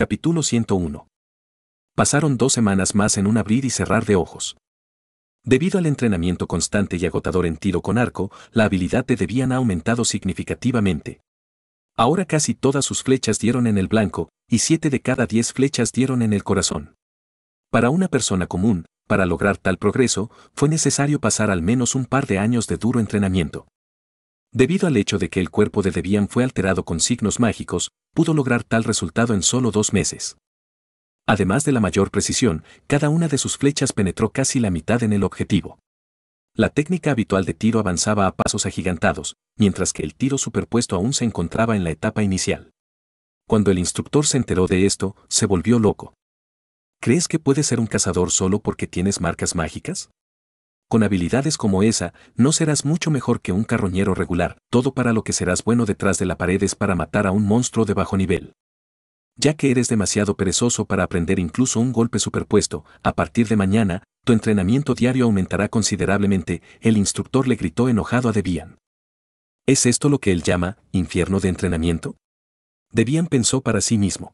Capítulo 101. Pasaron dos semanas más en un abrir y cerrar de ojos. Debido al entrenamiento constante y agotador en tiro con arco, la habilidad de Debian ha aumentado significativamente. Ahora casi todas sus flechas dieron en el blanco, y siete de cada diez flechas dieron en el corazón. Para una persona común, para lograr tal progreso, fue necesario pasar al menos un par de años de duro entrenamiento. Debido al hecho de que el cuerpo de Debian fue alterado con signos mágicos, pudo lograr tal resultado en solo dos meses. Además de la mayor precisión, cada una de sus flechas penetró casi la mitad en el objetivo. La técnica habitual de tiro avanzaba a pasos agigantados, mientras que el tiro superpuesto aún se encontraba en la etapa inicial. Cuando el instructor se enteró de esto, se volvió loco. ¿Crees que puedes ser un cazador solo porque tienes marcas mágicas? Con habilidades como esa, no serás mucho mejor que un carroñero regular, todo para lo que serás bueno detrás de la pared es para matar a un monstruo de bajo nivel. Ya que eres demasiado perezoso para aprender incluso un golpe superpuesto, a partir de mañana, tu entrenamiento diario aumentará considerablemente, el instructor le gritó enojado a Debian. ¿Es esto lo que él llama infierno de entrenamiento? Debian pensó para sí mismo.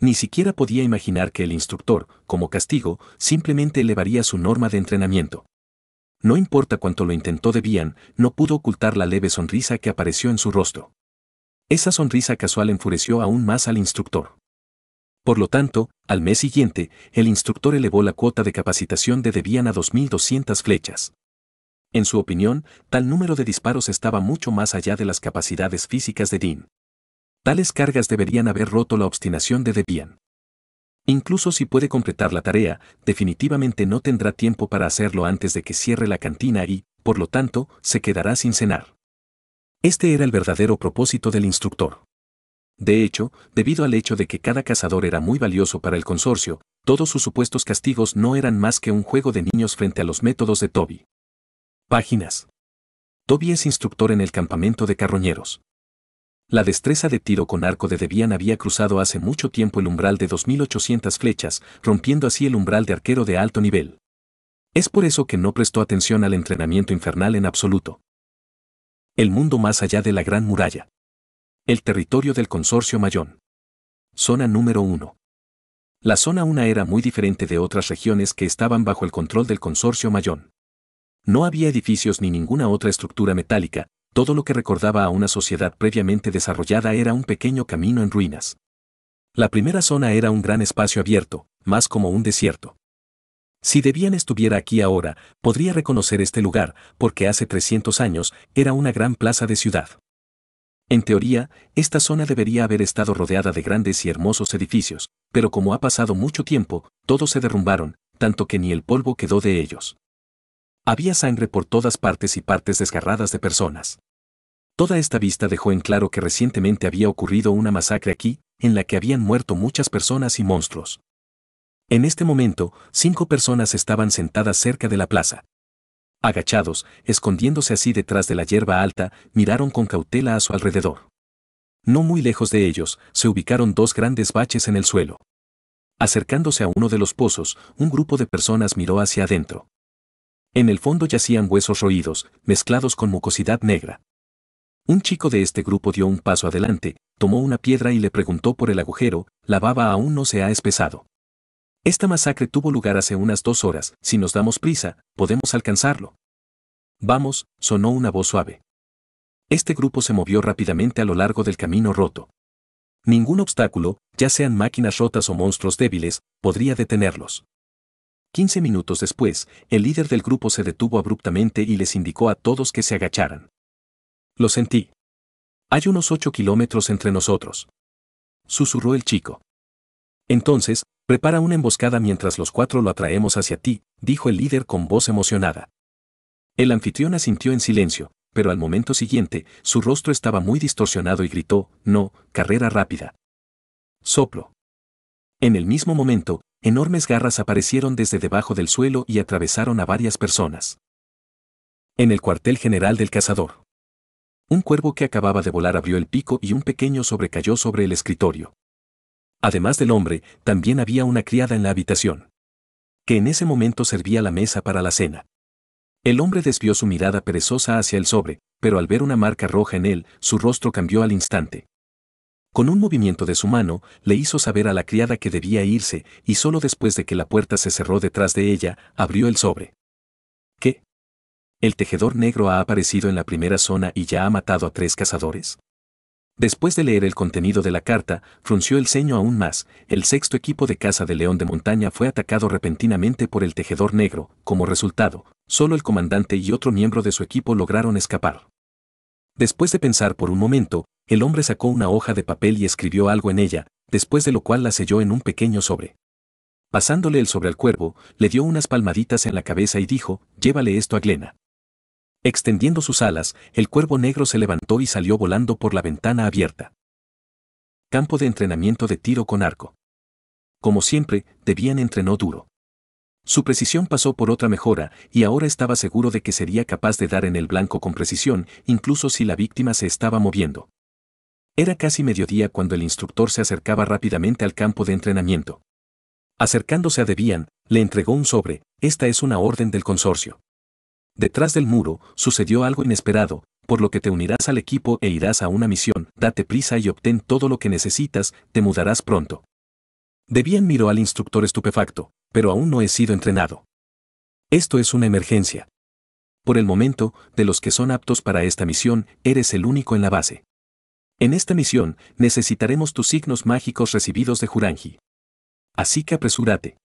Ni siquiera podía imaginar que el instructor, como castigo, simplemente elevaría su norma de entrenamiento. No importa cuánto lo intentó Debian, no pudo ocultar la leve sonrisa que apareció en su rostro. Esa sonrisa casual enfureció aún más al instructor. Por lo tanto, al mes siguiente, el instructor elevó la cuota de capacitación de Debian a 2.200 flechas. En su opinión, tal número de disparos estaba mucho más allá de las capacidades físicas de Dean. Tales cargas deberían haber roto la obstinación de Debian. Incluso si puede completar la tarea, definitivamente no tendrá tiempo para hacerlo antes de que cierre la cantina y, por lo tanto, se quedará sin cenar. Este era el verdadero propósito del instructor. De hecho, debido al hecho de que cada cazador era muy valioso para el consorcio, todos sus supuestos castigos no eran más que un juego de niños frente a los métodos de Toby. Páginas. Toby es instructor en el campamento de carroñeros. La destreza de tiro con arco de Debian había cruzado hace mucho tiempo el umbral de 2800 flechas, rompiendo así el umbral de arquero de alto nivel. Es por eso que no prestó atención al entrenamiento infernal en absoluto. El mundo más allá de la Gran Muralla. El territorio del Consorcio Mayón. Zona número 1. La zona 1 era muy diferente de otras regiones que estaban bajo el control del Consorcio Mayón. No había edificios ni ninguna otra estructura metálica, todo lo que recordaba a una sociedad previamente desarrollada era un pequeño camino en ruinas. La primera zona era un gran espacio abierto, más como un desierto. Si Debian estuviera aquí ahora, podría reconocer este lugar, porque hace 300 años era una gran plaza de ciudad. En teoría, esta zona debería haber estado rodeada de grandes y hermosos edificios, pero como ha pasado mucho tiempo, todos se derrumbaron, tanto que ni el polvo quedó de ellos. Había sangre por todas partes y partes desgarradas de personas. Toda esta vista dejó en claro que recientemente había ocurrido una masacre aquí, en la que habían muerto muchas personas y monstruos. En este momento, cinco personas estaban sentadas cerca de la plaza. Agachados, escondiéndose así detrás de la hierba alta, miraron con cautela a su alrededor. No muy lejos de ellos, se ubicaron dos grandes baches en el suelo. Acercándose a uno de los pozos, un grupo de personas miró hacia adentro. En el fondo yacían huesos roídos, mezclados con mucosidad negra. Un chico de este grupo dio un paso adelante, tomó una piedra y le preguntó por el agujero, la baba aún no se ha espesado. Esta masacre tuvo lugar hace unas dos horas, si nos damos prisa, podemos alcanzarlo. Vamos, sonó una voz suave. Este grupo se movió rápidamente a lo largo del camino roto. Ningún obstáculo, ya sean máquinas rotas o monstruos débiles, podría detenerlos. Quince minutos después, el líder del grupo se detuvo abruptamente y les indicó a todos que se agacharan. Lo sentí. Hay unos ocho kilómetros entre nosotros. Susurró el chico. Entonces, prepara una emboscada mientras los cuatro lo atraemos hacia ti, dijo el líder con voz emocionada. El anfitrión asintió en silencio, pero al momento siguiente, su rostro estaba muy distorsionado y gritó, no, carrera rápida. Soplo. En el mismo momento, enormes garras aparecieron desde debajo del suelo y atravesaron a varias personas. En el cuartel general del cazador. Un cuervo que acababa de volar abrió el pico y un pequeño sobrecayó sobre el escritorio. Además del hombre, también había una criada en la habitación. Que en ese momento servía la mesa para la cena. El hombre desvió su mirada perezosa hacia el sobre, pero al ver una marca roja en él, su rostro cambió al instante. Con un movimiento de su mano, le hizo saber a la criada que debía irse, y solo después de que la puerta se cerró detrás de ella, abrió el sobre. El tejedor negro ha aparecido en la primera zona y ya ha matado a tres cazadores. Después de leer el contenido de la carta, frunció el ceño aún más. El sexto equipo de caza de León de Montaña fue atacado repentinamente por el tejedor negro. Como resultado, solo el comandante y otro miembro de su equipo lograron escapar. Después de pensar por un momento, el hombre sacó una hoja de papel y escribió algo en ella, después de lo cual la selló en un pequeño sobre. Pasándole el sobre al cuervo, le dio unas palmaditas en la cabeza y dijo, llévale esto a Glena. Extendiendo sus alas, el cuervo negro se levantó y salió volando por la ventana abierta. Campo de entrenamiento de tiro con arco. Como siempre, Debian entrenó duro. Su precisión pasó por otra mejora y ahora estaba seguro de que sería capaz de dar en el blanco con precisión, incluso si la víctima se estaba moviendo. Era casi mediodía cuando el instructor se acercaba rápidamente al campo de entrenamiento. Acercándose a Debian, le entregó un sobre, esta es una orden del consorcio detrás del muro, sucedió algo inesperado, por lo que te unirás al equipo e irás a una misión, date prisa y obtén todo lo que necesitas, te mudarás pronto. Debian miró al instructor estupefacto, pero aún no he sido entrenado. Esto es una emergencia. Por el momento, de los que son aptos para esta misión, eres el único en la base. En esta misión, necesitaremos tus signos mágicos recibidos de Jurangi. Así que apresúrate.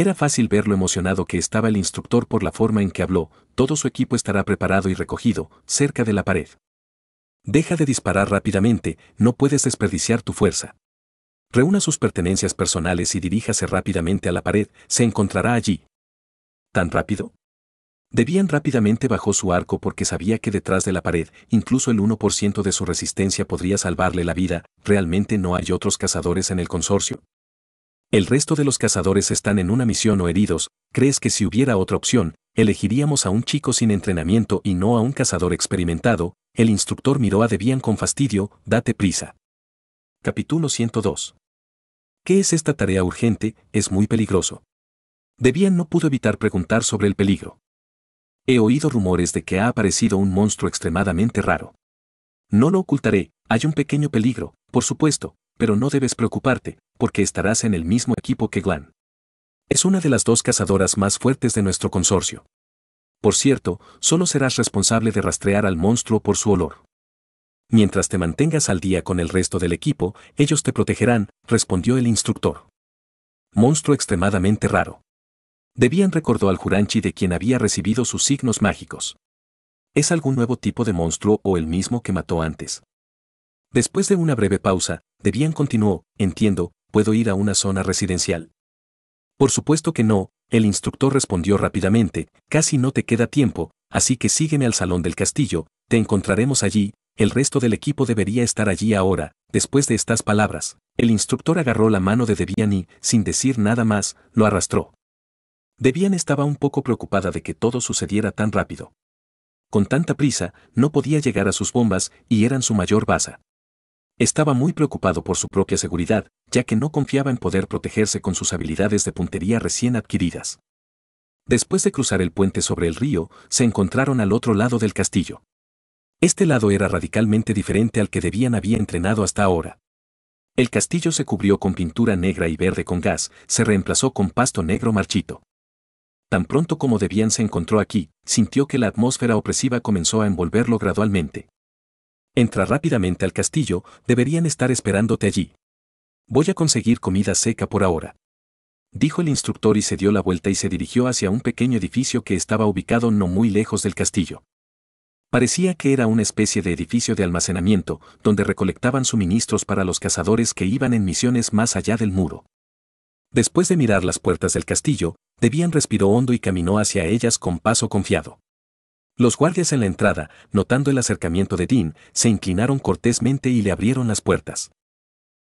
Era fácil ver lo emocionado que estaba el instructor por la forma en que habló, todo su equipo estará preparado y recogido, cerca de la pared. Deja de disparar rápidamente, no puedes desperdiciar tu fuerza. Reúna sus pertenencias personales y diríjase rápidamente a la pared, se encontrará allí. ¿Tan rápido? Debían rápidamente bajó su arco porque sabía que detrás de la pared, incluso el 1% de su resistencia podría salvarle la vida, ¿realmente no hay otros cazadores en el consorcio? El resto de los cazadores están en una misión o heridos, crees que si hubiera otra opción, elegiríamos a un chico sin entrenamiento y no a un cazador experimentado, el instructor miró a Debian con fastidio, date prisa. Capítulo 102. ¿Qué es esta tarea urgente? Es muy peligroso. Debian no pudo evitar preguntar sobre el peligro. He oído rumores de que ha aparecido un monstruo extremadamente raro. No lo ocultaré, hay un pequeño peligro, por supuesto, pero no debes preocuparte, porque estarás en el mismo equipo que Glan. Es una de las dos cazadoras más fuertes de nuestro consorcio. Por cierto, solo serás responsable de rastrear al monstruo por su olor. Mientras te mantengas al día con el resto del equipo, ellos te protegerán, respondió el instructor. Monstruo extremadamente raro. Debían recordó al Juranchi de quien había recibido sus signos mágicos. ¿Es algún nuevo tipo de monstruo o el mismo que mató antes? Después de una breve pausa, Debian continuó, entiendo, puedo ir a una zona residencial. Por supuesto que no, el instructor respondió rápidamente, casi no te queda tiempo, así que sígueme al salón del castillo, te encontraremos allí, el resto del equipo debería estar allí ahora, después de estas palabras. El instructor agarró la mano de Debian y, sin decir nada más, lo arrastró. Debian estaba un poco preocupada de que todo sucediera tan rápido. Con tanta prisa, no podía llegar a sus bombas y eran su mayor baza. Estaba muy preocupado por su propia seguridad, ya que no confiaba en poder protegerse con sus habilidades de puntería recién adquiridas. Después de cruzar el puente sobre el río, se encontraron al otro lado del castillo. Este lado era radicalmente diferente al que Debian había entrenado hasta ahora. El castillo se cubrió con pintura negra y verde con gas, se reemplazó con pasto negro marchito. Tan pronto como Debian se encontró aquí, sintió que la atmósfera opresiva comenzó a envolverlo gradualmente. Entra rápidamente al castillo, deberían estar esperándote allí. Voy a conseguir comida seca por ahora. Dijo el instructor y se dio la vuelta y se dirigió hacia un pequeño edificio que estaba ubicado no muy lejos del castillo. Parecía que era una especie de edificio de almacenamiento, donde recolectaban suministros para los cazadores que iban en misiones más allá del muro. Después de mirar las puertas del castillo, Debian respiró hondo y caminó hacia ellas con paso confiado. Los guardias en la entrada, notando el acercamiento de Dean, se inclinaron cortésmente y le abrieron las puertas.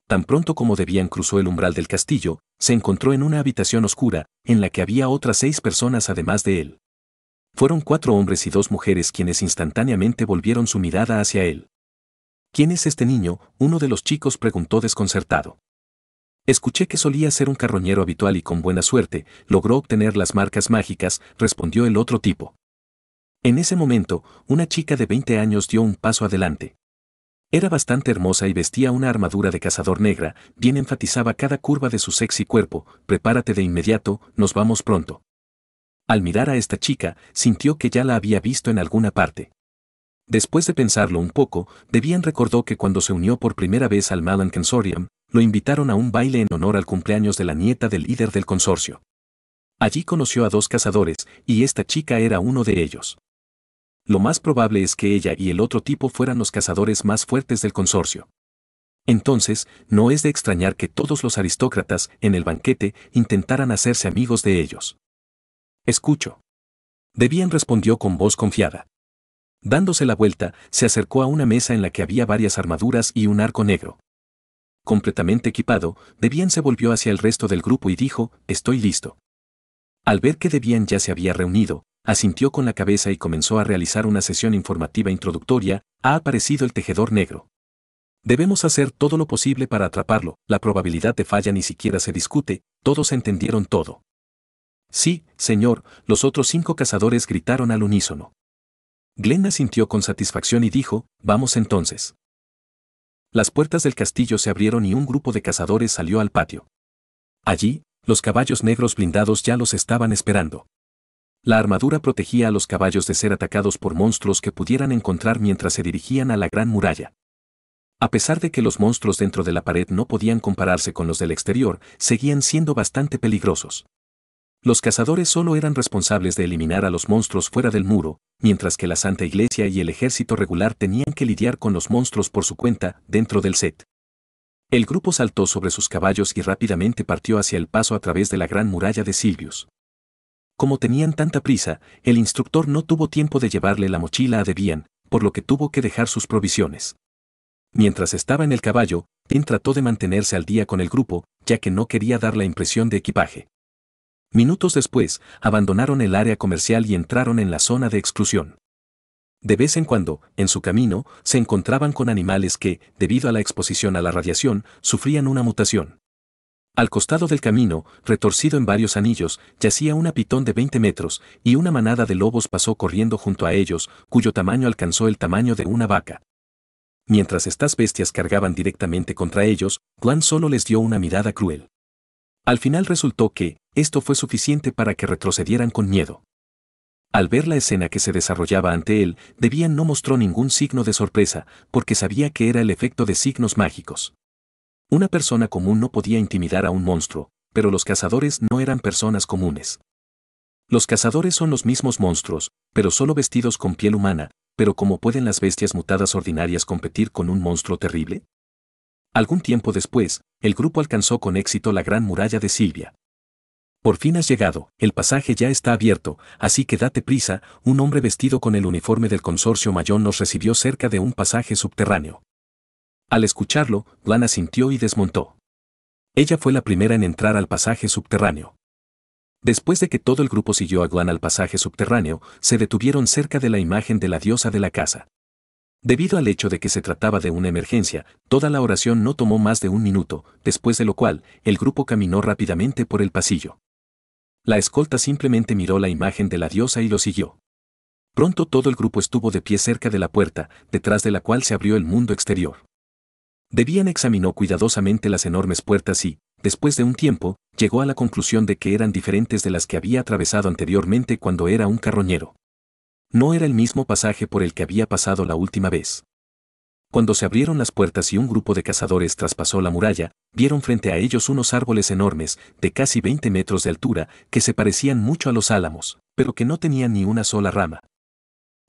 Tan pronto como debían cruzó el umbral del castillo, se encontró en una habitación oscura, en la que había otras seis personas además de él. Fueron cuatro hombres y dos mujeres quienes instantáneamente volvieron su mirada hacia él. ¿Quién es este niño? Uno de los chicos preguntó desconcertado. Escuché que solía ser un carroñero habitual y con buena suerte, logró obtener las marcas mágicas, respondió el otro tipo. En ese momento, una chica de 20 años dio un paso adelante. Era bastante hermosa y vestía una armadura de cazador negra, bien enfatizaba cada curva de su sexy cuerpo, prepárate de inmediato, nos vamos pronto. Al mirar a esta chica, sintió que ya la había visto en alguna parte. Después de pensarlo un poco, Debian recordó que cuando se unió por primera vez al Malan Consortium, lo invitaron a un baile en honor al cumpleaños de la nieta del líder del consorcio. Allí conoció a dos cazadores, y esta chica era uno de ellos lo más probable es que ella y el otro tipo fueran los cazadores más fuertes del consorcio. Entonces, no es de extrañar que todos los aristócratas, en el banquete, intentaran hacerse amigos de ellos. Escucho. Debian respondió con voz confiada. Dándose la vuelta, se acercó a una mesa en la que había varias armaduras y un arco negro. Completamente equipado, Debian se volvió hacia el resto del grupo y dijo, Estoy listo. Al ver que Debian ya se había reunido, asintió con la cabeza y comenzó a realizar una sesión informativa introductoria, ha aparecido el tejedor negro. Debemos hacer todo lo posible para atraparlo, la probabilidad de falla ni siquiera se discute, todos entendieron todo. Sí, señor, los otros cinco cazadores gritaron al unísono. Glenn asintió con satisfacción y dijo, vamos entonces. Las puertas del castillo se abrieron y un grupo de cazadores salió al patio. Allí, los caballos negros blindados ya los estaban esperando. La armadura protegía a los caballos de ser atacados por monstruos que pudieran encontrar mientras se dirigían a la gran muralla. A pesar de que los monstruos dentro de la pared no podían compararse con los del exterior, seguían siendo bastante peligrosos. Los cazadores solo eran responsables de eliminar a los monstruos fuera del muro, mientras que la Santa Iglesia y el ejército regular tenían que lidiar con los monstruos por su cuenta, dentro del set. El grupo saltó sobre sus caballos y rápidamente partió hacia el paso a través de la gran muralla de Silvius. Como tenían tanta prisa, el instructor no tuvo tiempo de llevarle la mochila a Debian, por lo que tuvo que dejar sus provisiones. Mientras estaba en el caballo, Tim trató de mantenerse al día con el grupo, ya que no quería dar la impresión de equipaje. Minutos después, abandonaron el área comercial y entraron en la zona de exclusión. De vez en cuando, en su camino, se encontraban con animales que, debido a la exposición a la radiación, sufrían una mutación. Al costado del camino, retorcido en varios anillos, yacía una pitón de 20 metros, y una manada de lobos pasó corriendo junto a ellos, cuyo tamaño alcanzó el tamaño de una vaca. Mientras estas bestias cargaban directamente contra ellos, Juan solo les dio una mirada cruel. Al final resultó que, esto fue suficiente para que retrocedieran con miedo. Al ver la escena que se desarrollaba ante él, Debian no mostró ningún signo de sorpresa, porque sabía que era el efecto de signos mágicos. Una persona común no podía intimidar a un monstruo, pero los cazadores no eran personas comunes. Los cazadores son los mismos monstruos, pero solo vestidos con piel humana, pero ¿cómo pueden las bestias mutadas ordinarias competir con un monstruo terrible? Algún tiempo después, el grupo alcanzó con éxito la gran muralla de Silvia. Por fin has llegado, el pasaje ya está abierto, así que date prisa, un hombre vestido con el uniforme del consorcio Mayón nos recibió cerca de un pasaje subterráneo. Al escucharlo, Lana asintió y desmontó. Ella fue la primera en entrar al pasaje subterráneo. Después de que todo el grupo siguió a Guan al pasaje subterráneo, se detuvieron cerca de la imagen de la diosa de la casa. Debido al hecho de que se trataba de una emergencia, toda la oración no tomó más de un minuto, después de lo cual, el grupo caminó rápidamente por el pasillo. La escolta simplemente miró la imagen de la diosa y lo siguió. Pronto todo el grupo estuvo de pie cerca de la puerta, detrás de la cual se abrió el mundo exterior. Debian examinó cuidadosamente las enormes puertas y, después de un tiempo, llegó a la conclusión de que eran diferentes de las que había atravesado anteriormente cuando era un carroñero. No era el mismo pasaje por el que había pasado la última vez. Cuando se abrieron las puertas y un grupo de cazadores traspasó la muralla, vieron frente a ellos unos árboles enormes, de casi 20 metros de altura, que se parecían mucho a los álamos, pero que no tenían ni una sola rama.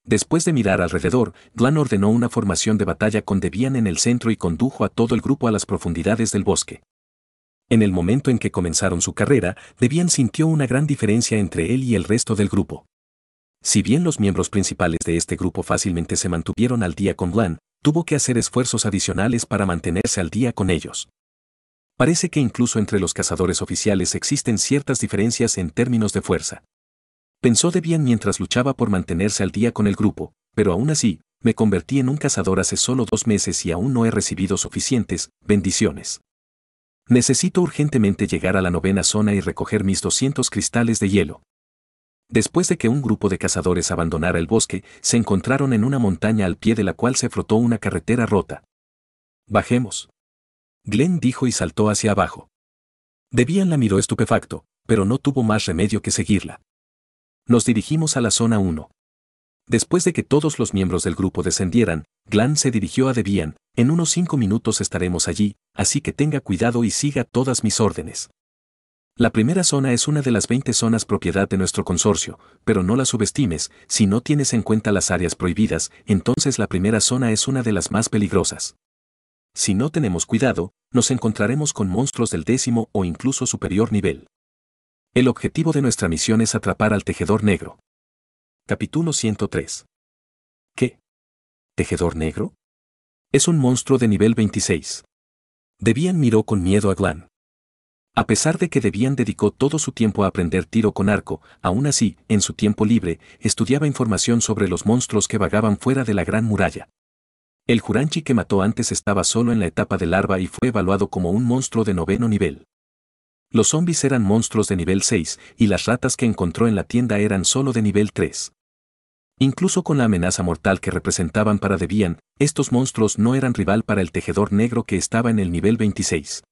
Después de mirar alrededor, Glan ordenó una formación de batalla con Debian en el centro y condujo a todo el grupo a las profundidades del bosque. En el momento en que comenzaron su carrera, Debian sintió una gran diferencia entre él y el resto del grupo. Si bien los miembros principales de este grupo fácilmente se mantuvieron al día con Glan, tuvo que hacer esfuerzos adicionales para mantenerse al día con ellos. Parece que incluso entre los cazadores oficiales existen ciertas diferencias en términos de fuerza. Pensó de mientras luchaba por mantenerse al día con el grupo, pero aún así, me convertí en un cazador hace solo dos meses y aún no he recibido suficientes bendiciones. Necesito urgentemente llegar a la novena zona y recoger mis 200 cristales de hielo. Después de que un grupo de cazadores abandonara el bosque, se encontraron en una montaña al pie de la cual se frotó una carretera rota. Bajemos. Glenn dijo y saltó hacia abajo. Debian la miró estupefacto, pero no tuvo más remedio que seguirla. Nos dirigimos a la zona 1. Después de que todos los miembros del grupo descendieran, Glan se dirigió a Debian, en unos cinco minutos estaremos allí, así que tenga cuidado y siga todas mis órdenes. La primera zona es una de las 20 zonas propiedad de nuestro consorcio, pero no la subestimes, si no tienes en cuenta las áreas prohibidas, entonces la primera zona es una de las más peligrosas. Si no tenemos cuidado, nos encontraremos con monstruos del décimo o incluso superior nivel. El objetivo de nuestra misión es atrapar al tejedor negro. Capítulo 103. ¿Qué? ¿Tejedor negro? Es un monstruo de nivel 26. Debian miró con miedo a Glan. A pesar de que Debian dedicó todo su tiempo a aprender tiro con arco, aún así, en su tiempo libre, estudiaba información sobre los monstruos que vagaban fuera de la Gran Muralla. El Juranchi que mató antes estaba solo en la etapa de larva y fue evaluado como un monstruo de noveno nivel. Los zombis eran monstruos de nivel 6 y las ratas que encontró en la tienda eran solo de nivel 3. Incluso con la amenaza mortal que representaban para Debian, estos monstruos no eran rival para el tejedor negro que estaba en el nivel 26.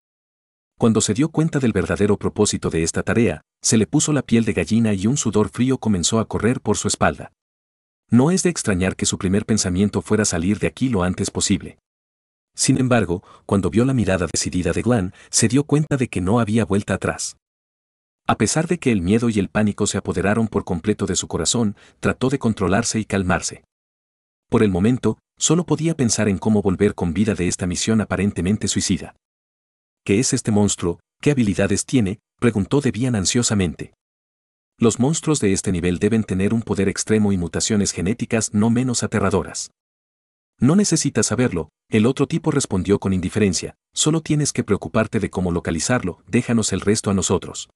Cuando se dio cuenta del verdadero propósito de esta tarea, se le puso la piel de gallina y un sudor frío comenzó a correr por su espalda. No es de extrañar que su primer pensamiento fuera salir de aquí lo antes posible. Sin embargo, cuando vio la mirada decidida de Glenn, se dio cuenta de que no había vuelta atrás. A pesar de que el miedo y el pánico se apoderaron por completo de su corazón, trató de controlarse y calmarse. Por el momento, solo podía pensar en cómo volver con vida de esta misión aparentemente suicida. ¿Qué es este monstruo? ¿Qué habilidades tiene? preguntó Debian ansiosamente. Los monstruos de este nivel deben tener un poder extremo y mutaciones genéticas no menos aterradoras. No necesitas saberlo, el otro tipo respondió con indiferencia, solo tienes que preocuparte de cómo localizarlo, déjanos el resto a nosotros.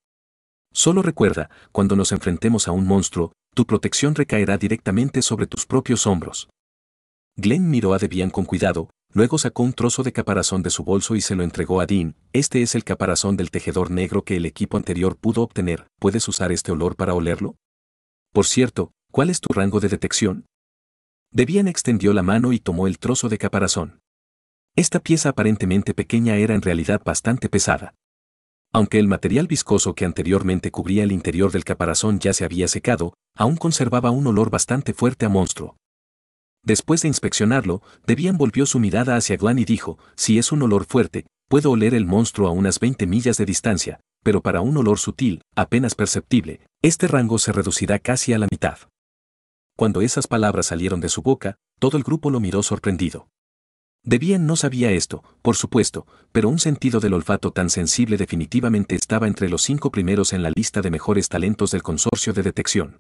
Solo recuerda, cuando nos enfrentemos a un monstruo, tu protección recaerá directamente sobre tus propios hombros. Glenn miró a Debian con cuidado, luego sacó un trozo de caparazón de su bolso y se lo entregó a Dean. Este es el caparazón del tejedor negro que el equipo anterior pudo obtener. ¿Puedes usar este olor para olerlo? Por cierto, ¿cuál es tu rango de detección? Debian extendió la mano y tomó el trozo de caparazón. Esta pieza aparentemente pequeña era en realidad bastante pesada. Aunque el material viscoso que anteriormente cubría el interior del caparazón ya se había secado, aún conservaba un olor bastante fuerte a monstruo. Después de inspeccionarlo, Debian volvió su mirada hacia Glan y dijo, si es un olor fuerte, puedo oler el monstruo a unas 20 millas de distancia, pero para un olor sutil, apenas perceptible, este rango se reducirá casi a la mitad. Cuando esas palabras salieron de su boca, todo el grupo lo miró sorprendido. Debian no sabía esto, por supuesto, pero un sentido del olfato tan sensible definitivamente estaba entre los cinco primeros en la lista de mejores talentos del consorcio de detección.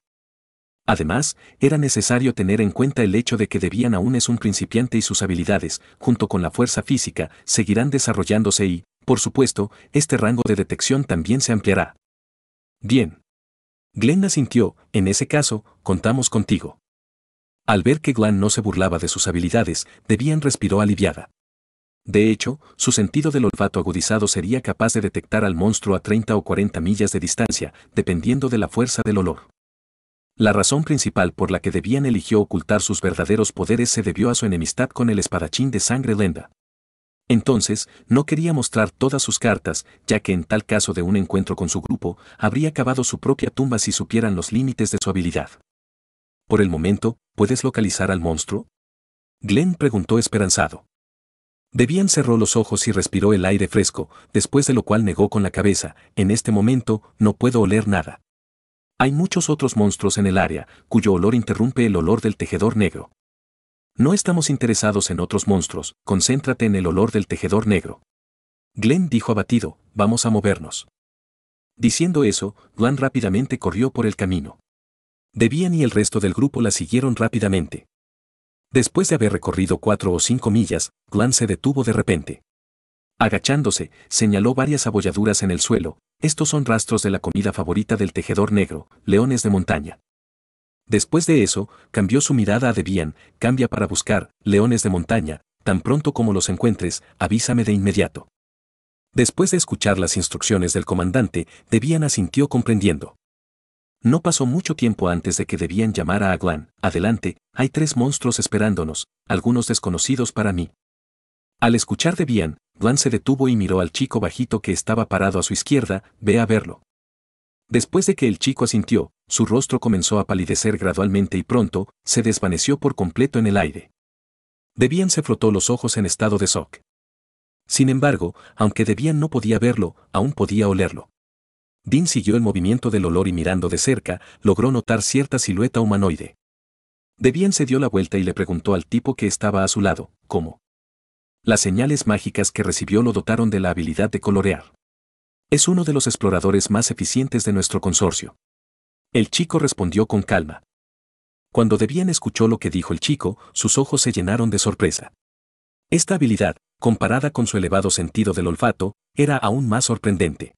Además, era necesario tener en cuenta el hecho de que Debian aún es un principiante y sus habilidades, junto con la fuerza física, seguirán desarrollándose y, por supuesto, este rango de detección también se ampliará. Bien. Glenda sintió, en ese caso, contamos contigo. Al ver que Glan no se burlaba de sus habilidades, Debian respiró aliviada. De hecho, su sentido del olfato agudizado sería capaz de detectar al monstruo a 30 o 40 millas de distancia, dependiendo de la fuerza del olor. La razón principal por la que Debian eligió ocultar sus verdaderos poderes se debió a su enemistad con el espadachín de sangre lenda. Entonces, no quería mostrar todas sus cartas, ya que en tal caso de un encuentro con su grupo, habría cavado su propia tumba si supieran los límites de su habilidad. Por el momento, ¿puedes localizar al monstruo? Glenn preguntó esperanzado. Debian cerró los ojos y respiró el aire fresco, después de lo cual negó con la cabeza, en este momento, no puedo oler nada. Hay muchos otros monstruos en el área, cuyo olor interrumpe el olor del tejedor negro. No estamos interesados en otros monstruos, concéntrate en el olor del tejedor negro. Glenn dijo abatido, vamos a movernos. Diciendo eso, Glenn rápidamente corrió por el camino. Debian y el resto del grupo la siguieron rápidamente. Después de haber recorrido cuatro o cinco millas, Glenn se detuvo de repente. Agachándose, señaló varias abolladuras en el suelo, estos son rastros de la comida favorita del tejedor negro, leones de montaña. Después de eso, cambió su mirada a Debian, cambia para buscar, leones de montaña, tan pronto como los encuentres, avísame de inmediato. Después de escuchar las instrucciones del comandante, Debian asintió comprendiendo. No pasó mucho tiempo antes de que Debian llamara a Glan, adelante, hay tres monstruos esperándonos, algunos desconocidos para mí. Al escuchar Debian, Glan se detuvo y miró al chico bajito que estaba parado a su izquierda, ve a verlo. Después de que el chico asintió, su rostro comenzó a palidecer gradualmente y pronto, se desvaneció por completo en el aire. Debian se frotó los ojos en estado de shock. Sin embargo, aunque Debian no podía verlo, aún podía olerlo. Dean siguió el movimiento del olor y mirando de cerca, logró notar cierta silueta humanoide. Debian se dio la vuelta y le preguntó al tipo que estaba a su lado, ¿cómo? Las señales mágicas que recibió lo dotaron de la habilidad de colorear. Es uno de los exploradores más eficientes de nuestro consorcio. El chico respondió con calma. Cuando Debian escuchó lo que dijo el chico, sus ojos se llenaron de sorpresa. Esta habilidad, comparada con su elevado sentido del olfato, era aún más sorprendente.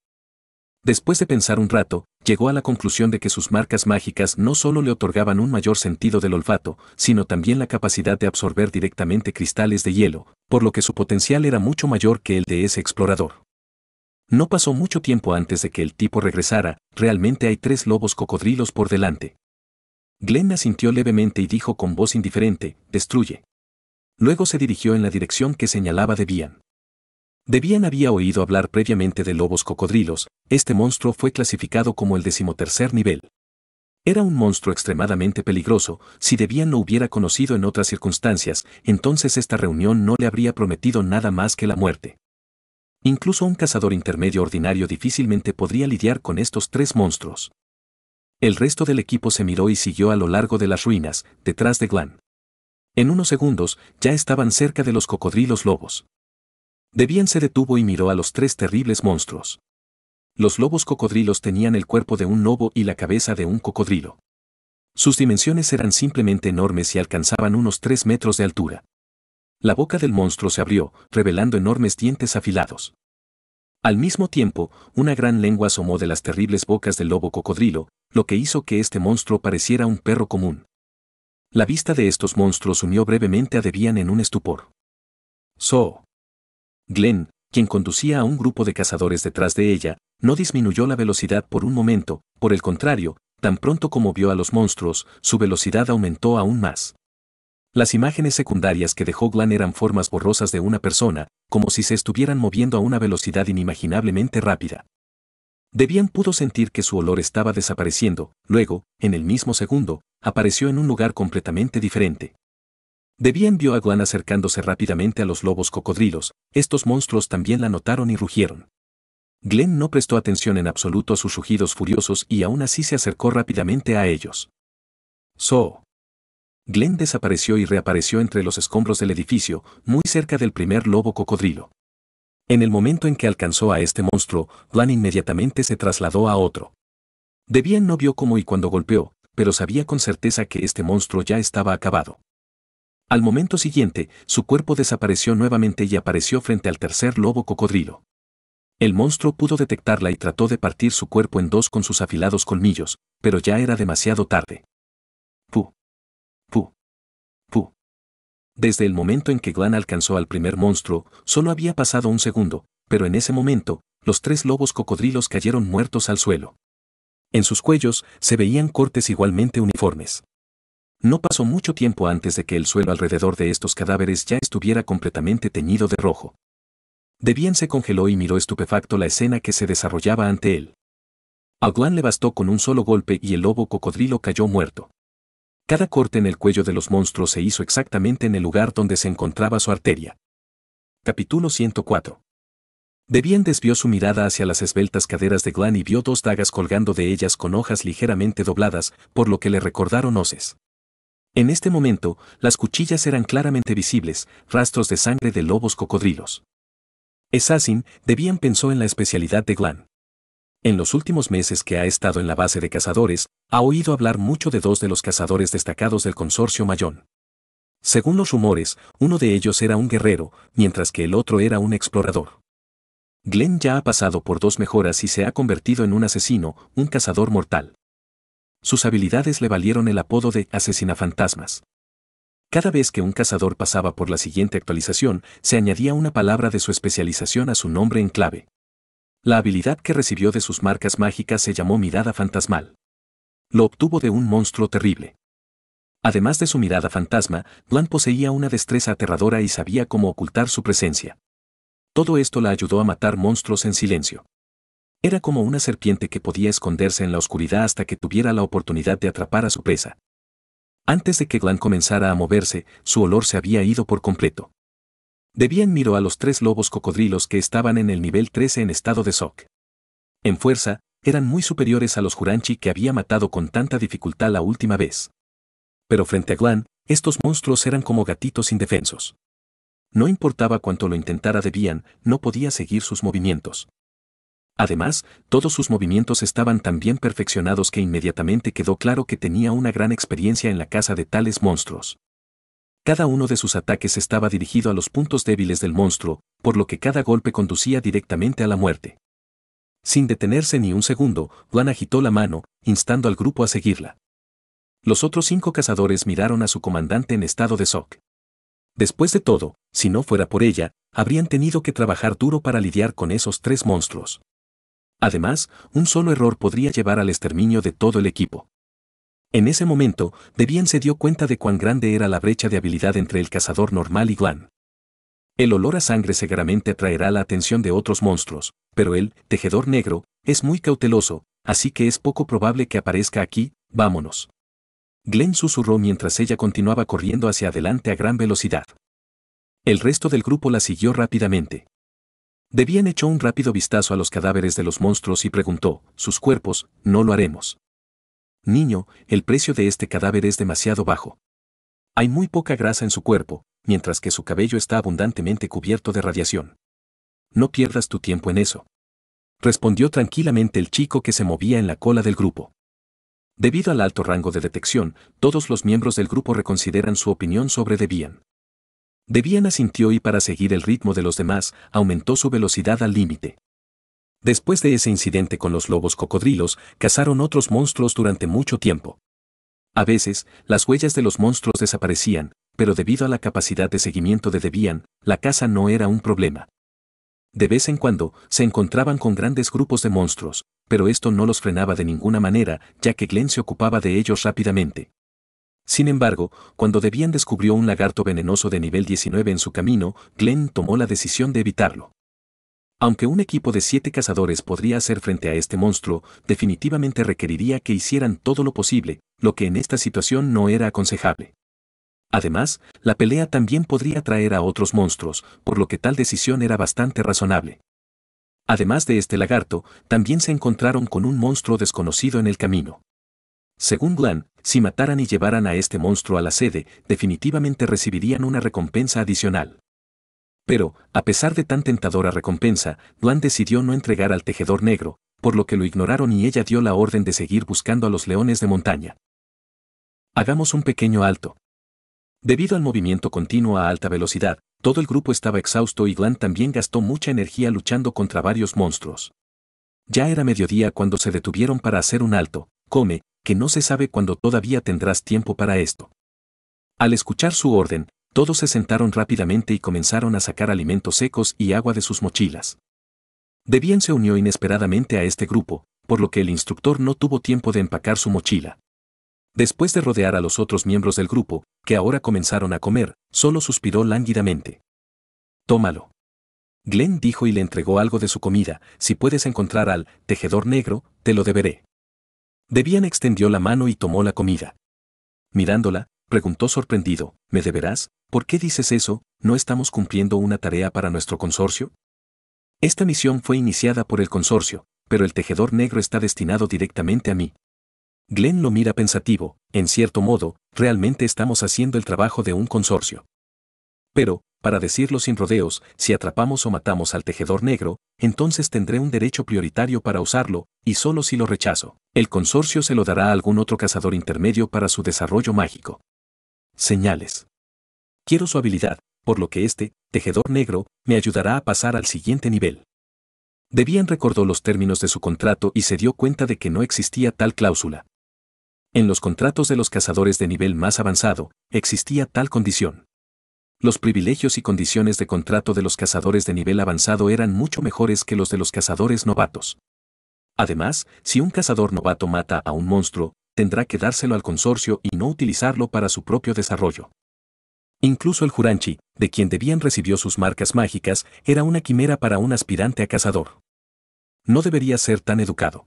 Después de pensar un rato, llegó a la conclusión de que sus marcas mágicas no solo le otorgaban un mayor sentido del olfato, sino también la capacidad de absorber directamente cristales de hielo, por lo que su potencial era mucho mayor que el de ese explorador. No pasó mucho tiempo antes de que el tipo regresara, realmente hay tres lobos cocodrilos por delante. Glenn asintió levemente y dijo con voz indiferente, destruye. Luego se dirigió en la dirección que señalaba Debian. Debian había oído hablar previamente de lobos cocodrilos, este monstruo fue clasificado como el decimotercer nivel. Era un monstruo extremadamente peligroso, si Debian lo hubiera conocido en otras circunstancias, entonces esta reunión no le habría prometido nada más que la muerte. Incluso un cazador intermedio ordinario difícilmente podría lidiar con estos tres monstruos. El resto del equipo se miró y siguió a lo largo de las ruinas, detrás de Glan. En unos segundos ya estaban cerca de los cocodrilos lobos. Debian se detuvo y miró a los tres terribles monstruos. Los lobos cocodrilos tenían el cuerpo de un lobo y la cabeza de un cocodrilo. Sus dimensiones eran simplemente enormes y alcanzaban unos tres metros de altura. La boca del monstruo se abrió, revelando enormes dientes afilados. Al mismo tiempo, una gran lengua asomó de las terribles bocas del lobo cocodrilo, lo que hizo que este monstruo pareciera un perro común. La vista de estos monstruos unió brevemente a Debian en un estupor. So. Glenn, quien conducía a un grupo de cazadores detrás de ella, no disminuyó la velocidad por un momento, por el contrario, tan pronto como vio a los monstruos, su velocidad aumentó aún más. Las imágenes secundarias que dejó Glenn eran formas borrosas de una persona, como si se estuvieran moviendo a una velocidad inimaginablemente rápida. Debian pudo sentir que su olor estaba desapareciendo, luego, en el mismo segundo, apareció en un lugar completamente diferente. Debian vio a Glenn acercándose rápidamente a los lobos cocodrilos, estos monstruos también la notaron y rugieron. Glenn no prestó atención en absoluto a sus rugidos furiosos y aún así se acercó rápidamente a ellos. So. Glenn desapareció y reapareció entre los escombros del edificio, muy cerca del primer lobo cocodrilo. En el momento en que alcanzó a este monstruo, Glenn inmediatamente se trasladó a otro. Debian no vio cómo y cuándo golpeó, pero sabía con certeza que este monstruo ya estaba acabado. Al momento siguiente, su cuerpo desapareció nuevamente y apareció frente al tercer lobo cocodrilo. El monstruo pudo detectarla y trató de partir su cuerpo en dos con sus afilados colmillos, pero ya era demasiado tarde. Puh. Desde el momento en que Glan alcanzó al primer monstruo, solo había pasado un segundo, pero en ese momento, los tres lobos cocodrilos cayeron muertos al suelo. En sus cuellos se veían cortes igualmente uniformes. No pasó mucho tiempo antes de que el suelo alrededor de estos cadáveres ya estuviera completamente teñido de rojo. Debian se congeló y miró estupefacto la escena que se desarrollaba ante él. A Glan le bastó con un solo golpe y el lobo cocodrilo cayó muerto. Cada corte en el cuello de los monstruos se hizo exactamente en el lugar donde se encontraba su arteria. Capítulo 104. Debian desvió su mirada hacia las esbeltas caderas de Glan y vio dos dagas colgando de ellas con hojas ligeramente dobladas, por lo que le recordaron hoces. En este momento, las cuchillas eran claramente visibles, rastros de sangre de lobos cocodrilos. Assassin, Debian pensó en la especialidad de Glan en los últimos meses que ha estado en la base de cazadores, ha oído hablar mucho de dos de los cazadores destacados del consorcio Mayón. Según los rumores, uno de ellos era un guerrero, mientras que el otro era un explorador. Glenn ya ha pasado por dos mejoras y se ha convertido en un asesino, un cazador mortal. Sus habilidades le valieron el apodo de Fantasmas. Cada vez que un cazador pasaba por la siguiente actualización, se añadía una palabra de su especialización a su nombre en clave. La habilidad que recibió de sus marcas mágicas se llamó mirada fantasmal. Lo obtuvo de un monstruo terrible. Además de su mirada fantasma, Glan poseía una destreza aterradora y sabía cómo ocultar su presencia. Todo esto la ayudó a matar monstruos en silencio. Era como una serpiente que podía esconderse en la oscuridad hasta que tuviera la oportunidad de atrapar a su presa. Antes de que Glan comenzara a moverse, su olor se había ido por completo. Debian miró a los tres lobos cocodrilos que estaban en el nivel 13 en estado de shock. En fuerza, eran muy superiores a los Juranchi que había matado con tanta dificultad la última vez. Pero frente a Guan, estos monstruos eran como gatitos indefensos. No importaba cuánto lo intentara Debian, no podía seguir sus movimientos. Además, todos sus movimientos estaban tan bien perfeccionados que inmediatamente quedó claro que tenía una gran experiencia en la caza de tales monstruos. Cada uno de sus ataques estaba dirigido a los puntos débiles del monstruo, por lo que cada golpe conducía directamente a la muerte. Sin detenerse ni un segundo, Juan agitó la mano, instando al grupo a seguirla. Los otros cinco cazadores miraron a su comandante en estado de shock. Después de todo, si no fuera por ella, habrían tenido que trabajar duro para lidiar con esos tres monstruos. Además, un solo error podría llevar al exterminio de todo el equipo. En ese momento, Debian se dio cuenta de cuán grande era la brecha de habilidad entre el cazador normal y Glan. El olor a sangre seguramente atraerá la atención de otros monstruos, pero él, tejedor negro es muy cauteloso, así que es poco probable que aparezca aquí, vámonos. Glenn susurró mientras ella continuaba corriendo hacia adelante a gran velocidad. El resto del grupo la siguió rápidamente. Debian echó un rápido vistazo a los cadáveres de los monstruos y preguntó, sus cuerpos, no lo haremos niño, el precio de este cadáver es demasiado bajo. Hay muy poca grasa en su cuerpo, mientras que su cabello está abundantemente cubierto de radiación. No pierdas tu tiempo en eso. Respondió tranquilamente el chico que se movía en la cola del grupo. Debido al alto rango de detección, todos los miembros del grupo reconsideran su opinión sobre Debian. Debian asintió y para seguir el ritmo de los demás, aumentó su velocidad al límite. Después de ese incidente con los lobos cocodrilos, cazaron otros monstruos durante mucho tiempo. A veces, las huellas de los monstruos desaparecían, pero debido a la capacidad de seguimiento de Debian, la caza no era un problema. De vez en cuando, se encontraban con grandes grupos de monstruos, pero esto no los frenaba de ninguna manera, ya que Glenn se ocupaba de ellos rápidamente. Sin embargo, cuando Debian descubrió un lagarto venenoso de nivel 19 en su camino, Glenn tomó la decisión de evitarlo. Aunque un equipo de siete cazadores podría hacer frente a este monstruo, definitivamente requeriría que hicieran todo lo posible, lo que en esta situación no era aconsejable. Además, la pelea también podría traer a otros monstruos, por lo que tal decisión era bastante razonable. Además de este lagarto, también se encontraron con un monstruo desconocido en el camino. Según Glan, si mataran y llevaran a este monstruo a la sede, definitivamente recibirían una recompensa adicional. Pero, a pesar de tan tentadora recompensa, glan decidió no entregar al tejedor negro, por lo que lo ignoraron y ella dio la orden de seguir buscando a los leones de montaña. Hagamos un pequeño alto. Debido al movimiento continuo a alta velocidad, todo el grupo estaba exhausto y Glan también gastó mucha energía luchando contra varios monstruos. Ya era mediodía cuando se detuvieron para hacer un alto, come, que no se sabe cuándo todavía tendrás tiempo para esto. Al escuchar su orden, todos se sentaron rápidamente y comenzaron a sacar alimentos secos y agua de sus mochilas. Debian se unió inesperadamente a este grupo, por lo que el instructor no tuvo tiempo de empacar su mochila. Después de rodear a los otros miembros del grupo, que ahora comenzaron a comer, solo suspiró lánguidamente. Tómalo. Glenn dijo y le entregó algo de su comida, si puedes encontrar al tejedor negro, te lo deberé. Debian extendió la mano y tomó la comida. Mirándola, preguntó sorprendido, ¿me deberás? ¿Por qué dices eso? ¿No estamos cumpliendo una tarea para nuestro consorcio? Esta misión fue iniciada por el consorcio, pero el tejedor negro está destinado directamente a mí. Glenn lo mira pensativo, en cierto modo, realmente estamos haciendo el trabajo de un consorcio. Pero, para decirlo sin rodeos, si atrapamos o matamos al tejedor negro, entonces tendré un derecho prioritario para usarlo, y solo si lo rechazo, el consorcio se lo dará a algún otro cazador intermedio para su desarrollo mágico. Señales. Quiero su habilidad, por lo que este, tejedor negro, me ayudará a pasar al siguiente nivel. Debian recordó los términos de su contrato y se dio cuenta de que no existía tal cláusula. En los contratos de los cazadores de nivel más avanzado, existía tal condición. Los privilegios y condiciones de contrato de los cazadores de nivel avanzado eran mucho mejores que los de los cazadores novatos. Además, si un cazador novato mata a un monstruo, tendrá que dárselo al consorcio y no utilizarlo para su propio desarrollo. Incluso el Juranchi, de quien Debian recibió sus marcas mágicas, era una quimera para un aspirante a cazador. No debería ser tan educado.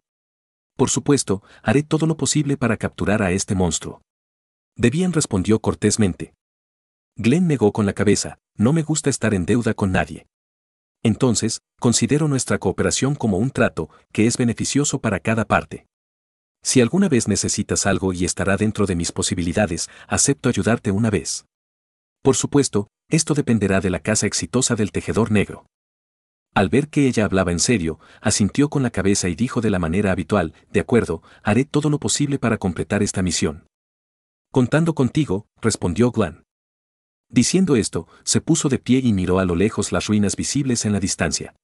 Por supuesto, haré todo lo posible para capturar a este monstruo. Debian respondió cortésmente. Glenn negó con la cabeza, no me gusta estar en deuda con nadie. Entonces, considero nuestra cooperación como un trato que es beneficioso para cada parte. Si alguna vez necesitas algo y estará dentro de mis posibilidades, acepto ayudarte una vez. Por supuesto, esto dependerá de la casa exitosa del tejedor negro. Al ver que ella hablaba en serio, asintió con la cabeza y dijo de la manera habitual, de acuerdo, haré todo lo posible para completar esta misión. Contando contigo, respondió Glenn. Diciendo esto, se puso de pie y miró a lo lejos las ruinas visibles en la distancia.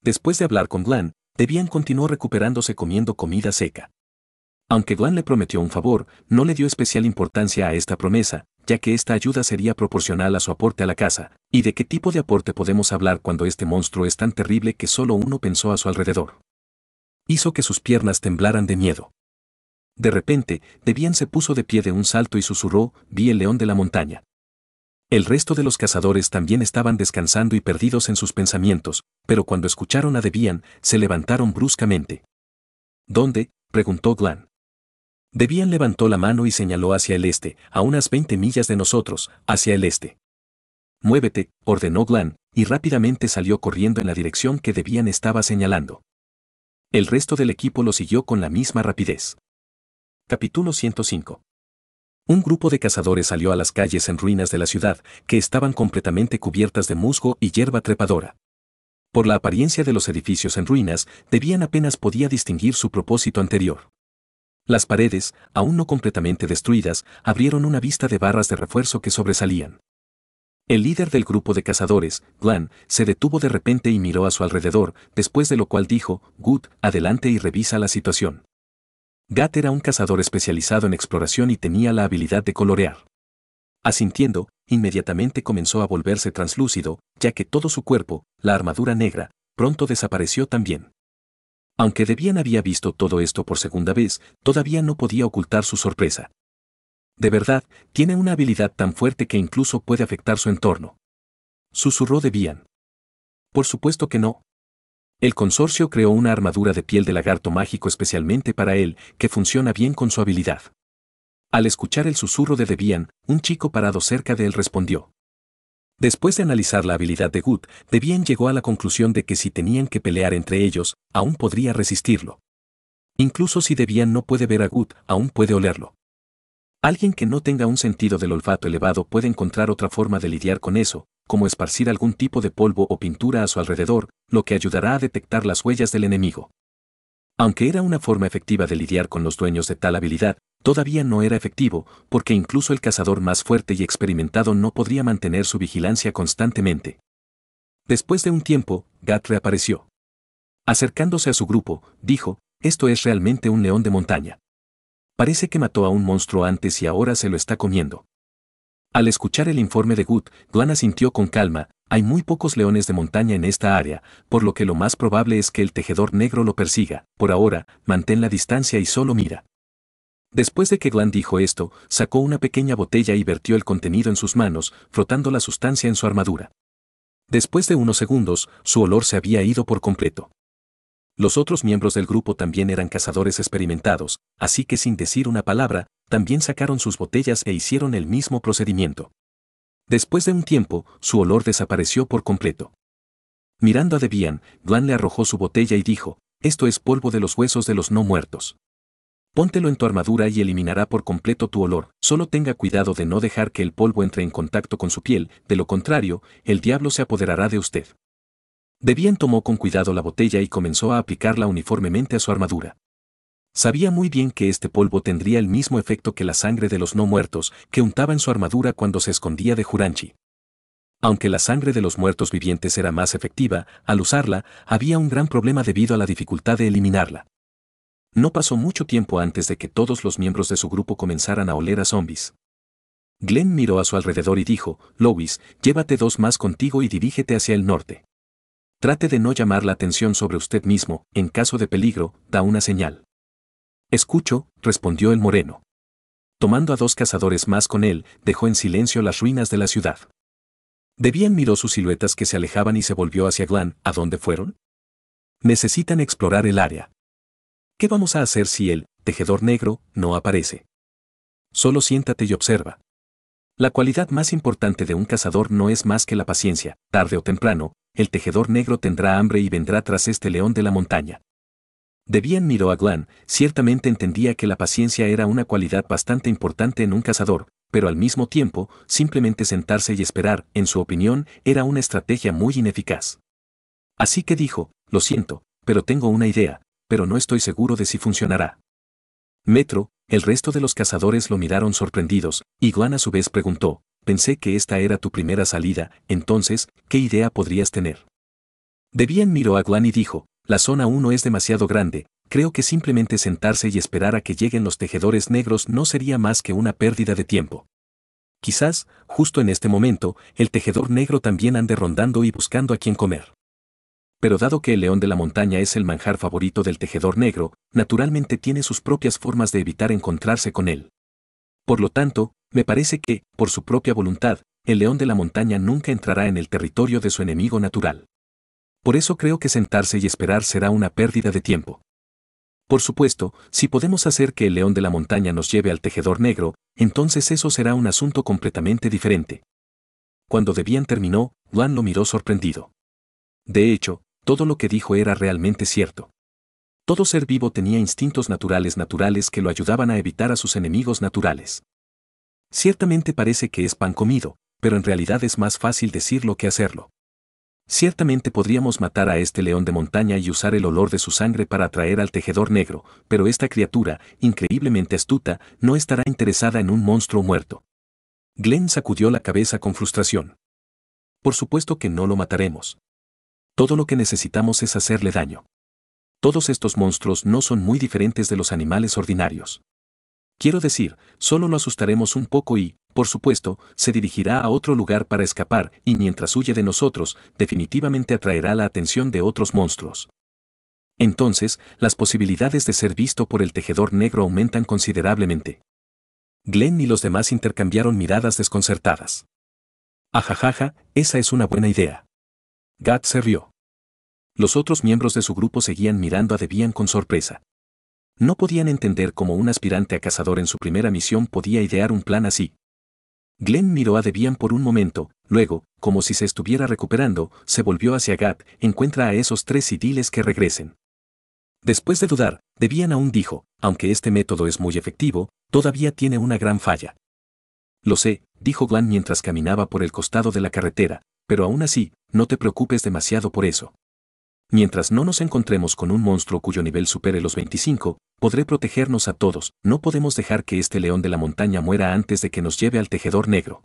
Después de hablar con Glan, Debian continuó recuperándose comiendo comida seca. Aunque Glan le prometió un favor, no le dio especial importancia a esta promesa, ya que esta ayuda sería proporcional a su aporte a la casa, y de qué tipo de aporte podemos hablar cuando este monstruo es tan terrible que solo uno pensó a su alrededor. Hizo que sus piernas temblaran de miedo. De repente, Debian se puso de pie de un salto y susurró, vi el león de la montaña. El resto de los cazadores también estaban descansando y perdidos en sus pensamientos, pero cuando escucharon a Debian, se levantaron bruscamente. ¿Dónde? preguntó Glan. Debian levantó la mano y señaló hacia el este, a unas 20 millas de nosotros, hacia el este. Muévete, ordenó Glan, y rápidamente salió corriendo en la dirección que Debian estaba señalando. El resto del equipo lo siguió con la misma rapidez. Capítulo 105. Un grupo de cazadores salió a las calles en ruinas de la ciudad, que estaban completamente cubiertas de musgo y hierba trepadora. Por la apariencia de los edificios en ruinas, Debian apenas podía distinguir su propósito anterior. Las paredes, aún no completamente destruidas, abrieron una vista de barras de refuerzo que sobresalían. El líder del grupo de cazadores, Glan, se detuvo de repente y miró a su alrededor, después de lo cual dijo, Good, adelante y revisa la situación. Gat era un cazador especializado en exploración y tenía la habilidad de colorear. Asintiendo, inmediatamente comenzó a volverse translúcido, ya que todo su cuerpo, la armadura negra, pronto desapareció también. Aunque Debian había visto todo esto por segunda vez, todavía no podía ocultar su sorpresa. De verdad, tiene una habilidad tan fuerte que incluso puede afectar su entorno. Susurró Debian. Por supuesto que no. El consorcio creó una armadura de piel de lagarto mágico especialmente para él, que funciona bien con su habilidad. Al escuchar el susurro de Debian, un chico parado cerca de él respondió. Después de analizar la habilidad de Gut, Debian llegó a la conclusión de que si tenían que pelear entre ellos, aún podría resistirlo. Incluso si Debian no puede ver a Gut, aún puede olerlo. Alguien que no tenga un sentido del olfato elevado puede encontrar otra forma de lidiar con eso, como esparcir algún tipo de polvo o pintura a su alrededor, lo que ayudará a detectar las huellas del enemigo. Aunque era una forma efectiva de lidiar con los dueños de tal habilidad, todavía no era efectivo, porque incluso el cazador más fuerte y experimentado no podría mantener su vigilancia constantemente. Después de un tiempo, Gat reapareció. Acercándose a su grupo, dijo, esto es realmente un león de montaña. Parece que mató a un monstruo antes y ahora se lo está comiendo. Al escuchar el informe de Gut, Glana sintió con calma, hay muy pocos leones de montaña en esta área, por lo que lo más probable es que el tejedor negro lo persiga. Por ahora, mantén la distancia y solo mira. Después de que Glan dijo esto, sacó una pequeña botella y vertió el contenido en sus manos, frotando la sustancia en su armadura. Después de unos segundos, su olor se había ido por completo. Los otros miembros del grupo también eran cazadores experimentados, así que sin decir una palabra, también sacaron sus botellas e hicieron el mismo procedimiento. Después de un tiempo, su olor desapareció por completo. Mirando a Debian, Glan le arrojó su botella y dijo, esto es polvo de los huesos de los no muertos. Póntelo en tu armadura y eliminará por completo tu olor, solo tenga cuidado de no dejar que el polvo entre en contacto con su piel, de lo contrario, el diablo se apoderará de usted. Debian tomó con cuidado la botella y comenzó a aplicarla uniformemente a su armadura. Sabía muy bien que este polvo tendría el mismo efecto que la sangre de los no muertos que untaba en su armadura cuando se escondía de Juranchi. Aunque la sangre de los muertos vivientes era más efectiva, al usarla, había un gran problema debido a la dificultad de eliminarla no pasó mucho tiempo antes de que todos los miembros de su grupo comenzaran a oler a zombies. Glenn miró a su alrededor y dijo, Lois, llévate dos más contigo y dirígete hacia el norte. Trate de no llamar la atención sobre usted mismo, en caso de peligro, da una señal. Escucho, respondió el moreno. Tomando a dos cazadores más con él, dejó en silencio las ruinas de la ciudad. Debian miró sus siluetas que se alejaban y se volvió hacia Glenn, ¿a dónde fueron? Necesitan explorar el área, ¿Qué vamos a hacer si el tejedor negro no aparece? Solo siéntate y observa. La cualidad más importante de un cazador no es más que la paciencia. Tarde o temprano, el tejedor negro tendrá hambre y vendrá tras este león de la montaña. Debian miró a Glan, ciertamente entendía que la paciencia era una cualidad bastante importante en un cazador, pero al mismo tiempo, simplemente sentarse y esperar, en su opinión, era una estrategia muy ineficaz. Así que dijo, lo siento, pero tengo una idea, pero no estoy seguro de si funcionará. Metro, el resto de los cazadores lo miraron sorprendidos, y Guan a su vez preguntó, pensé que esta era tu primera salida, entonces, ¿qué idea podrías tener? Debian miró a Guan y dijo, la zona 1 es demasiado grande, creo que simplemente sentarse y esperar a que lleguen los tejedores negros no sería más que una pérdida de tiempo. Quizás, justo en este momento, el tejedor negro también ande rondando y buscando a quien comer pero dado que el león de la montaña es el manjar favorito del tejedor negro, naturalmente tiene sus propias formas de evitar encontrarse con él. Por lo tanto, me parece que, por su propia voluntad, el león de la montaña nunca entrará en el territorio de su enemigo natural. Por eso creo que sentarse y esperar será una pérdida de tiempo. Por supuesto, si podemos hacer que el león de la montaña nos lleve al tejedor negro, entonces eso será un asunto completamente diferente. Cuando Debian terminó, Juan lo miró sorprendido. De hecho, todo lo que dijo era realmente cierto. Todo ser vivo tenía instintos naturales naturales que lo ayudaban a evitar a sus enemigos naturales. Ciertamente parece que es pan comido, pero en realidad es más fácil decirlo que hacerlo. Ciertamente podríamos matar a este león de montaña y usar el olor de su sangre para atraer al tejedor negro, pero esta criatura, increíblemente astuta, no estará interesada en un monstruo muerto. Glenn sacudió la cabeza con frustración. Por supuesto que no lo mataremos. Todo lo que necesitamos es hacerle daño. Todos estos monstruos no son muy diferentes de los animales ordinarios. Quiero decir, solo lo asustaremos un poco y, por supuesto, se dirigirá a otro lugar para escapar y mientras huye de nosotros, definitivamente atraerá la atención de otros monstruos. Entonces, las posibilidades de ser visto por el tejedor negro aumentan considerablemente. Glenn y los demás intercambiaron miradas desconcertadas. Ajajaja, esa es una buena idea. Gat se rió. Los otros miembros de su grupo seguían mirando a Debian con sorpresa. No podían entender cómo un aspirante a cazador en su primera misión podía idear un plan así. Glenn miró a Debian por un momento, luego, como si se estuviera recuperando, se volvió hacia Gat, encuentra a esos tres idiles que regresen. Después de dudar, Debian aún dijo, aunque este método es muy efectivo, todavía tiene una gran falla. Lo sé, dijo Glenn mientras caminaba por el costado de la carretera, pero aún así, no te preocupes demasiado por eso. Mientras no nos encontremos con un monstruo cuyo nivel supere los 25, podré protegernos a todos, no podemos dejar que este león de la montaña muera antes de que nos lleve al tejedor negro.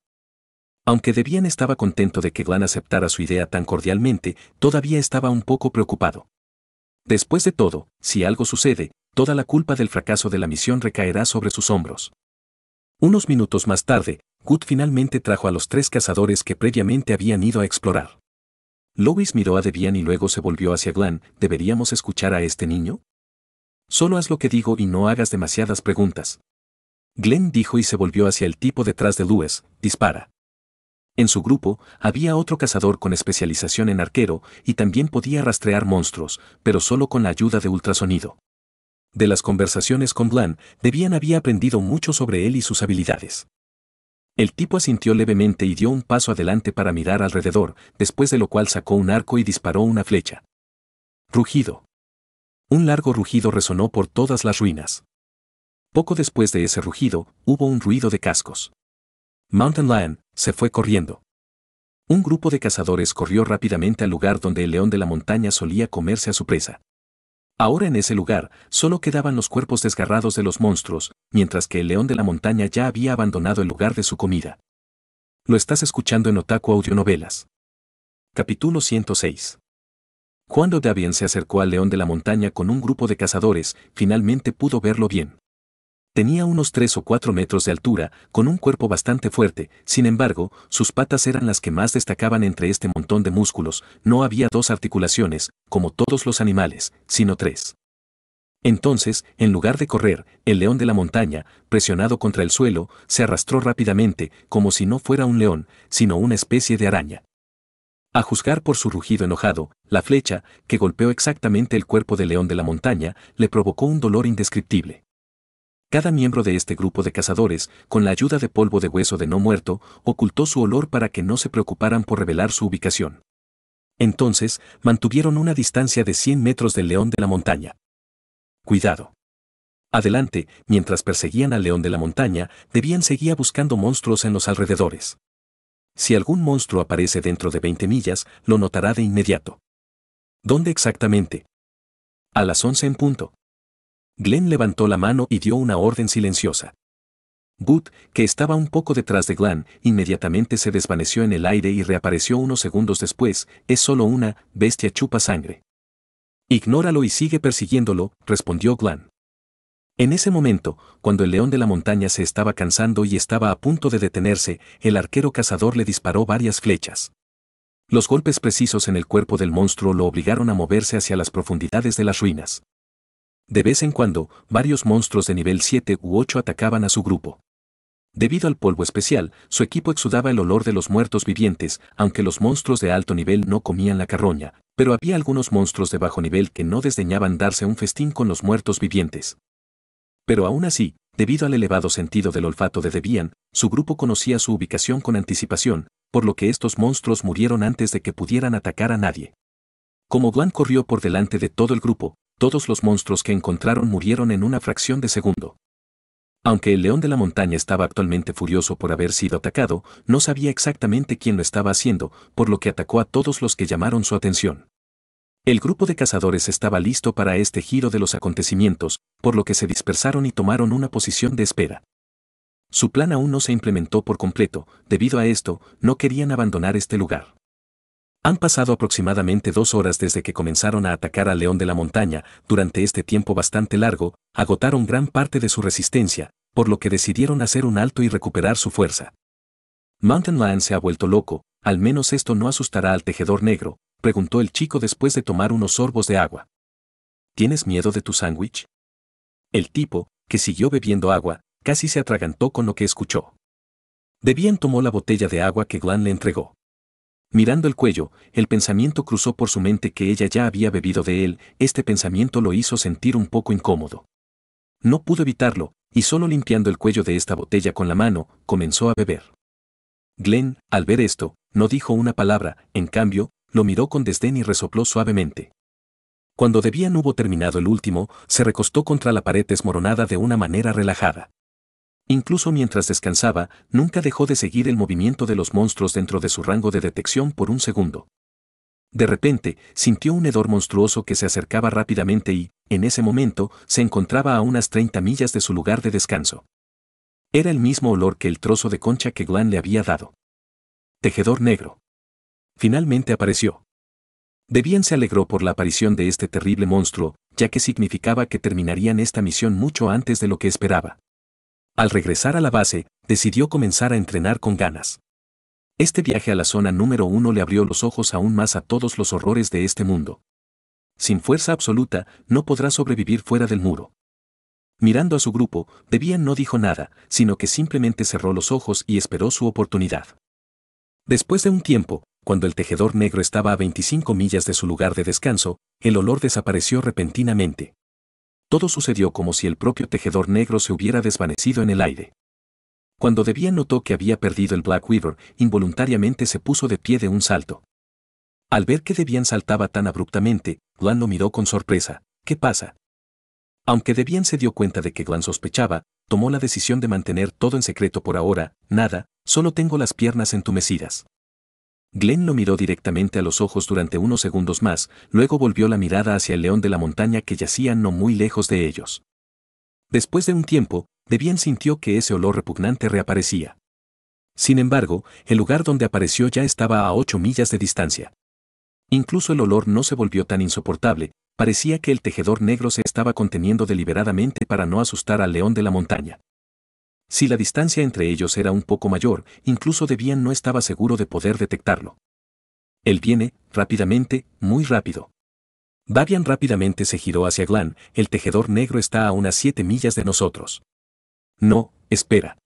Aunque Debian estaba contento de que Glan aceptara su idea tan cordialmente, todavía estaba un poco preocupado. Después de todo, si algo sucede, toda la culpa del fracaso de la misión recaerá sobre sus hombros. Unos minutos más tarde, Gut finalmente trajo a los tres cazadores que previamente habían ido a explorar. Lois miró a Debian y luego se volvió hacia Glenn, ¿deberíamos escuchar a este niño? Solo haz lo que digo y no hagas demasiadas preguntas. Glenn dijo y se volvió hacia el tipo detrás de Lewis, dispara. En su grupo había otro cazador con especialización en arquero y también podía rastrear monstruos, pero solo con la ayuda de ultrasonido. De las conversaciones con Glenn, Debian había aprendido mucho sobre él y sus habilidades. El tipo asintió levemente y dio un paso adelante para mirar alrededor, después de lo cual sacó un arco y disparó una flecha. Rugido. Un largo rugido resonó por todas las ruinas. Poco después de ese rugido, hubo un ruido de cascos. Mountain Lion se fue corriendo. Un grupo de cazadores corrió rápidamente al lugar donde el león de la montaña solía comerse a su presa. Ahora en ese lugar solo quedaban los cuerpos desgarrados de los monstruos, mientras que el león de la montaña ya había abandonado el lugar de su comida. Lo estás escuchando en Otaku Audionovelas. Capítulo 106. Cuando Davian se acercó al león de la montaña con un grupo de cazadores, finalmente pudo verlo bien. Tenía unos tres o cuatro metros de altura, con un cuerpo bastante fuerte, sin embargo, sus patas eran las que más destacaban entre este montón de músculos, no había dos articulaciones, como todos los animales, sino tres. Entonces, en lugar de correr, el león de la montaña, presionado contra el suelo, se arrastró rápidamente, como si no fuera un león, sino una especie de araña. A juzgar por su rugido enojado, la flecha, que golpeó exactamente el cuerpo del león de la montaña, le provocó un dolor indescriptible. Cada miembro de este grupo de cazadores, con la ayuda de polvo de hueso de no muerto, ocultó su olor para que no se preocuparan por revelar su ubicación. Entonces, mantuvieron una distancia de 100 metros del león de la montaña. Cuidado. Adelante, mientras perseguían al león de la montaña, debían seguir buscando monstruos en los alrededores. Si algún monstruo aparece dentro de 20 millas, lo notará de inmediato. ¿Dónde exactamente? A las 11 en punto. Glenn levantó la mano y dio una orden silenciosa. Boot, que estaba un poco detrás de Glenn, inmediatamente se desvaneció en el aire y reapareció unos segundos después, es solo una, bestia chupa sangre. Ignóralo y sigue persiguiéndolo, respondió Glenn. En ese momento, cuando el león de la montaña se estaba cansando y estaba a punto de detenerse, el arquero cazador le disparó varias flechas. Los golpes precisos en el cuerpo del monstruo lo obligaron a moverse hacia las profundidades de las ruinas. De vez en cuando, varios monstruos de nivel 7 u 8 atacaban a su grupo. Debido al polvo especial, su equipo exudaba el olor de los muertos vivientes, aunque los monstruos de alto nivel no comían la carroña, pero había algunos monstruos de bajo nivel que no desdeñaban darse un festín con los muertos vivientes. Pero aún así, debido al elevado sentido del olfato de Debian, su grupo conocía su ubicación con anticipación, por lo que estos monstruos murieron antes de que pudieran atacar a nadie. Como Guan corrió por delante de todo el grupo, todos los monstruos que encontraron murieron en una fracción de segundo. Aunque el león de la montaña estaba actualmente furioso por haber sido atacado, no sabía exactamente quién lo estaba haciendo, por lo que atacó a todos los que llamaron su atención. El grupo de cazadores estaba listo para este giro de los acontecimientos, por lo que se dispersaron y tomaron una posición de espera. Su plan aún no se implementó por completo, debido a esto, no querían abandonar este lugar. Han pasado aproximadamente dos horas desde que comenzaron a atacar al león de la montaña, durante este tiempo bastante largo, agotaron gran parte de su resistencia, por lo que decidieron hacer un alto y recuperar su fuerza. Mountain Lion se ha vuelto loco, al menos esto no asustará al tejedor negro, preguntó el chico después de tomar unos sorbos de agua. ¿Tienes miedo de tu sándwich? El tipo, que siguió bebiendo agua, casi se atragantó con lo que escuchó. Debian tomó la botella de agua que Glenn le entregó. Mirando el cuello, el pensamiento cruzó por su mente que ella ya había bebido de él, este pensamiento lo hizo sentir un poco incómodo. No pudo evitarlo, y solo limpiando el cuello de esta botella con la mano, comenzó a beber. Glenn, al ver esto, no dijo una palabra, en cambio, lo miró con desdén y resopló suavemente. Cuando debían hubo terminado el último, se recostó contra la pared desmoronada de una manera relajada. Incluso mientras descansaba, nunca dejó de seguir el movimiento de los monstruos dentro de su rango de detección por un segundo. De repente, sintió un hedor monstruoso que se acercaba rápidamente y, en ese momento, se encontraba a unas 30 millas de su lugar de descanso. Era el mismo olor que el trozo de concha que Glenn le había dado. Tejedor negro. Finalmente apareció. Debian se alegró por la aparición de este terrible monstruo, ya que significaba que terminarían esta misión mucho antes de lo que esperaba. Al regresar a la base, decidió comenzar a entrenar con ganas. Este viaje a la zona número uno le abrió los ojos aún más a todos los horrores de este mundo. Sin fuerza absoluta, no podrá sobrevivir fuera del muro. Mirando a su grupo, Debian no dijo nada, sino que simplemente cerró los ojos y esperó su oportunidad. Después de un tiempo, cuando el tejedor negro estaba a 25 millas de su lugar de descanso, el olor desapareció repentinamente todo sucedió como si el propio tejedor negro se hubiera desvanecido en el aire. Cuando Debian notó que había perdido el Black Weaver, involuntariamente se puso de pie de un salto. Al ver que Debian saltaba tan abruptamente, Glan lo miró con sorpresa. ¿Qué pasa? Aunque Debian se dio cuenta de que Glan sospechaba, tomó la decisión de mantener todo en secreto por ahora, nada, solo tengo las piernas entumecidas. Glenn lo miró directamente a los ojos durante unos segundos más, luego volvió la mirada hacia el león de la montaña que yacía no muy lejos de ellos. Después de un tiempo, Debian sintió que ese olor repugnante reaparecía. Sin embargo, el lugar donde apareció ya estaba a ocho millas de distancia. Incluso el olor no se volvió tan insoportable, parecía que el tejedor negro se estaba conteniendo deliberadamente para no asustar al león de la montaña. Si la distancia entre ellos era un poco mayor, incluso Debian no estaba seguro de poder detectarlo. Él viene, rápidamente, muy rápido. Davian rápidamente se giró hacia Glan, el tejedor negro está a unas siete millas de nosotros. No, espera.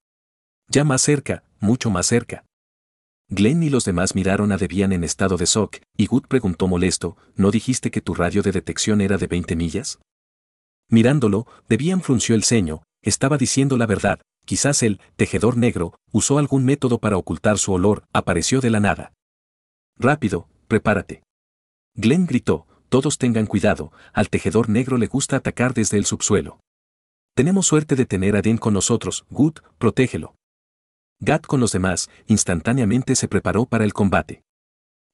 Ya más cerca, mucho más cerca. Glenn y los demás miraron a Debian en estado de shock, y Good preguntó molesto, ¿no dijiste que tu radio de detección era de 20 millas? Mirándolo, Debian frunció el ceño, estaba diciendo la verdad, Quizás el tejedor negro usó algún método para ocultar su olor, apareció de la nada. Rápido, prepárate. Glenn gritó, todos tengan cuidado, al tejedor negro le gusta atacar desde el subsuelo. Tenemos suerte de tener a Dean con nosotros, Good, protégelo. Gat con los demás, instantáneamente se preparó para el combate.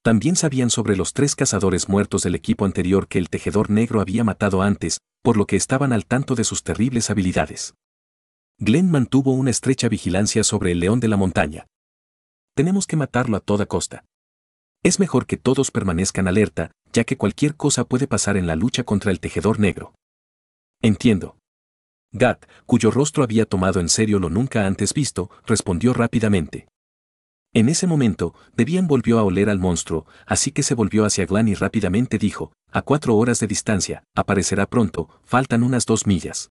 También sabían sobre los tres cazadores muertos del equipo anterior que el tejedor negro había matado antes, por lo que estaban al tanto de sus terribles habilidades. Glenn mantuvo una estrecha vigilancia sobre el león de la montaña. Tenemos que matarlo a toda costa. Es mejor que todos permanezcan alerta, ya que cualquier cosa puede pasar en la lucha contra el tejedor negro. Entiendo. Gat, cuyo rostro había tomado en serio lo nunca antes visto, respondió rápidamente. En ese momento, Debian volvió a oler al monstruo, así que se volvió hacia Glenn y rápidamente dijo, a cuatro horas de distancia, aparecerá pronto, faltan unas dos millas.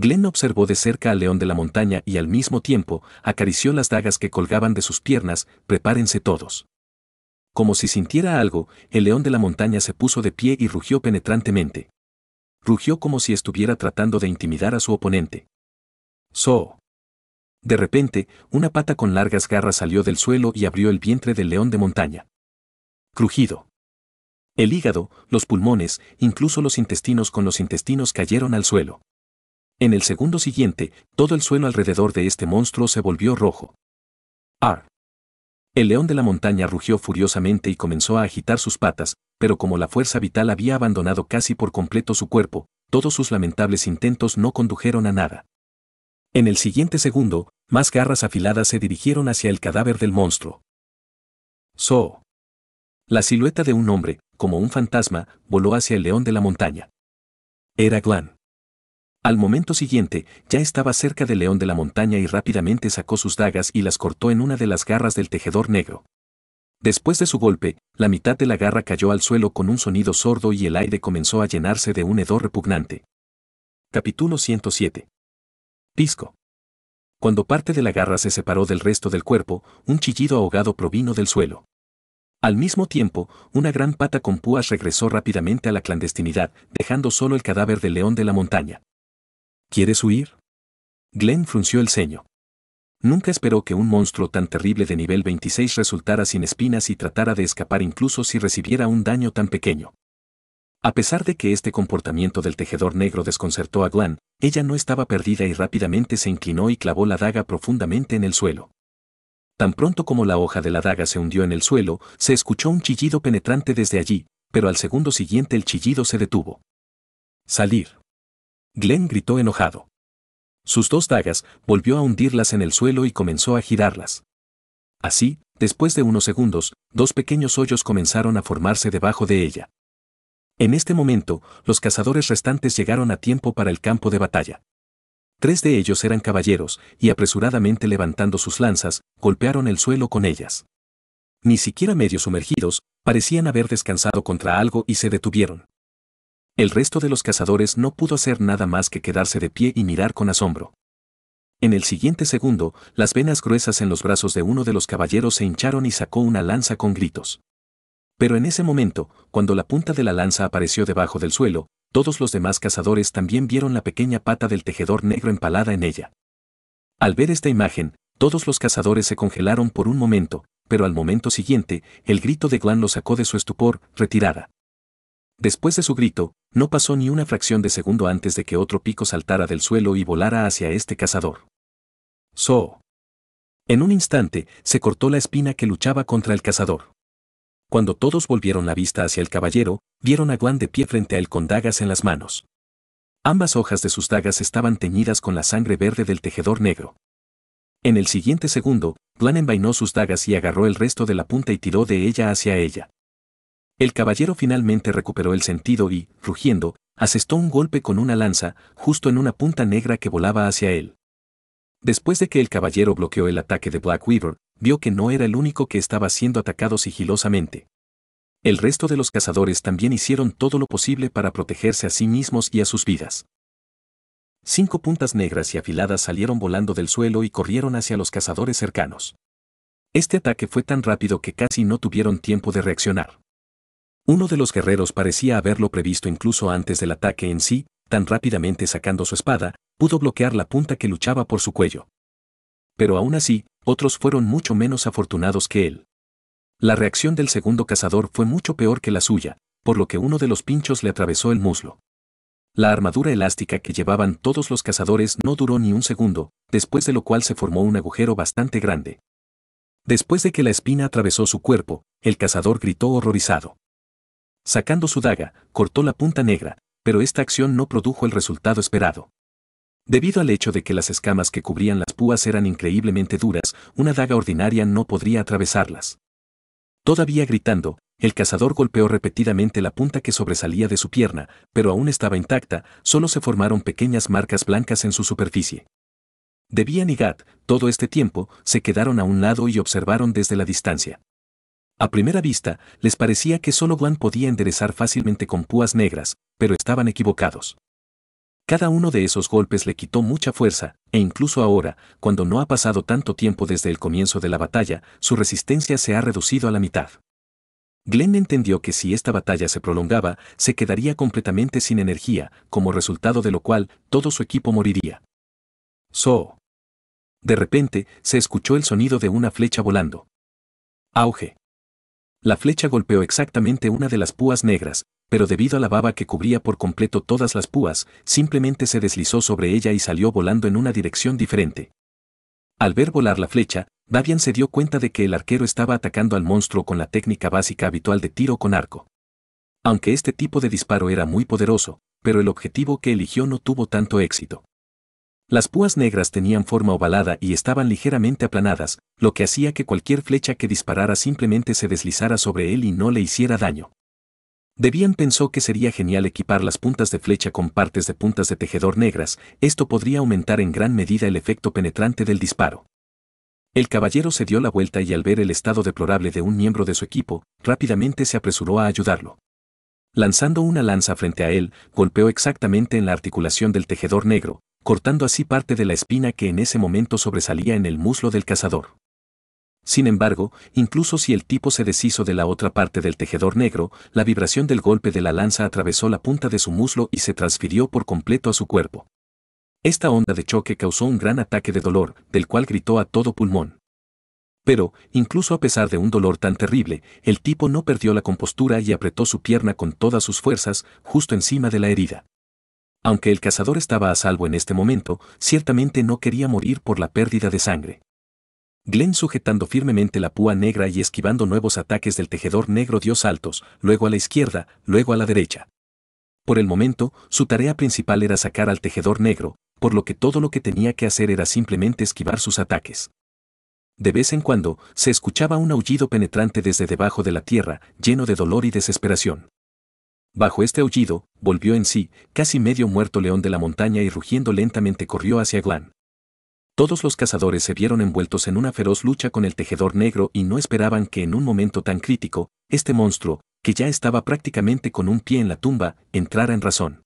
Glenn observó de cerca al león de la montaña y al mismo tiempo acarició las dagas que colgaban de sus piernas, prepárense todos. Como si sintiera algo, el león de la montaña se puso de pie y rugió penetrantemente. Rugió como si estuviera tratando de intimidar a su oponente. So. De repente, una pata con largas garras salió del suelo y abrió el vientre del león de montaña. Crujido. El hígado, los pulmones, incluso los intestinos con los intestinos cayeron al suelo. En el segundo siguiente, todo el suelo alrededor de este monstruo se volvió rojo. Ar. El león de la montaña rugió furiosamente y comenzó a agitar sus patas, pero como la fuerza vital había abandonado casi por completo su cuerpo, todos sus lamentables intentos no condujeron a nada. En el siguiente segundo, más garras afiladas se dirigieron hacia el cadáver del monstruo. So. La silueta de un hombre, como un fantasma, voló hacia el león de la montaña. Era Glenn. Al momento siguiente, ya estaba cerca del león de la montaña y rápidamente sacó sus dagas y las cortó en una de las garras del tejedor negro. Después de su golpe, la mitad de la garra cayó al suelo con un sonido sordo y el aire comenzó a llenarse de un hedor repugnante. Capítulo 107. Pisco. Cuando parte de la garra se separó del resto del cuerpo, un chillido ahogado provino del suelo. Al mismo tiempo, una gran pata con púas regresó rápidamente a la clandestinidad, dejando solo el cadáver del león de la montaña. ¿Quieres huir? Glenn frunció el ceño. Nunca esperó que un monstruo tan terrible de nivel 26 resultara sin espinas y tratara de escapar incluso si recibiera un daño tan pequeño. A pesar de que este comportamiento del tejedor negro desconcertó a Glenn, ella no estaba perdida y rápidamente se inclinó y clavó la daga profundamente en el suelo. Tan pronto como la hoja de la daga se hundió en el suelo, se escuchó un chillido penetrante desde allí, pero al segundo siguiente el chillido se detuvo. Salir. Glenn gritó enojado. Sus dos dagas volvió a hundirlas en el suelo y comenzó a girarlas. Así, después de unos segundos, dos pequeños hoyos comenzaron a formarse debajo de ella. En este momento, los cazadores restantes llegaron a tiempo para el campo de batalla. Tres de ellos eran caballeros, y apresuradamente levantando sus lanzas, golpearon el suelo con ellas. Ni siquiera medio sumergidos, parecían haber descansado contra algo y se detuvieron. El resto de los cazadores no pudo hacer nada más que quedarse de pie y mirar con asombro. En el siguiente segundo, las venas gruesas en los brazos de uno de los caballeros se hincharon y sacó una lanza con gritos. Pero en ese momento, cuando la punta de la lanza apareció debajo del suelo, todos los demás cazadores también vieron la pequeña pata del tejedor negro empalada en ella. Al ver esta imagen, todos los cazadores se congelaron por un momento, pero al momento siguiente, el grito de Glan lo sacó de su estupor, retirada. Después de su grito, no pasó ni una fracción de segundo antes de que otro pico saltara del suelo y volara hacia este cazador. So. En un instante, se cortó la espina que luchaba contra el cazador. Cuando todos volvieron la vista hacia el caballero, vieron a Guan de pie frente a él con dagas en las manos. Ambas hojas de sus dagas estaban teñidas con la sangre verde del tejedor negro. En el siguiente segundo, Guan envainó sus dagas y agarró el resto de la punta y tiró de ella hacia ella. El caballero finalmente recuperó el sentido y, rugiendo, asestó un golpe con una lanza, justo en una punta negra que volaba hacia él. Después de que el caballero bloqueó el ataque de Black Weaver, vio que no era el único que estaba siendo atacado sigilosamente. El resto de los cazadores también hicieron todo lo posible para protegerse a sí mismos y a sus vidas. Cinco puntas negras y afiladas salieron volando del suelo y corrieron hacia los cazadores cercanos. Este ataque fue tan rápido que casi no tuvieron tiempo de reaccionar. Uno de los guerreros parecía haberlo previsto incluso antes del ataque en sí, tan rápidamente sacando su espada, pudo bloquear la punta que luchaba por su cuello. Pero aún así, otros fueron mucho menos afortunados que él. La reacción del segundo cazador fue mucho peor que la suya, por lo que uno de los pinchos le atravesó el muslo. La armadura elástica que llevaban todos los cazadores no duró ni un segundo, después de lo cual se formó un agujero bastante grande. Después de que la espina atravesó su cuerpo, el cazador gritó horrorizado. Sacando su daga, cortó la punta negra, pero esta acción no produjo el resultado esperado. Debido al hecho de que las escamas que cubrían las púas eran increíblemente duras, una daga ordinaria no podría atravesarlas. Todavía gritando, el cazador golpeó repetidamente la punta que sobresalía de su pierna, pero aún estaba intacta, solo se formaron pequeñas marcas blancas en su superficie. Debian y Gat, todo este tiempo, se quedaron a un lado y observaron desde la distancia. A primera vista, les parecía que solo Guan podía enderezar fácilmente con púas negras, pero estaban equivocados. Cada uno de esos golpes le quitó mucha fuerza, e incluso ahora, cuando no ha pasado tanto tiempo desde el comienzo de la batalla, su resistencia se ha reducido a la mitad. Glenn entendió que si esta batalla se prolongaba, se quedaría completamente sin energía, como resultado de lo cual todo su equipo moriría. So. De repente, se escuchó el sonido de una flecha volando. Auge. La flecha golpeó exactamente una de las púas negras, pero debido a la baba que cubría por completo todas las púas, simplemente se deslizó sobre ella y salió volando en una dirección diferente. Al ver volar la flecha, Davian se dio cuenta de que el arquero estaba atacando al monstruo con la técnica básica habitual de tiro con arco. Aunque este tipo de disparo era muy poderoso, pero el objetivo que eligió no tuvo tanto éxito. Las púas negras tenían forma ovalada y estaban ligeramente aplanadas, lo que hacía que cualquier flecha que disparara simplemente se deslizara sobre él y no le hiciera daño. Debian pensó que sería genial equipar las puntas de flecha con partes de puntas de tejedor negras, esto podría aumentar en gran medida el efecto penetrante del disparo. El caballero se dio la vuelta y al ver el estado deplorable de un miembro de su equipo, rápidamente se apresuró a ayudarlo. Lanzando una lanza frente a él, golpeó exactamente en la articulación del tejedor negro, cortando así parte de la espina que en ese momento sobresalía en el muslo del cazador. Sin embargo, incluso si el tipo se deshizo de la otra parte del tejedor negro, la vibración del golpe de la lanza atravesó la punta de su muslo y se transfirió por completo a su cuerpo. Esta onda de choque causó un gran ataque de dolor, del cual gritó a todo pulmón. Pero, incluso a pesar de un dolor tan terrible, el tipo no perdió la compostura y apretó su pierna con todas sus fuerzas, justo encima de la herida. Aunque el cazador estaba a salvo en este momento, ciertamente no quería morir por la pérdida de sangre. Glenn sujetando firmemente la púa negra y esquivando nuevos ataques del tejedor negro dio saltos, luego a la izquierda, luego a la derecha. Por el momento, su tarea principal era sacar al tejedor negro, por lo que todo lo que tenía que hacer era simplemente esquivar sus ataques. De vez en cuando, se escuchaba un aullido penetrante desde debajo de la tierra, lleno de dolor y desesperación. Bajo este aullido, volvió en sí, casi medio muerto león de la montaña y rugiendo lentamente corrió hacia Glan. Todos los cazadores se vieron envueltos en una feroz lucha con el tejedor negro y no esperaban que en un momento tan crítico, este monstruo, que ya estaba prácticamente con un pie en la tumba, entrara en razón.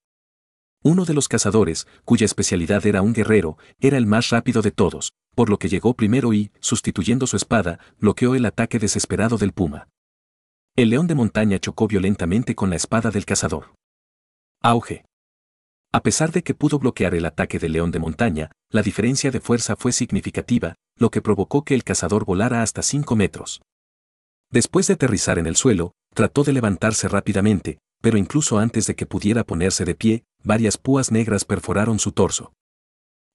Uno de los cazadores, cuya especialidad era un guerrero, era el más rápido de todos, por lo que llegó primero y, sustituyendo su espada, bloqueó el ataque desesperado del puma. El león de montaña chocó violentamente con la espada del cazador. Auge. A pesar de que pudo bloquear el ataque del león de montaña, la diferencia de fuerza fue significativa, lo que provocó que el cazador volara hasta 5 metros. Después de aterrizar en el suelo, trató de levantarse rápidamente, pero incluso antes de que pudiera ponerse de pie, varias púas negras perforaron su torso.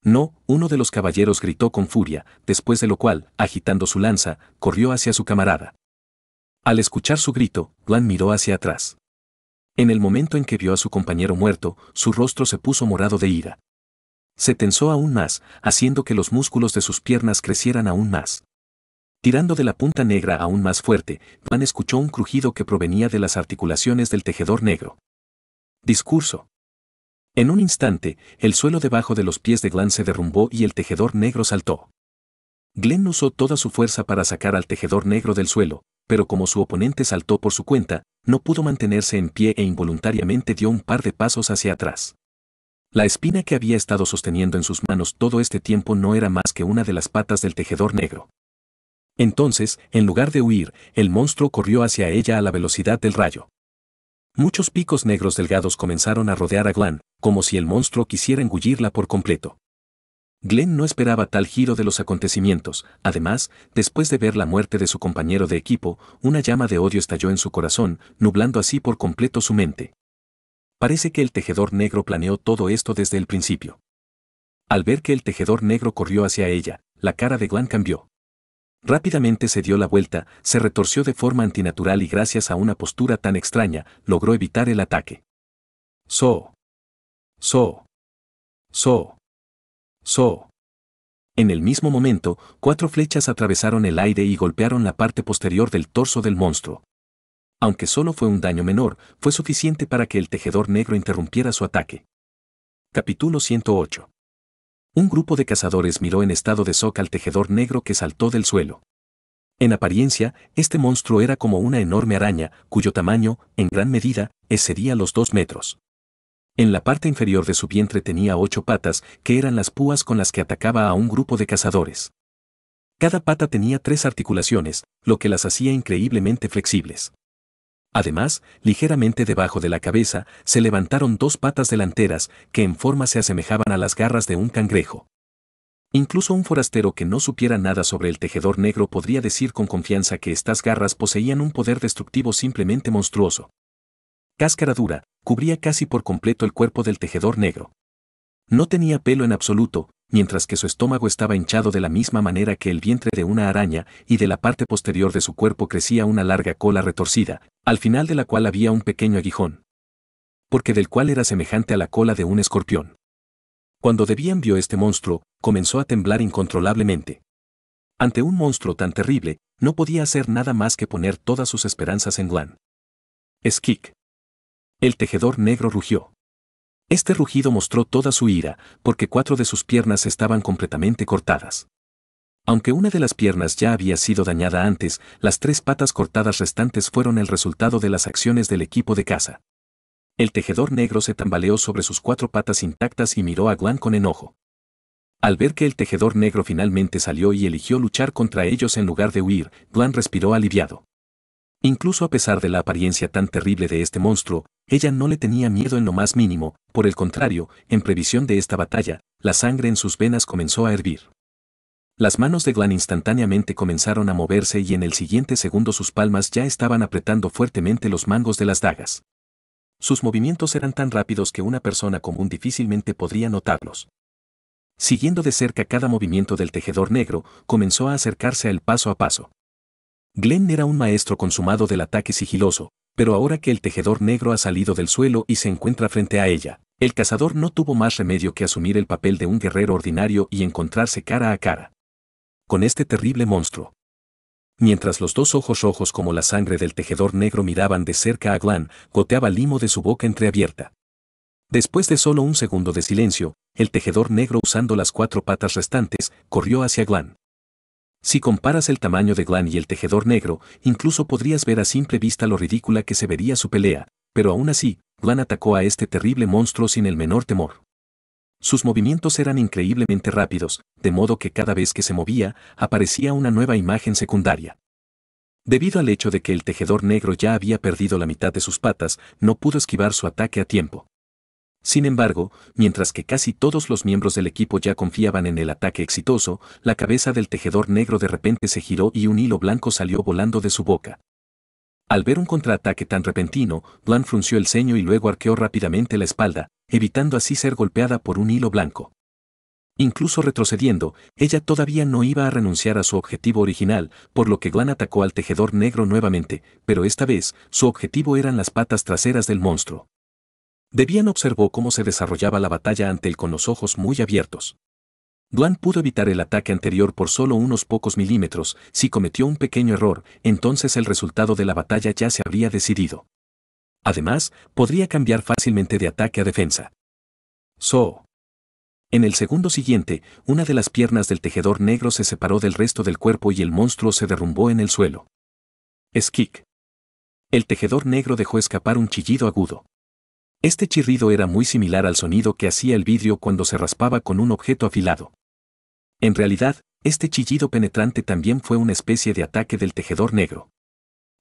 No, uno de los caballeros gritó con furia, después de lo cual, agitando su lanza, corrió hacia su camarada. Al escuchar su grito, Glenn miró hacia atrás. En el momento en que vio a su compañero muerto, su rostro se puso morado de ira. Se tensó aún más, haciendo que los músculos de sus piernas crecieran aún más. Tirando de la punta negra aún más fuerte, Glenn escuchó un crujido que provenía de las articulaciones del tejedor negro. Discurso. En un instante, el suelo debajo de los pies de Glenn se derrumbó y el tejedor negro saltó. Glenn usó toda su fuerza para sacar al tejedor negro del suelo, pero como su oponente saltó por su cuenta, no pudo mantenerse en pie e involuntariamente dio un par de pasos hacia atrás. La espina que había estado sosteniendo en sus manos todo este tiempo no era más que una de las patas del tejedor negro. Entonces, en lugar de huir, el monstruo corrió hacia ella a la velocidad del rayo. Muchos picos negros delgados comenzaron a rodear a Glan, como si el monstruo quisiera engullirla por completo. Glenn no esperaba tal giro de los acontecimientos, además, después de ver la muerte de su compañero de equipo, una llama de odio estalló en su corazón, nublando así por completo su mente. Parece que el tejedor negro planeó todo esto desde el principio. Al ver que el tejedor negro corrió hacia ella, la cara de Glenn cambió. Rápidamente se dio la vuelta, se retorció de forma antinatural y gracias a una postura tan extraña, logró evitar el ataque. So. So. So. En el mismo momento, cuatro flechas atravesaron el aire y golpearon la parte posterior del torso del monstruo. Aunque solo fue un daño menor, fue suficiente para que el tejedor negro interrumpiera su ataque. Capítulo 108. Un grupo de cazadores miró en estado de shock al tejedor negro que saltó del suelo. En apariencia, este monstruo era como una enorme araña, cuyo tamaño, en gran medida, excedía los dos metros. En la parte inferior de su vientre tenía ocho patas, que eran las púas con las que atacaba a un grupo de cazadores. Cada pata tenía tres articulaciones, lo que las hacía increíblemente flexibles. Además, ligeramente debajo de la cabeza, se levantaron dos patas delanteras, que en forma se asemejaban a las garras de un cangrejo. Incluso un forastero que no supiera nada sobre el tejedor negro podría decir con confianza que estas garras poseían un poder destructivo simplemente monstruoso cáscara dura, cubría casi por completo el cuerpo del tejedor negro. No tenía pelo en absoluto, mientras que su estómago estaba hinchado de la misma manera que el vientre de una araña, y de la parte posterior de su cuerpo crecía una larga cola retorcida, al final de la cual había un pequeño aguijón. Porque del cual era semejante a la cola de un escorpión. Cuando Debian vio este monstruo, comenzó a temblar incontrolablemente. Ante un monstruo tan terrible, no podía hacer nada más que poner todas sus esperanzas en Glan. Skik. El tejedor negro rugió. Este rugido mostró toda su ira, porque cuatro de sus piernas estaban completamente cortadas. Aunque una de las piernas ya había sido dañada antes, las tres patas cortadas restantes fueron el resultado de las acciones del equipo de caza. El tejedor negro se tambaleó sobre sus cuatro patas intactas y miró a Guan con enojo. Al ver que el tejedor negro finalmente salió y eligió luchar contra ellos en lugar de huir, Guan respiró aliviado. Incluso a pesar de la apariencia tan terrible de este monstruo, ella no le tenía miedo en lo más mínimo, por el contrario, en previsión de esta batalla, la sangre en sus venas comenzó a hervir. Las manos de Glenn instantáneamente comenzaron a moverse y en el siguiente segundo sus palmas ya estaban apretando fuertemente los mangos de las dagas. Sus movimientos eran tan rápidos que una persona común difícilmente podría notarlos. Siguiendo de cerca cada movimiento del tejedor negro, comenzó a acercarse al paso a paso. Glenn era un maestro consumado del ataque sigiloso, pero ahora que el tejedor negro ha salido del suelo y se encuentra frente a ella, el cazador no tuvo más remedio que asumir el papel de un guerrero ordinario y encontrarse cara a cara. Con este terrible monstruo. Mientras los dos ojos rojos como la sangre del tejedor negro miraban de cerca a Glan, goteaba limo de su boca entreabierta. Después de solo un segundo de silencio, el tejedor negro usando las cuatro patas restantes, corrió hacia Glan. Si comparas el tamaño de Glan y el tejedor negro, incluso podrías ver a simple vista lo ridícula que se vería su pelea, pero aún así, Glan atacó a este terrible monstruo sin el menor temor. Sus movimientos eran increíblemente rápidos, de modo que cada vez que se movía, aparecía una nueva imagen secundaria. Debido al hecho de que el tejedor negro ya había perdido la mitad de sus patas, no pudo esquivar su ataque a tiempo. Sin embargo, mientras que casi todos los miembros del equipo ya confiaban en el ataque exitoso, la cabeza del tejedor negro de repente se giró y un hilo blanco salió volando de su boca. Al ver un contraataque tan repentino, Glan frunció el ceño y luego arqueó rápidamente la espalda, evitando así ser golpeada por un hilo blanco. Incluso retrocediendo, ella todavía no iba a renunciar a su objetivo original, por lo que Glan atacó al tejedor negro nuevamente, pero esta vez, su objetivo eran las patas traseras del monstruo. Debian observó cómo se desarrollaba la batalla ante él con los ojos muy abiertos. Duan pudo evitar el ataque anterior por solo unos pocos milímetros, si cometió un pequeño error, entonces el resultado de la batalla ya se habría decidido. Además, podría cambiar fácilmente de ataque a defensa. So. En el segundo siguiente, una de las piernas del tejedor negro se separó del resto del cuerpo y el monstruo se derrumbó en el suelo. Skik. El tejedor negro dejó escapar un chillido agudo. Este chirrido era muy similar al sonido que hacía el vidrio cuando se raspaba con un objeto afilado. En realidad, este chillido penetrante también fue una especie de ataque del tejedor negro.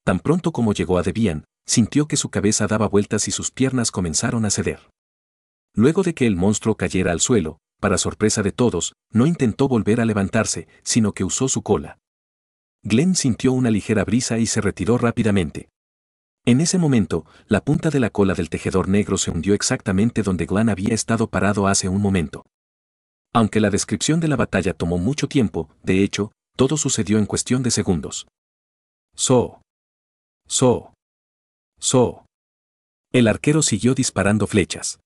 Tan pronto como llegó a Debian, sintió que su cabeza daba vueltas y sus piernas comenzaron a ceder. Luego de que el monstruo cayera al suelo, para sorpresa de todos, no intentó volver a levantarse, sino que usó su cola. Glenn sintió una ligera brisa y se retiró rápidamente. En ese momento, la punta de la cola del tejedor negro se hundió exactamente donde Glan había estado parado hace un momento. Aunque la descripción de la batalla tomó mucho tiempo, de hecho, todo sucedió en cuestión de segundos. So. So. So. El arquero siguió disparando flechas.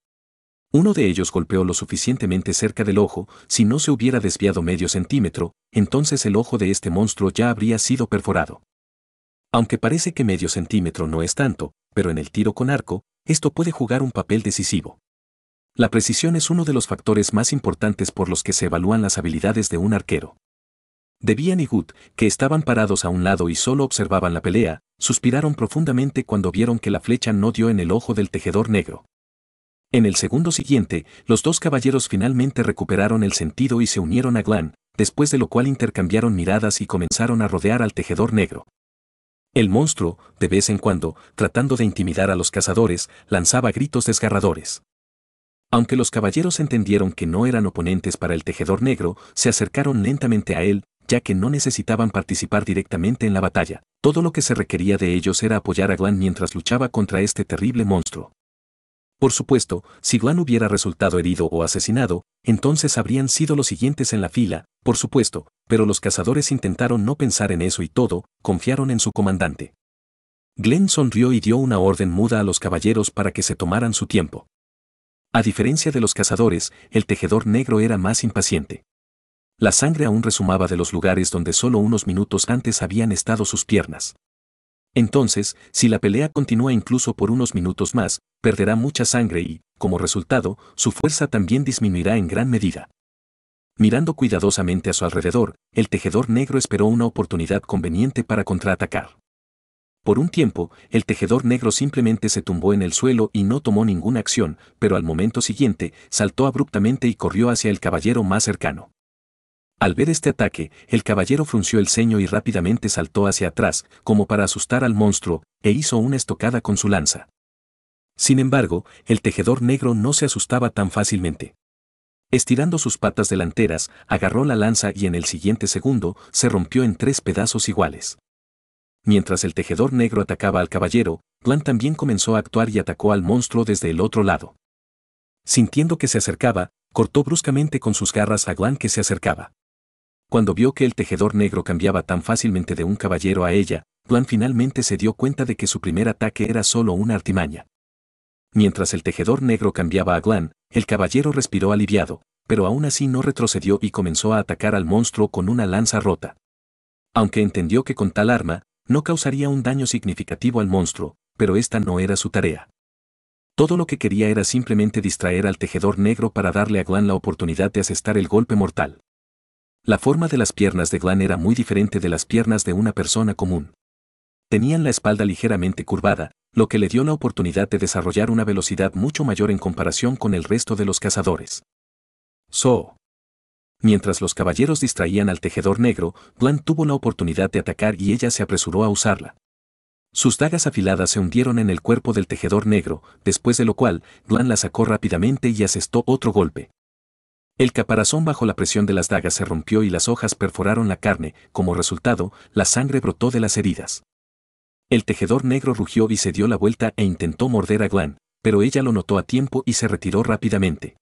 Uno de ellos golpeó lo suficientemente cerca del ojo, si no se hubiera desviado medio centímetro, entonces el ojo de este monstruo ya habría sido perforado. Aunque parece que medio centímetro no es tanto, pero en el tiro con arco, esto puede jugar un papel decisivo. La precisión es uno de los factores más importantes por los que se evalúan las habilidades de un arquero. Debian y Gut, que estaban parados a un lado y solo observaban la pelea, suspiraron profundamente cuando vieron que la flecha no dio en el ojo del tejedor negro. En el segundo siguiente, los dos caballeros finalmente recuperaron el sentido y se unieron a Glan, después de lo cual intercambiaron miradas y comenzaron a rodear al tejedor negro. El monstruo, de vez en cuando, tratando de intimidar a los cazadores, lanzaba gritos desgarradores. Aunque los caballeros entendieron que no eran oponentes para el tejedor negro, se acercaron lentamente a él, ya que no necesitaban participar directamente en la batalla. Todo lo que se requería de ellos era apoyar a Glan mientras luchaba contra este terrible monstruo. Por supuesto, si Guan hubiera resultado herido o asesinado, entonces habrían sido los siguientes en la fila, por supuesto, pero los cazadores intentaron no pensar en eso y todo, confiaron en su comandante. Glenn sonrió y dio una orden muda a los caballeros para que se tomaran su tiempo. A diferencia de los cazadores, el tejedor negro era más impaciente. La sangre aún resumaba de los lugares donde solo unos minutos antes habían estado sus piernas. Entonces, si la pelea continúa incluso por unos minutos más, perderá mucha sangre y, como resultado, su fuerza también disminuirá en gran medida. Mirando cuidadosamente a su alrededor, el tejedor negro esperó una oportunidad conveniente para contraatacar. Por un tiempo, el tejedor negro simplemente se tumbó en el suelo y no tomó ninguna acción, pero al momento siguiente, saltó abruptamente y corrió hacia el caballero más cercano. Al ver este ataque, el caballero frunció el ceño y rápidamente saltó hacia atrás, como para asustar al monstruo, e hizo una estocada con su lanza. Sin embargo, el tejedor negro no se asustaba tan fácilmente. Estirando sus patas delanteras, agarró la lanza y en el siguiente segundo se rompió en tres pedazos iguales. Mientras el tejedor negro atacaba al caballero, Glan también comenzó a actuar y atacó al monstruo desde el otro lado. Sintiendo que se acercaba, cortó bruscamente con sus garras a Glan que se acercaba. Cuando vio que el tejedor negro cambiaba tan fácilmente de un caballero a ella, Glan finalmente se dio cuenta de que su primer ataque era solo una artimaña. Mientras el tejedor negro cambiaba a Glan, el caballero respiró aliviado, pero aún así no retrocedió y comenzó a atacar al monstruo con una lanza rota. Aunque entendió que con tal arma, no causaría un daño significativo al monstruo, pero esta no era su tarea. Todo lo que quería era simplemente distraer al tejedor negro para darle a Glan la oportunidad de asestar el golpe mortal. La forma de las piernas de Glan era muy diferente de las piernas de una persona común. Tenían la espalda ligeramente curvada, lo que le dio la oportunidad de desarrollar una velocidad mucho mayor en comparación con el resto de los cazadores. So. Mientras los caballeros distraían al tejedor negro, Glan tuvo la oportunidad de atacar y ella se apresuró a usarla. Sus dagas afiladas se hundieron en el cuerpo del tejedor negro, después de lo cual, Glan la sacó rápidamente y asestó otro golpe. El caparazón bajo la presión de las dagas se rompió y las hojas perforaron la carne, como resultado, la sangre brotó de las heridas. El tejedor negro rugió y se dio la vuelta e intentó morder a Glenn, pero ella lo notó a tiempo y se retiró rápidamente.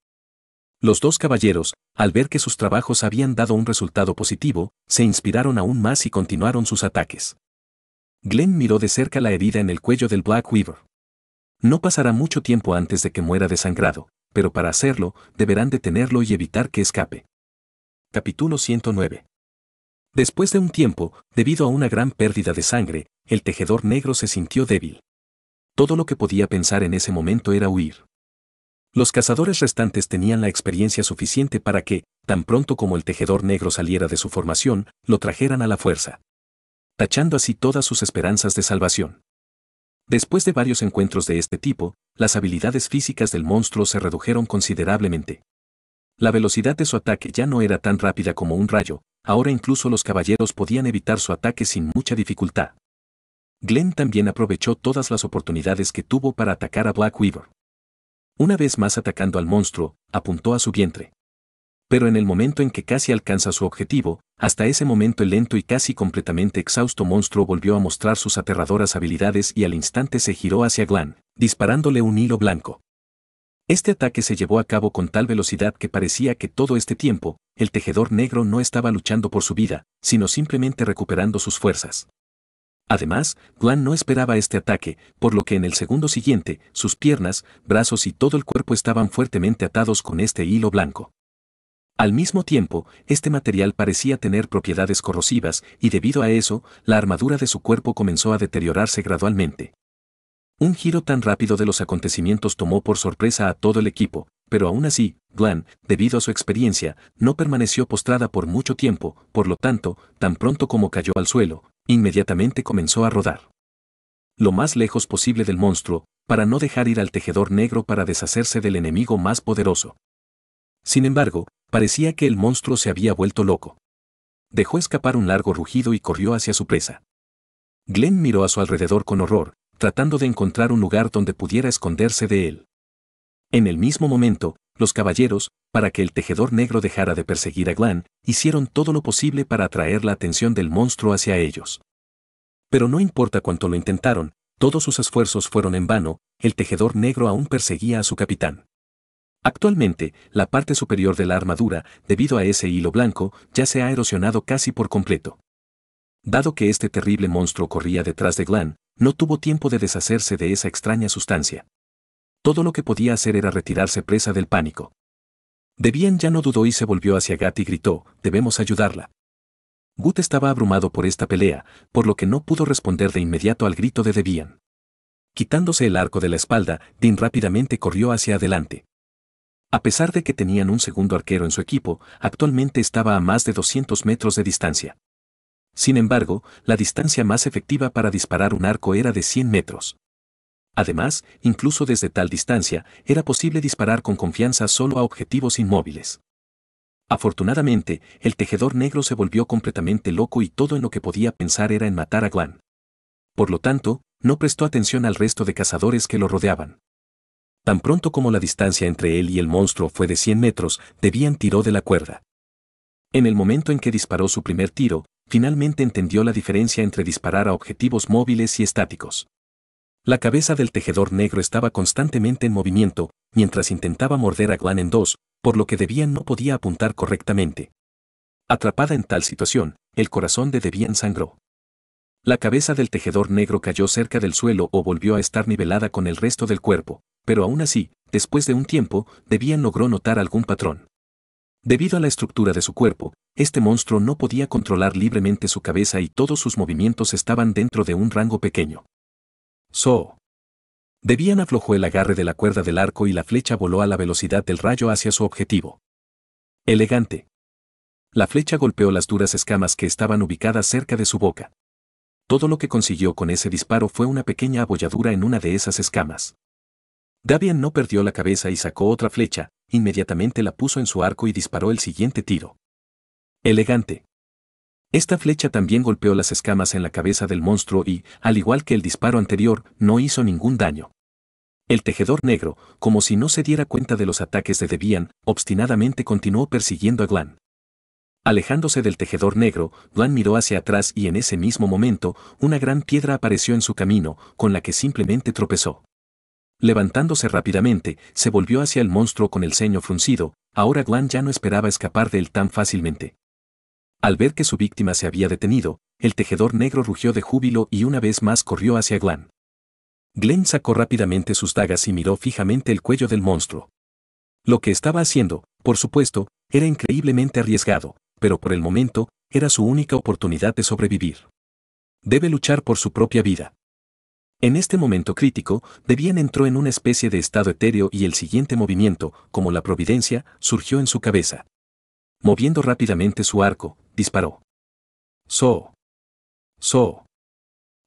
Los dos caballeros, al ver que sus trabajos habían dado un resultado positivo, se inspiraron aún más y continuaron sus ataques. Glenn miró de cerca la herida en el cuello del Black Weaver. No pasará mucho tiempo antes de que muera desangrado, pero para hacerlo, deberán detenerlo y evitar que escape. Capítulo 109. Después de un tiempo, debido a una gran pérdida de sangre, el tejedor negro se sintió débil. Todo lo que podía pensar en ese momento era huir. Los cazadores restantes tenían la experiencia suficiente para que, tan pronto como el tejedor negro saliera de su formación, lo trajeran a la fuerza. Tachando así todas sus esperanzas de salvación. Después de varios encuentros de este tipo, las habilidades físicas del monstruo se redujeron considerablemente. La velocidad de su ataque ya no era tan rápida como un rayo, ahora incluso los caballeros podían evitar su ataque sin mucha dificultad. Glenn también aprovechó todas las oportunidades que tuvo para atacar a Black Weaver. Una vez más atacando al monstruo, apuntó a su vientre pero en el momento en que casi alcanza su objetivo, hasta ese momento el lento y casi completamente exhausto monstruo volvió a mostrar sus aterradoras habilidades y al instante se giró hacia Glan, disparándole un hilo blanco. Este ataque se llevó a cabo con tal velocidad que parecía que todo este tiempo, el tejedor negro no estaba luchando por su vida, sino simplemente recuperando sus fuerzas. Además, Glan no esperaba este ataque, por lo que en el segundo siguiente, sus piernas, brazos y todo el cuerpo estaban fuertemente atados con este hilo blanco. Al mismo tiempo, este material parecía tener propiedades corrosivas y debido a eso, la armadura de su cuerpo comenzó a deteriorarse gradualmente. Un giro tan rápido de los acontecimientos tomó por sorpresa a todo el equipo, pero aún así, Glan, debido a su experiencia, no permaneció postrada por mucho tiempo, por lo tanto, tan pronto como cayó al suelo, inmediatamente comenzó a rodar. Lo más lejos posible del monstruo, para no dejar ir al tejedor negro para deshacerse del enemigo más poderoso. Sin embargo, parecía que el monstruo se había vuelto loco. Dejó escapar un largo rugido y corrió hacia su presa. Glenn miró a su alrededor con horror, tratando de encontrar un lugar donde pudiera esconderse de él. En el mismo momento, los caballeros, para que el tejedor negro dejara de perseguir a Glenn, hicieron todo lo posible para atraer la atención del monstruo hacia ellos. Pero no importa cuánto lo intentaron, todos sus esfuerzos fueron en vano, el tejedor negro aún perseguía a su capitán. Actualmente, la parte superior de la armadura, debido a ese hilo blanco, ya se ha erosionado casi por completo. Dado que este terrible monstruo corría detrás de Glan, no tuvo tiempo de deshacerse de esa extraña sustancia. Todo lo que podía hacer era retirarse presa del pánico. Debian ya no dudó y se volvió hacia Gat y gritó, debemos ayudarla. Gut estaba abrumado por esta pelea, por lo que no pudo responder de inmediato al grito de Debian. Quitándose el arco de la espalda, Dean rápidamente corrió hacia adelante. A pesar de que tenían un segundo arquero en su equipo, actualmente estaba a más de 200 metros de distancia. Sin embargo, la distancia más efectiva para disparar un arco era de 100 metros. Además, incluso desde tal distancia, era posible disparar con confianza solo a objetivos inmóviles. Afortunadamente, el tejedor negro se volvió completamente loco y todo en lo que podía pensar era en matar a Guan. Por lo tanto, no prestó atención al resto de cazadores que lo rodeaban. Tan pronto como la distancia entre él y el monstruo fue de 100 metros, Debian tiró de la cuerda. En el momento en que disparó su primer tiro, finalmente entendió la diferencia entre disparar a objetivos móviles y estáticos. La cabeza del tejedor negro estaba constantemente en movimiento, mientras intentaba morder a Glan en dos, por lo que Debian no podía apuntar correctamente. Atrapada en tal situación, el corazón de Debian sangró. La cabeza del tejedor negro cayó cerca del suelo o volvió a estar nivelada con el resto del cuerpo, pero aún así, después de un tiempo, Debian logró notar algún patrón. Debido a la estructura de su cuerpo, este monstruo no podía controlar libremente su cabeza y todos sus movimientos estaban dentro de un rango pequeño. So. Debian aflojó el agarre de la cuerda del arco y la flecha voló a la velocidad del rayo hacia su objetivo. Elegante. La flecha golpeó las duras escamas que estaban ubicadas cerca de su boca. Todo lo que consiguió con ese disparo fue una pequeña abolladura en una de esas escamas. Davian no perdió la cabeza y sacó otra flecha, inmediatamente la puso en su arco y disparó el siguiente tiro. Elegante. Esta flecha también golpeó las escamas en la cabeza del monstruo y, al igual que el disparo anterior, no hizo ningún daño. El tejedor negro, como si no se diera cuenta de los ataques de Debian, obstinadamente continuó persiguiendo a Glan. Alejándose del tejedor negro, Glan miró hacia atrás y en ese mismo momento, una gran piedra apareció en su camino, con la que simplemente tropezó. Levantándose rápidamente, se volvió hacia el monstruo con el ceño fruncido, ahora Glenn ya no esperaba escapar de él tan fácilmente. Al ver que su víctima se había detenido, el tejedor negro rugió de júbilo y una vez más corrió hacia Glen Glenn sacó rápidamente sus dagas y miró fijamente el cuello del monstruo. Lo que estaba haciendo, por supuesto, era increíblemente arriesgado, pero por el momento, era su única oportunidad de sobrevivir. Debe luchar por su propia vida. En este momento crítico, Debian entró en una especie de estado etéreo y el siguiente movimiento, como la providencia, surgió en su cabeza. Moviendo rápidamente su arco, disparó. So. So.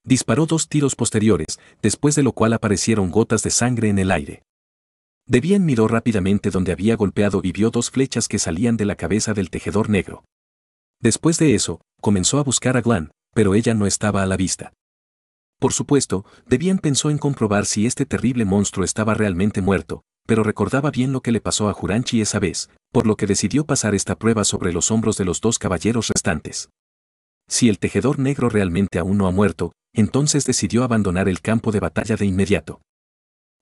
Disparó dos tiros posteriores, después de lo cual aparecieron gotas de sangre en el aire. Debian miró rápidamente donde había golpeado y vio dos flechas que salían de la cabeza del tejedor negro. Después de eso, comenzó a buscar a Glan, pero ella no estaba a la vista. Por supuesto, Debian pensó en comprobar si este terrible monstruo estaba realmente muerto, pero recordaba bien lo que le pasó a Juranchi esa vez, por lo que decidió pasar esta prueba sobre los hombros de los dos caballeros restantes. Si el tejedor negro realmente aún no ha muerto, entonces decidió abandonar el campo de batalla de inmediato.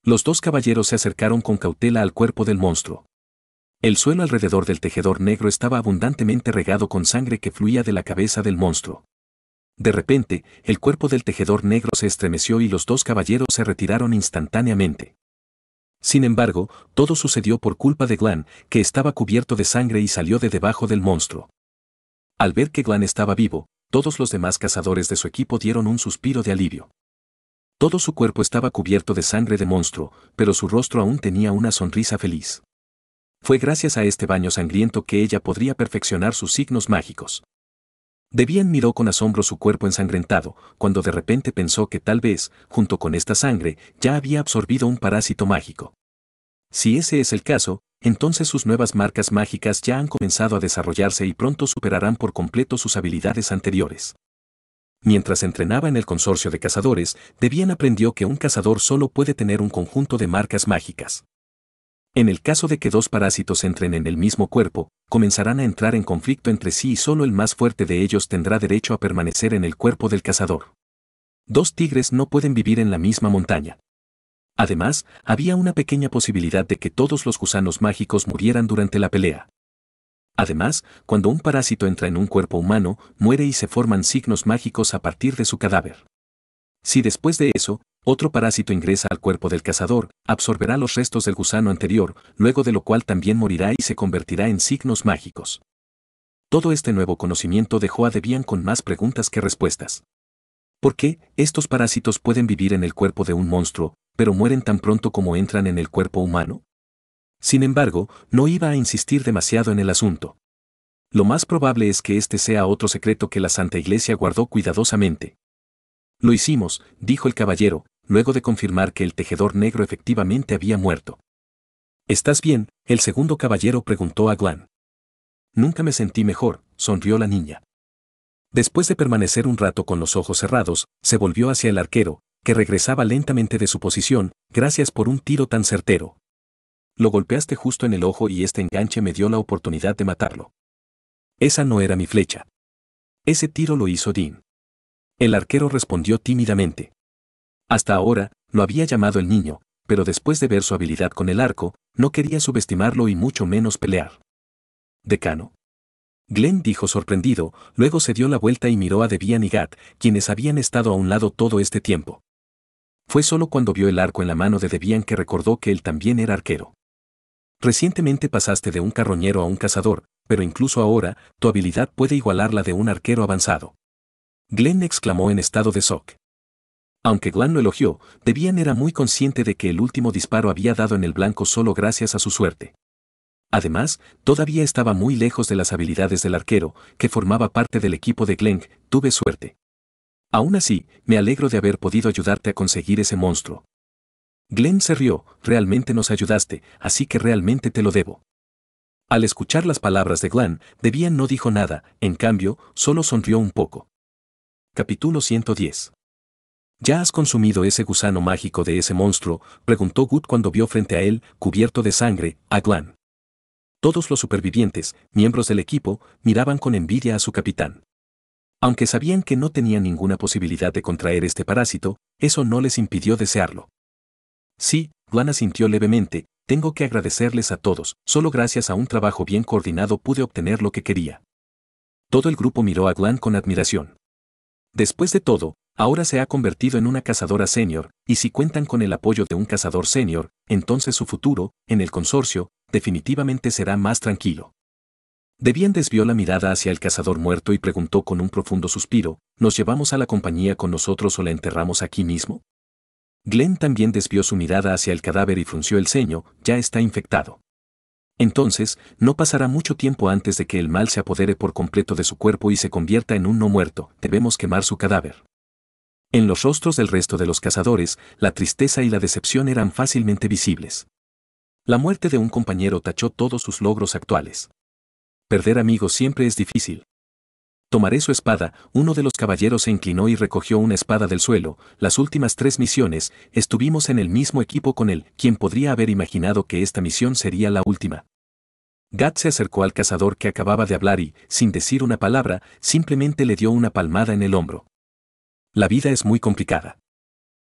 Los dos caballeros se acercaron con cautela al cuerpo del monstruo. El suelo alrededor del tejedor negro estaba abundantemente regado con sangre que fluía de la cabeza del monstruo. De repente, el cuerpo del tejedor negro se estremeció y los dos caballeros se retiraron instantáneamente. Sin embargo, todo sucedió por culpa de Glan, que estaba cubierto de sangre y salió de debajo del monstruo. Al ver que Glan estaba vivo, todos los demás cazadores de su equipo dieron un suspiro de alivio. Todo su cuerpo estaba cubierto de sangre de monstruo, pero su rostro aún tenía una sonrisa feliz. Fue gracias a este baño sangriento que ella podría perfeccionar sus signos mágicos. Debian miró con asombro su cuerpo ensangrentado, cuando de repente pensó que tal vez, junto con esta sangre, ya había absorbido un parásito mágico. Si ese es el caso, entonces sus nuevas marcas mágicas ya han comenzado a desarrollarse y pronto superarán por completo sus habilidades anteriores. Mientras entrenaba en el consorcio de cazadores, Debian aprendió que un cazador solo puede tener un conjunto de marcas mágicas. En el caso de que dos parásitos entren en el mismo cuerpo, comenzarán a entrar en conflicto entre sí y solo el más fuerte de ellos tendrá derecho a permanecer en el cuerpo del cazador. Dos tigres no pueden vivir en la misma montaña. Además, había una pequeña posibilidad de que todos los gusanos mágicos murieran durante la pelea. Además, cuando un parásito entra en un cuerpo humano, muere y se forman signos mágicos a partir de su cadáver. Si después de eso, otro parásito ingresa al cuerpo del cazador, absorberá los restos del gusano anterior, luego de lo cual también morirá y se convertirá en signos mágicos. Todo este nuevo conocimiento dejó a Debian con más preguntas que respuestas. ¿Por qué estos parásitos pueden vivir en el cuerpo de un monstruo, pero mueren tan pronto como entran en el cuerpo humano? Sin embargo, no iba a insistir demasiado en el asunto. Lo más probable es que este sea otro secreto que la Santa Iglesia guardó cuidadosamente. Lo hicimos, dijo el caballero, luego de confirmar que el tejedor negro efectivamente había muerto. ¿Estás bien? el segundo caballero preguntó a Glan. Nunca me sentí mejor, sonrió la niña. Después de permanecer un rato con los ojos cerrados, se volvió hacia el arquero, que regresaba lentamente de su posición, gracias por un tiro tan certero. Lo golpeaste justo en el ojo y este enganche me dio la oportunidad de matarlo. Esa no era mi flecha. Ese tiro lo hizo Dean. El arquero respondió tímidamente. Hasta ahora, lo había llamado el niño, pero después de ver su habilidad con el arco, no quería subestimarlo y mucho menos pelear. Decano. Glenn dijo sorprendido, luego se dio la vuelta y miró a Debian y Gat, quienes habían estado a un lado todo este tiempo. Fue solo cuando vio el arco en la mano de Debian que recordó que él también era arquero. Recientemente pasaste de un carroñero a un cazador, pero incluso ahora, tu habilidad puede igualar la de un arquero avanzado. Glenn exclamó en estado de shock. Aunque Glenn lo elogió, Debian era muy consciente de que el último disparo había dado en el blanco solo gracias a su suerte. Además, todavía estaba muy lejos de las habilidades del arquero, que formaba parte del equipo de Glenn, tuve suerte. Aún así, me alegro de haber podido ayudarte a conseguir ese monstruo. Glenn se rió, realmente nos ayudaste, así que realmente te lo debo. Al escuchar las palabras de Glenn, Debian no dijo nada, en cambio, solo sonrió un poco. Capítulo 110. ¿Ya has consumido ese gusano mágico de ese monstruo? preguntó Gut cuando vio frente a él, cubierto de sangre, a Glan. Todos los supervivientes, miembros del equipo, miraban con envidia a su capitán. Aunque sabían que no tenían ninguna posibilidad de contraer este parásito, eso no les impidió desearlo. Sí, Glan asintió levemente, tengo que agradecerles a todos, solo gracias a un trabajo bien coordinado pude obtener lo que quería. Todo el grupo miró a Glan con admiración. Después de todo, ahora se ha convertido en una cazadora senior, y si cuentan con el apoyo de un cazador senior, entonces su futuro, en el consorcio, definitivamente será más tranquilo. Debian desvió la mirada hacia el cazador muerto y preguntó con un profundo suspiro, ¿nos llevamos a la compañía con nosotros o la enterramos aquí mismo? Glenn también desvió su mirada hacia el cadáver y frunció el ceño, ya está infectado. Entonces, no pasará mucho tiempo antes de que el mal se apodere por completo de su cuerpo y se convierta en un no muerto, debemos quemar su cadáver. En los rostros del resto de los cazadores, la tristeza y la decepción eran fácilmente visibles. La muerte de un compañero tachó todos sus logros actuales. Perder amigos siempre es difícil. Tomaré su espada, uno de los caballeros se inclinó y recogió una espada del suelo, las últimas tres misiones, estuvimos en el mismo equipo con él, quien podría haber imaginado que esta misión sería la última. Gat se acercó al cazador que acababa de hablar y, sin decir una palabra, simplemente le dio una palmada en el hombro. La vida es muy complicada.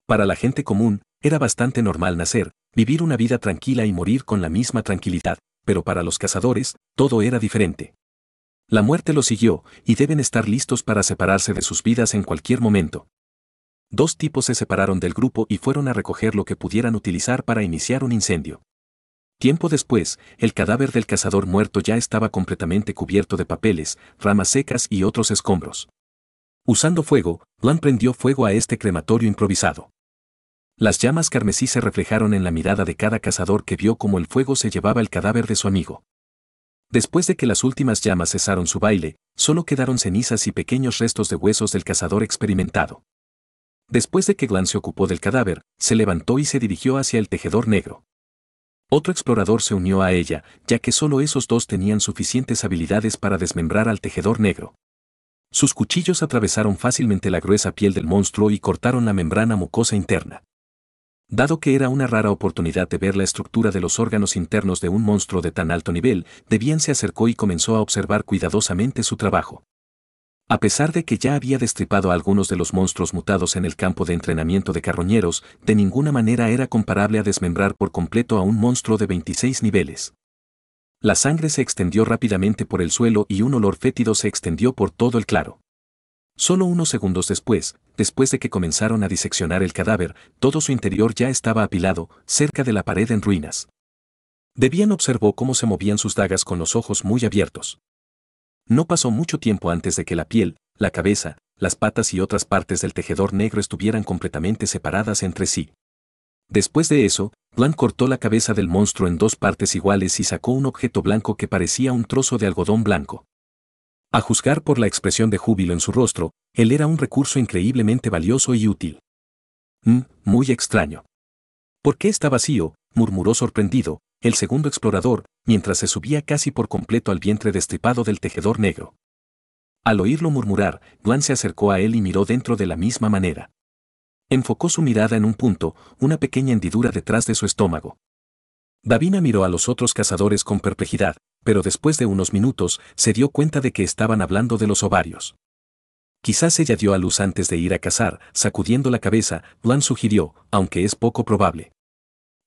Para la gente común, era bastante normal nacer, vivir una vida tranquila y morir con la misma tranquilidad, pero para los cazadores, todo era diferente. La muerte lo siguió, y deben estar listos para separarse de sus vidas en cualquier momento. Dos tipos se separaron del grupo y fueron a recoger lo que pudieran utilizar para iniciar un incendio. Tiempo después, el cadáver del cazador muerto ya estaba completamente cubierto de papeles, ramas secas y otros escombros. Usando fuego, Glan prendió fuego a este crematorio improvisado. Las llamas carmesí se reflejaron en la mirada de cada cazador que vio cómo el fuego se llevaba el cadáver de su amigo. Después de que las últimas llamas cesaron su baile, solo quedaron cenizas y pequeños restos de huesos del cazador experimentado. Después de que Glan se ocupó del cadáver, se levantó y se dirigió hacia el tejedor negro. Otro explorador se unió a ella, ya que solo esos dos tenían suficientes habilidades para desmembrar al tejedor negro. Sus cuchillos atravesaron fácilmente la gruesa piel del monstruo y cortaron la membrana mucosa interna. Dado que era una rara oportunidad de ver la estructura de los órganos internos de un monstruo de tan alto nivel, Debian se acercó y comenzó a observar cuidadosamente su trabajo. A pesar de que ya había destripado a algunos de los monstruos mutados en el campo de entrenamiento de carroñeros, de ninguna manera era comparable a desmembrar por completo a un monstruo de 26 niveles. La sangre se extendió rápidamente por el suelo y un olor fétido se extendió por todo el claro. Solo unos segundos después, después de que comenzaron a diseccionar el cadáver, todo su interior ya estaba apilado, cerca de la pared en ruinas. Debian observó cómo se movían sus dagas con los ojos muy abiertos. No pasó mucho tiempo antes de que la piel, la cabeza, las patas y otras partes del tejedor negro estuvieran completamente separadas entre sí. Después de eso, Blanc cortó la cabeza del monstruo en dos partes iguales y sacó un objeto blanco que parecía un trozo de algodón blanco. A juzgar por la expresión de júbilo en su rostro, él era un recurso increíblemente valioso y útil. Mm, muy extraño. ¿Por qué está vacío? murmuró sorprendido, el segundo explorador, mientras se subía casi por completo al vientre destripado del tejedor negro. Al oírlo murmurar, Glan se acercó a él y miró dentro de la misma manera. Enfocó su mirada en un punto, una pequeña hendidura detrás de su estómago. Babina miró a los otros cazadores con perplejidad, pero después de unos minutos se dio cuenta de que estaban hablando de los ovarios. Quizás ella dio a luz antes de ir a cazar, sacudiendo la cabeza, Glan sugirió, aunque es poco probable.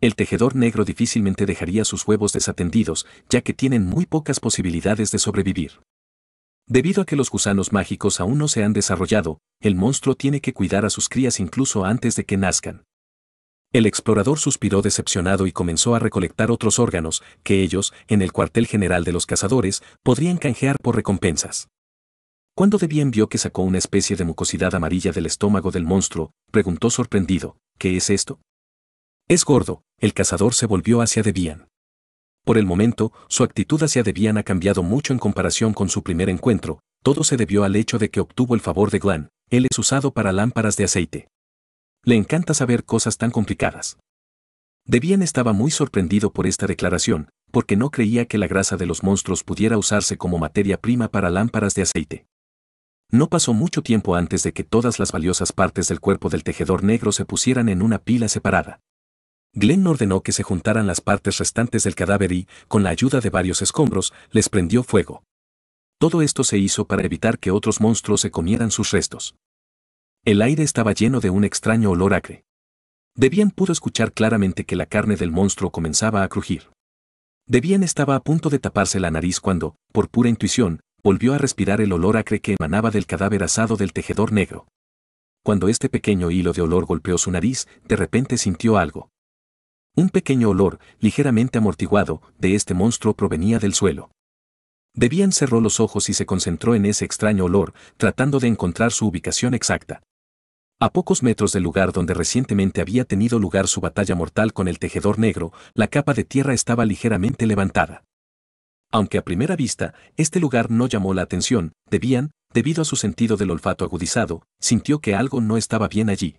El tejedor negro difícilmente dejaría sus huevos desatendidos, ya que tienen muy pocas posibilidades de sobrevivir. Debido a que los gusanos mágicos aún no se han desarrollado, el monstruo tiene que cuidar a sus crías incluso antes de que nazcan. El explorador suspiró decepcionado y comenzó a recolectar otros órganos, que ellos, en el cuartel general de los cazadores, podrían canjear por recompensas. Cuando Debian vio que sacó una especie de mucosidad amarilla del estómago del monstruo, preguntó sorprendido, ¿qué es esto? Es gordo, el cazador se volvió hacia Debian. Por el momento, su actitud hacia Debian ha cambiado mucho en comparación con su primer encuentro, todo se debió al hecho de que obtuvo el favor de Glan, él es usado para lámparas de aceite. Le encanta saber cosas tan complicadas. Debian estaba muy sorprendido por esta declaración, porque no creía que la grasa de los monstruos pudiera usarse como materia prima para lámparas de aceite. No pasó mucho tiempo antes de que todas las valiosas partes del cuerpo del tejedor negro se pusieran en una pila separada. Glenn ordenó que se juntaran las partes restantes del cadáver y, con la ayuda de varios escombros, les prendió fuego. Todo esto se hizo para evitar que otros monstruos se comieran sus restos. El aire estaba lleno de un extraño olor acre. Debian pudo escuchar claramente que la carne del monstruo comenzaba a crujir. Debian estaba a punto de taparse la nariz cuando, por pura intuición, volvió a respirar el olor acre que emanaba del cadáver asado del tejedor negro. Cuando este pequeño hilo de olor golpeó su nariz, de repente sintió algo. Un pequeño olor, ligeramente amortiguado, de este monstruo provenía del suelo. Debian cerró los ojos y se concentró en ese extraño olor, tratando de encontrar su ubicación exacta. A pocos metros del lugar donde recientemente había tenido lugar su batalla mortal con el tejedor negro, la capa de tierra estaba ligeramente levantada. Aunque a primera vista, este lugar no llamó la atención, Debian, debido a su sentido del olfato agudizado, sintió que algo no estaba bien allí.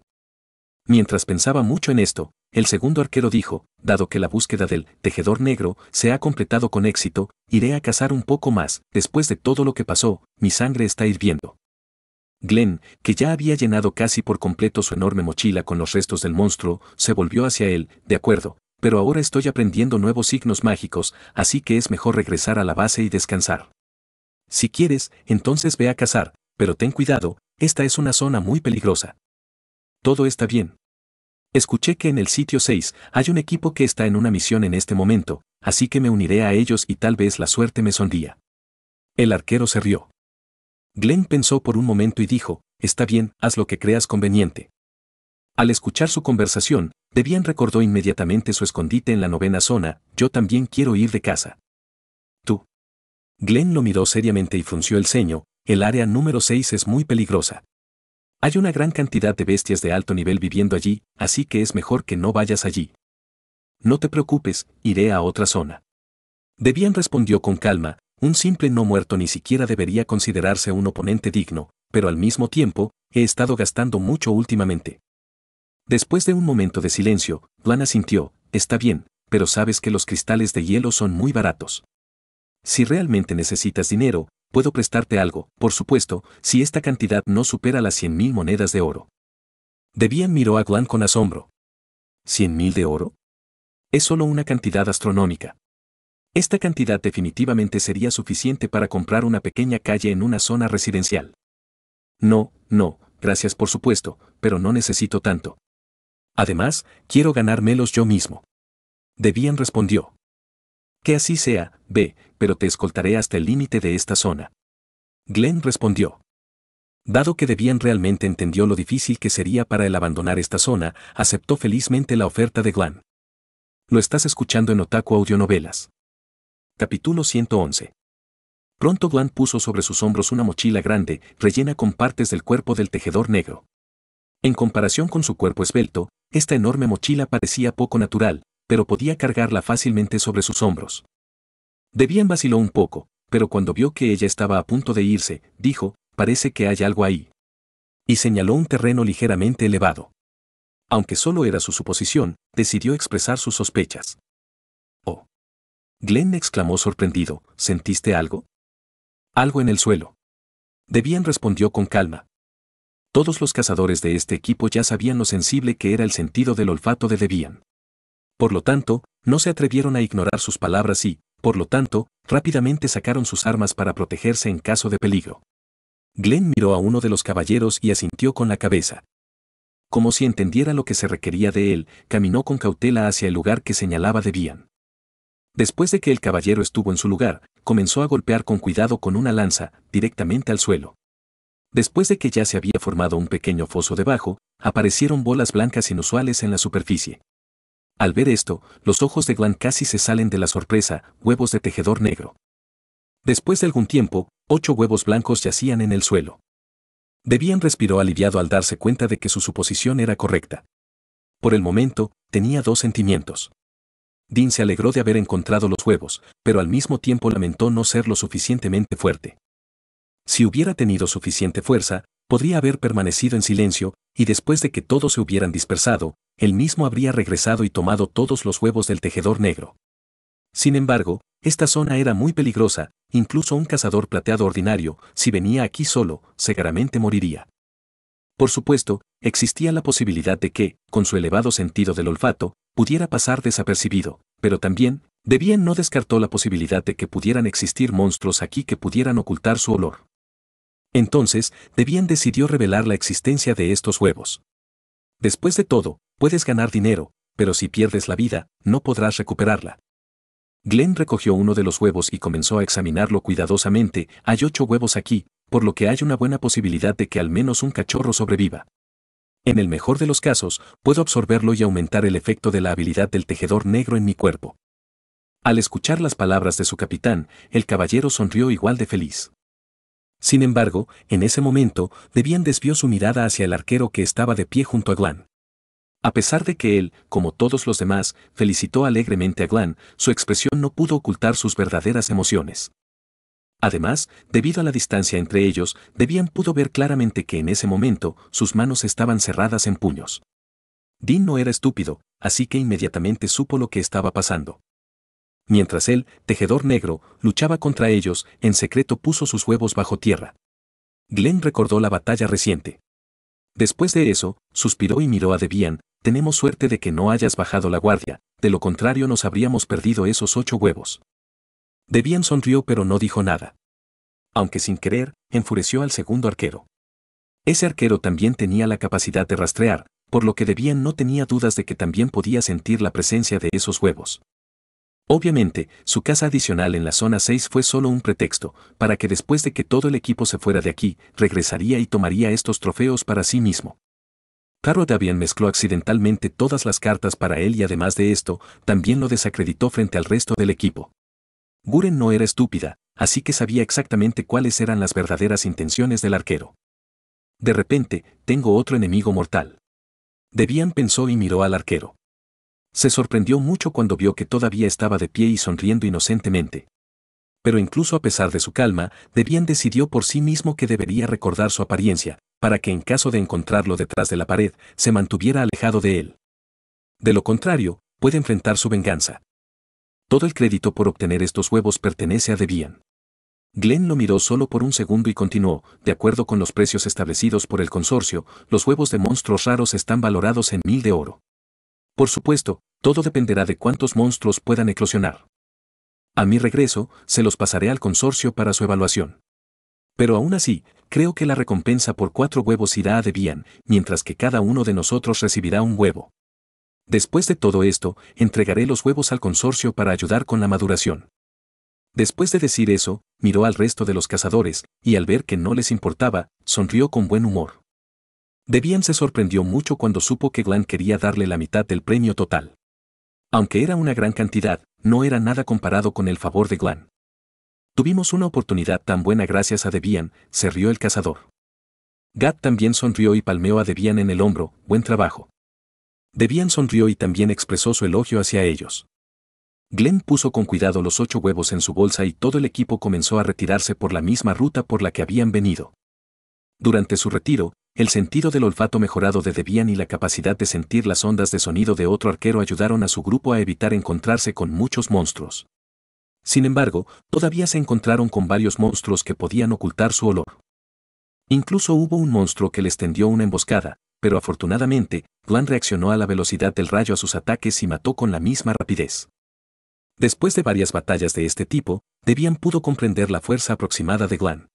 Mientras pensaba mucho en esto, el segundo arquero dijo, dado que la búsqueda del tejedor negro se ha completado con éxito, iré a cazar un poco más, después de todo lo que pasó, mi sangre está hirviendo. Glenn, que ya había llenado casi por completo su enorme mochila con los restos del monstruo, se volvió hacia él, de acuerdo, pero ahora estoy aprendiendo nuevos signos mágicos, así que es mejor regresar a la base y descansar. Si quieres, entonces ve a cazar, pero ten cuidado, esta es una zona muy peligrosa. Todo está bien. Escuché que en el sitio 6 hay un equipo que está en una misión en este momento, así que me uniré a ellos y tal vez la suerte me sonría. El arquero se rió. Glenn pensó por un momento y dijo, está bien, haz lo que creas conveniente. Al escuchar su conversación, Debian recordó inmediatamente su escondite en la novena zona, yo también quiero ir de casa. Tú. Glenn lo miró seriamente y frunció el ceño, el área número 6 es muy peligrosa. Hay una gran cantidad de bestias de alto nivel viviendo allí, así que es mejor que no vayas allí. No te preocupes, iré a otra zona. Debian respondió con calma, un simple no muerto ni siquiera debería considerarse un oponente digno, pero al mismo tiempo, he estado gastando mucho últimamente. Después de un momento de silencio, Lana sintió, está bien, pero sabes que los cristales de hielo son muy baratos. Si realmente necesitas dinero, puedo prestarte algo, por supuesto, si esta cantidad no supera las 100.000 monedas de oro. Debian miró a Glan con asombro. mil de oro? Es solo una cantidad astronómica. Esta cantidad definitivamente sería suficiente para comprar una pequeña calle en una zona residencial. No, no, gracias por supuesto, pero no necesito tanto. Además, quiero ganármelos yo mismo. Debian respondió. Que así sea, ve, pero te escoltaré hasta el límite de esta zona. Glenn respondió. Dado que Debian realmente entendió lo difícil que sería para él abandonar esta zona, aceptó felizmente la oferta de Glenn. Lo estás escuchando en Otaku Audionovelas. Capítulo 111. Pronto Glenn puso sobre sus hombros una mochila grande, rellena con partes del cuerpo del tejedor negro. En comparación con su cuerpo esbelto, esta enorme mochila parecía poco natural, pero podía cargarla fácilmente sobre sus hombros. Debian vaciló un poco, pero cuando vio que ella estaba a punto de irse, dijo, parece que hay algo ahí. Y señaló un terreno ligeramente elevado. Aunque solo era su suposición, decidió expresar sus sospechas. Oh. Glenn exclamó sorprendido, ¿sentiste algo? Algo en el suelo. Debian respondió con calma. Todos los cazadores de este equipo ya sabían lo sensible que era el sentido del olfato de Debian. Por lo tanto, no se atrevieron a ignorar sus palabras y, por lo tanto, rápidamente sacaron sus armas para protegerse en caso de peligro. Glenn miró a uno de los caballeros y asintió con la cabeza. Como si entendiera lo que se requería de él, caminó con cautela hacia el lugar que señalaba debían. Después de que el caballero estuvo en su lugar, comenzó a golpear con cuidado con una lanza, directamente al suelo. Después de que ya se había formado un pequeño foso debajo, aparecieron bolas blancas inusuales en la superficie. Al ver esto, los ojos de Glan casi se salen de la sorpresa, huevos de tejedor negro. Después de algún tiempo, ocho huevos blancos yacían en el suelo. Debian respiró aliviado al darse cuenta de que su suposición era correcta. Por el momento, tenía dos sentimientos. Dean se alegró de haber encontrado los huevos, pero al mismo tiempo lamentó no ser lo suficientemente fuerte. Si hubiera tenido suficiente fuerza, podría haber permanecido en silencio, y después de que todos se hubieran dispersado, él mismo habría regresado y tomado todos los huevos del tejedor negro. Sin embargo, esta zona era muy peligrosa, incluso un cazador plateado ordinario, si venía aquí solo, seguramente moriría. Por supuesto, existía la posibilidad de que, con su elevado sentido del olfato, pudiera pasar desapercibido, pero también, Debian no descartó la posibilidad de que pudieran existir monstruos aquí que pudieran ocultar su olor. Entonces, Debian decidió revelar la existencia de estos huevos. Después de todo, puedes ganar dinero, pero si pierdes la vida, no podrás recuperarla. Glenn recogió uno de los huevos y comenzó a examinarlo cuidadosamente. Hay ocho huevos aquí, por lo que hay una buena posibilidad de que al menos un cachorro sobreviva. En el mejor de los casos, puedo absorberlo y aumentar el efecto de la habilidad del tejedor negro en mi cuerpo. Al escuchar las palabras de su capitán, el caballero sonrió igual de feliz. Sin embargo, en ese momento, Debian desvió su mirada hacia el arquero que estaba de pie junto a Glan. A pesar de que él, como todos los demás, felicitó alegremente a Glan, su expresión no pudo ocultar sus verdaderas emociones. Además, debido a la distancia entre ellos, Debian pudo ver claramente que en ese momento sus manos estaban cerradas en puños. Dean no era estúpido, así que inmediatamente supo lo que estaba pasando. Mientras él, tejedor negro, luchaba contra ellos, en secreto puso sus huevos bajo tierra. Glenn recordó la batalla reciente. Después de eso, suspiró y miró a Debian, tenemos suerte de que no hayas bajado la guardia, de lo contrario nos habríamos perdido esos ocho huevos. Debian sonrió pero no dijo nada. Aunque sin querer, enfureció al segundo arquero. Ese arquero también tenía la capacidad de rastrear, por lo que Debian no tenía dudas de que también podía sentir la presencia de esos huevos. Obviamente, su casa adicional en la zona 6 fue solo un pretexto, para que después de que todo el equipo se fuera de aquí, regresaría y tomaría estos trofeos para sí mismo. Taro Davian mezcló accidentalmente todas las cartas para él y además de esto, también lo desacreditó frente al resto del equipo. Guren no era estúpida, así que sabía exactamente cuáles eran las verdaderas intenciones del arquero. De repente, tengo otro enemigo mortal. Debian pensó y miró al arquero. Se sorprendió mucho cuando vio que todavía estaba de pie y sonriendo inocentemente. Pero incluso a pesar de su calma, Debian decidió por sí mismo que debería recordar su apariencia, para que en caso de encontrarlo detrás de la pared, se mantuviera alejado de él. De lo contrario, puede enfrentar su venganza. Todo el crédito por obtener estos huevos pertenece a Debian. Glenn lo miró solo por un segundo y continuó, de acuerdo con los precios establecidos por el consorcio, los huevos de monstruos raros están valorados en mil de oro. Por supuesto, todo dependerá de cuántos monstruos puedan eclosionar. A mi regreso, se los pasaré al consorcio para su evaluación. Pero aún así, creo que la recompensa por cuatro huevos irá a Debian, mientras que cada uno de nosotros recibirá un huevo. Después de todo esto, entregaré los huevos al consorcio para ayudar con la maduración. Después de decir eso, miró al resto de los cazadores, y al ver que no les importaba, sonrió con buen humor. Debian se sorprendió mucho cuando supo que Glenn quería darle la mitad del premio total. Aunque era una gran cantidad, no era nada comparado con el favor de Glenn. Tuvimos una oportunidad tan buena gracias a Debian, se rió el cazador. Gat también sonrió y palmeó a Debian en el hombro, buen trabajo. Debian sonrió y también expresó su elogio hacia ellos. Glenn puso con cuidado los ocho huevos en su bolsa y todo el equipo comenzó a retirarse por la misma ruta por la que habían venido. Durante su retiro, el sentido del olfato mejorado de Debian y la capacidad de sentir las ondas de sonido de otro arquero ayudaron a su grupo a evitar encontrarse con muchos monstruos. Sin embargo, todavía se encontraron con varios monstruos que podían ocultar su olor. Incluso hubo un monstruo que les tendió una emboscada, pero afortunadamente, Glan reaccionó a la velocidad del rayo a sus ataques y mató con la misma rapidez. Después de varias batallas de este tipo, Debian pudo comprender la fuerza aproximada de Glan.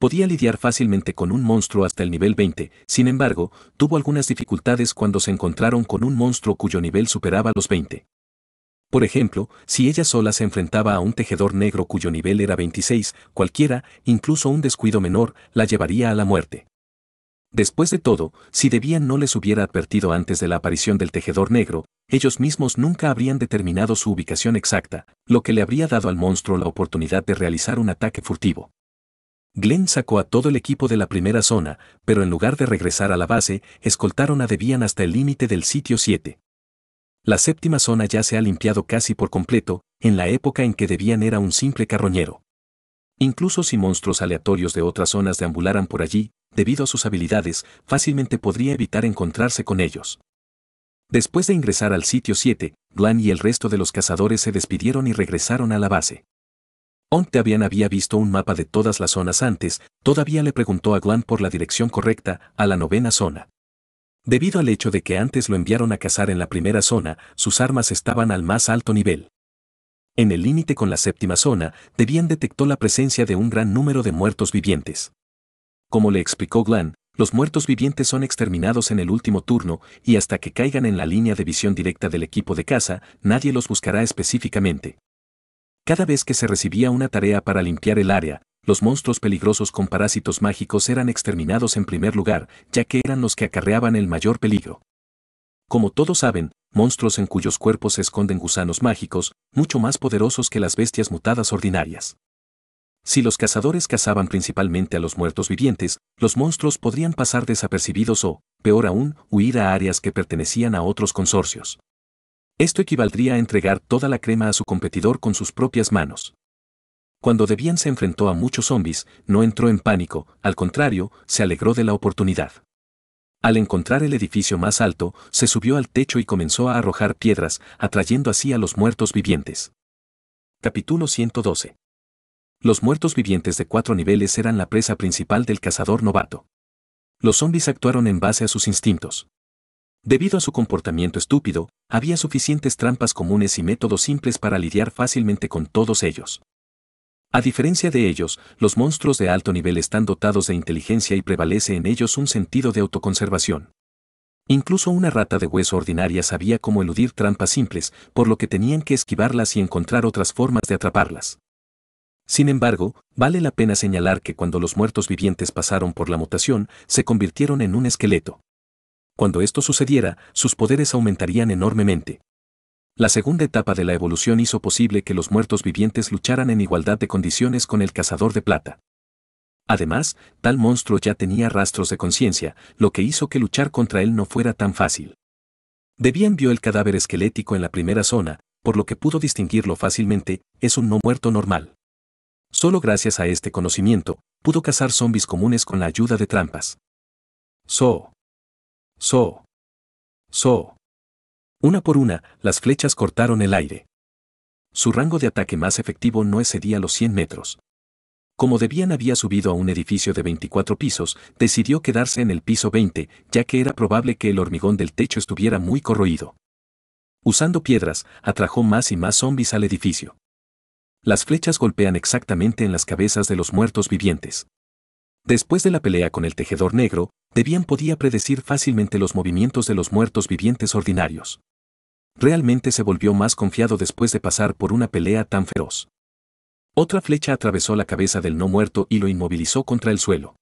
Podía lidiar fácilmente con un monstruo hasta el nivel 20, sin embargo, tuvo algunas dificultades cuando se encontraron con un monstruo cuyo nivel superaba los 20. Por ejemplo, si ella sola se enfrentaba a un tejedor negro cuyo nivel era 26, cualquiera, incluso un descuido menor, la llevaría a la muerte. Después de todo, si Debian no les hubiera advertido antes de la aparición del tejedor negro, ellos mismos nunca habrían determinado su ubicación exacta, lo que le habría dado al monstruo la oportunidad de realizar un ataque furtivo. Glenn sacó a todo el equipo de la primera zona, pero en lugar de regresar a la base, escoltaron a Debian hasta el límite del sitio 7. La séptima zona ya se ha limpiado casi por completo, en la época en que Debian era un simple carroñero. Incluso si monstruos aleatorios de otras zonas deambularan por allí, debido a sus habilidades, fácilmente podría evitar encontrarse con ellos. Después de ingresar al sitio 7, Glenn y el resto de los cazadores se despidieron y regresaron a la base habían había visto un mapa de todas las zonas antes, todavía le preguntó a Glan por la dirección correcta a la novena zona. Debido al hecho de que antes lo enviaron a cazar en la primera zona, sus armas estaban al más alto nivel. En el límite con la séptima zona, Debian detectó la presencia de un gran número de muertos vivientes. Como le explicó Glan, los muertos vivientes son exterminados en el último turno y hasta que caigan en la línea de visión directa del equipo de caza, nadie los buscará específicamente. Cada vez que se recibía una tarea para limpiar el área, los monstruos peligrosos con parásitos mágicos eran exterminados en primer lugar, ya que eran los que acarreaban el mayor peligro. Como todos saben, monstruos en cuyos cuerpos se esconden gusanos mágicos, mucho más poderosos que las bestias mutadas ordinarias. Si los cazadores cazaban principalmente a los muertos vivientes, los monstruos podrían pasar desapercibidos o, peor aún, huir a áreas que pertenecían a otros consorcios. Esto equivaldría a entregar toda la crema a su competidor con sus propias manos. Cuando Debian se enfrentó a muchos zombies, no entró en pánico, al contrario, se alegró de la oportunidad. Al encontrar el edificio más alto, se subió al techo y comenzó a arrojar piedras, atrayendo así a los muertos vivientes. Capítulo 112. Los muertos vivientes de cuatro niveles eran la presa principal del cazador novato. Los zombies actuaron en base a sus instintos. Debido a su comportamiento estúpido, había suficientes trampas comunes y métodos simples para lidiar fácilmente con todos ellos. A diferencia de ellos, los monstruos de alto nivel están dotados de inteligencia y prevalece en ellos un sentido de autoconservación. Incluso una rata de hueso ordinaria sabía cómo eludir trampas simples, por lo que tenían que esquivarlas y encontrar otras formas de atraparlas. Sin embargo, vale la pena señalar que cuando los muertos vivientes pasaron por la mutación, se convirtieron en un esqueleto. Cuando esto sucediera, sus poderes aumentarían enormemente. La segunda etapa de la evolución hizo posible que los muertos vivientes lucharan en igualdad de condiciones con el cazador de plata. Además, tal monstruo ya tenía rastros de conciencia, lo que hizo que luchar contra él no fuera tan fácil. Debian vio el cadáver esquelético en la primera zona, por lo que pudo distinguirlo fácilmente, es un no muerto normal. Solo gracias a este conocimiento, pudo cazar zombis comunes con la ayuda de trampas. So. So. So. Una por una, las flechas cortaron el aire. Su rango de ataque más efectivo no excedía los 100 metros. Como debían había subido a un edificio de 24 pisos, decidió quedarse en el piso 20, ya que era probable que el hormigón del techo estuviera muy corroído. Usando piedras, atrajo más y más zombies al edificio. Las flechas golpean exactamente en las cabezas de los muertos vivientes. Después de la pelea con el tejedor negro, Debian podía predecir fácilmente los movimientos de los muertos vivientes ordinarios. Realmente se volvió más confiado después de pasar por una pelea tan feroz. Otra flecha atravesó la cabeza del no muerto y lo inmovilizó contra el suelo.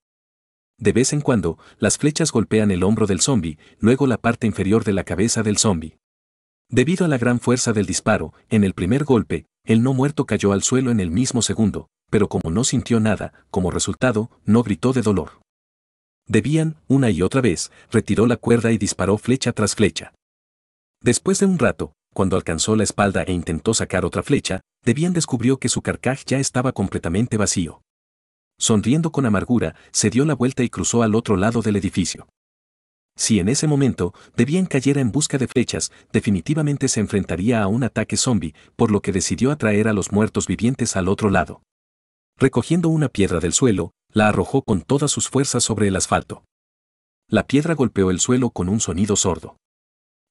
De vez en cuando, las flechas golpean el hombro del zombi, luego la parte inferior de la cabeza del zombi. Debido a la gran fuerza del disparo, en el primer golpe, el no muerto cayó al suelo en el mismo segundo, pero como no sintió nada, como resultado, no gritó de dolor. Debian, una y otra vez, retiró la cuerda y disparó flecha tras flecha. Después de un rato, cuando alcanzó la espalda e intentó sacar otra flecha, Debian descubrió que su carcaj ya estaba completamente vacío. Sonriendo con amargura, se dio la vuelta y cruzó al otro lado del edificio. Si en ese momento Debian cayera en busca de flechas, definitivamente se enfrentaría a un ataque zombie, por lo que decidió atraer a los muertos vivientes al otro lado. Recogiendo una piedra del suelo, la arrojó con todas sus fuerzas sobre el asfalto. La piedra golpeó el suelo con un sonido sordo.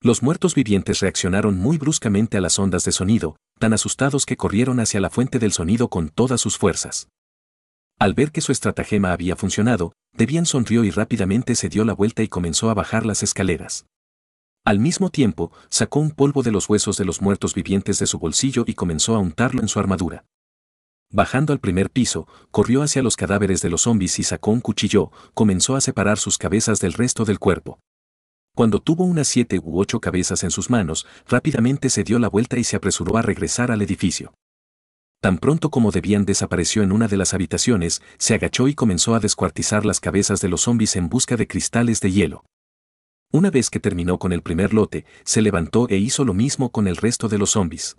Los muertos vivientes reaccionaron muy bruscamente a las ondas de sonido, tan asustados que corrieron hacia la fuente del sonido con todas sus fuerzas. Al ver que su estratagema había funcionado, Debian sonrió y rápidamente se dio la vuelta y comenzó a bajar las escaleras. Al mismo tiempo, sacó un polvo de los huesos de los muertos vivientes de su bolsillo y comenzó a untarlo en su armadura. Bajando al primer piso, corrió hacia los cadáveres de los zombies y sacó un cuchillo, comenzó a separar sus cabezas del resto del cuerpo. Cuando tuvo unas siete u ocho cabezas en sus manos, rápidamente se dio la vuelta y se apresuró a regresar al edificio. Tan pronto como debían desapareció en una de las habitaciones, se agachó y comenzó a descuartizar las cabezas de los zombies en busca de cristales de hielo. Una vez que terminó con el primer lote, se levantó e hizo lo mismo con el resto de los zombies.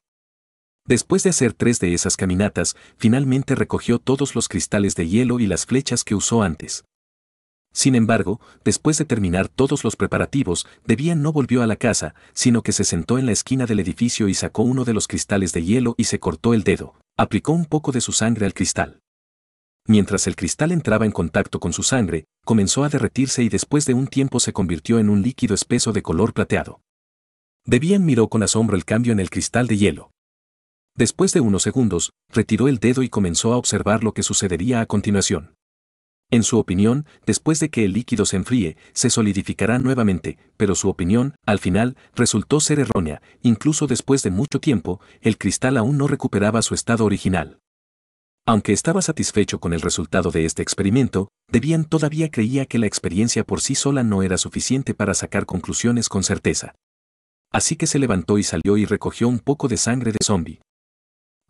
Después de hacer tres de esas caminatas, finalmente recogió todos los cristales de hielo y las flechas que usó antes. Sin embargo, después de terminar todos los preparativos, Debian no volvió a la casa, sino que se sentó en la esquina del edificio y sacó uno de los cristales de hielo y se cortó el dedo. Aplicó un poco de su sangre al cristal. Mientras el cristal entraba en contacto con su sangre, comenzó a derretirse y después de un tiempo se convirtió en un líquido espeso de color plateado. Debian miró con asombro el cambio en el cristal de hielo. Después de unos segundos, retiró el dedo y comenzó a observar lo que sucedería a continuación. En su opinión, después de que el líquido se enfríe, se solidificará nuevamente, pero su opinión, al final, resultó ser errónea, incluso después de mucho tiempo, el cristal aún no recuperaba su estado original. Aunque estaba satisfecho con el resultado de este experimento, Debian todavía creía que la experiencia por sí sola no era suficiente para sacar conclusiones con certeza. Así que se levantó y salió y recogió un poco de sangre de zombie.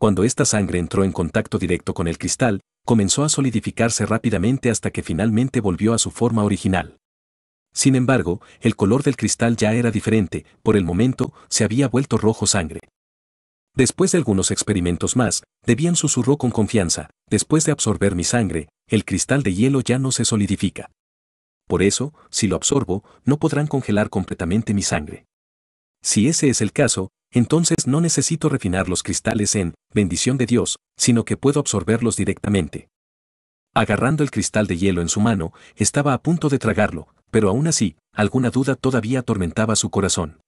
Cuando esta sangre entró en contacto directo con el cristal, comenzó a solidificarse rápidamente hasta que finalmente volvió a su forma original. Sin embargo, el color del cristal ya era diferente, por el momento se había vuelto rojo sangre. Después de algunos experimentos más, Debian susurró con confianza, después de absorber mi sangre, el cristal de hielo ya no se solidifica. Por eso, si lo absorbo, no podrán congelar completamente mi sangre. Si ese es el caso, entonces no necesito refinar los cristales en bendición de Dios, sino que puedo absorberlos directamente. Agarrando el cristal de hielo en su mano, estaba a punto de tragarlo, pero aún así, alguna duda todavía atormentaba su corazón.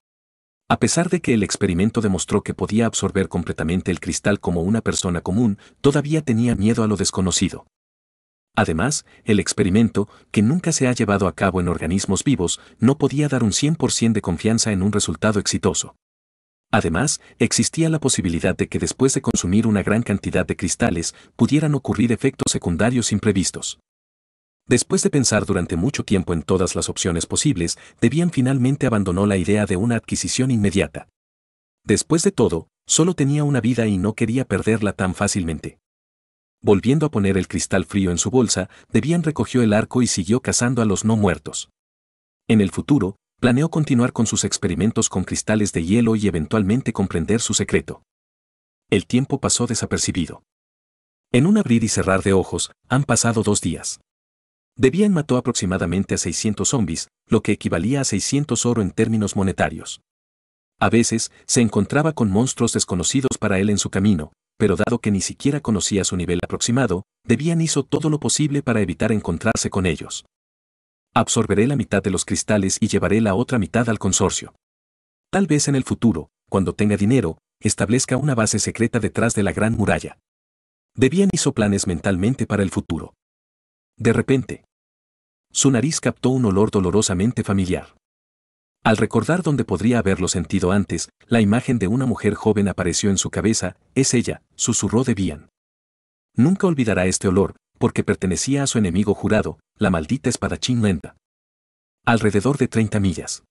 A pesar de que el experimento demostró que podía absorber completamente el cristal como una persona común, todavía tenía miedo a lo desconocido. Además, el experimento, que nunca se ha llevado a cabo en organismos vivos, no podía dar un 100% de confianza en un resultado exitoso. Además, existía la posibilidad de que después de consumir una gran cantidad de cristales pudieran ocurrir efectos secundarios imprevistos. Después de pensar durante mucho tiempo en todas las opciones posibles, Debian finalmente abandonó la idea de una adquisición inmediata. Después de todo, solo tenía una vida y no quería perderla tan fácilmente. Volviendo a poner el cristal frío en su bolsa, Debian recogió el arco y siguió cazando a los no muertos. En el futuro, planeó continuar con sus experimentos con cristales de hielo y eventualmente comprender su secreto. El tiempo pasó desapercibido. En un abrir y cerrar de ojos, han pasado dos días. Debian mató aproximadamente a 600 zombies, lo que equivalía a 600 oro en términos monetarios. A veces, se encontraba con monstruos desconocidos para él en su camino, pero dado que ni siquiera conocía su nivel aproximado, Debian hizo todo lo posible para evitar encontrarse con ellos. Absorberé la mitad de los cristales y llevaré la otra mitad al consorcio. Tal vez en el futuro, cuando tenga dinero, establezca una base secreta detrás de la gran muralla. Debian hizo planes mentalmente para el futuro. De repente, su nariz captó un olor dolorosamente familiar. Al recordar dónde podría haberlo sentido antes, la imagen de una mujer joven apareció en su cabeza, es ella, susurró Debian. Nunca olvidará este olor, porque pertenecía a su enemigo jurado, la maldita espadachín lenta. Alrededor de 30 millas.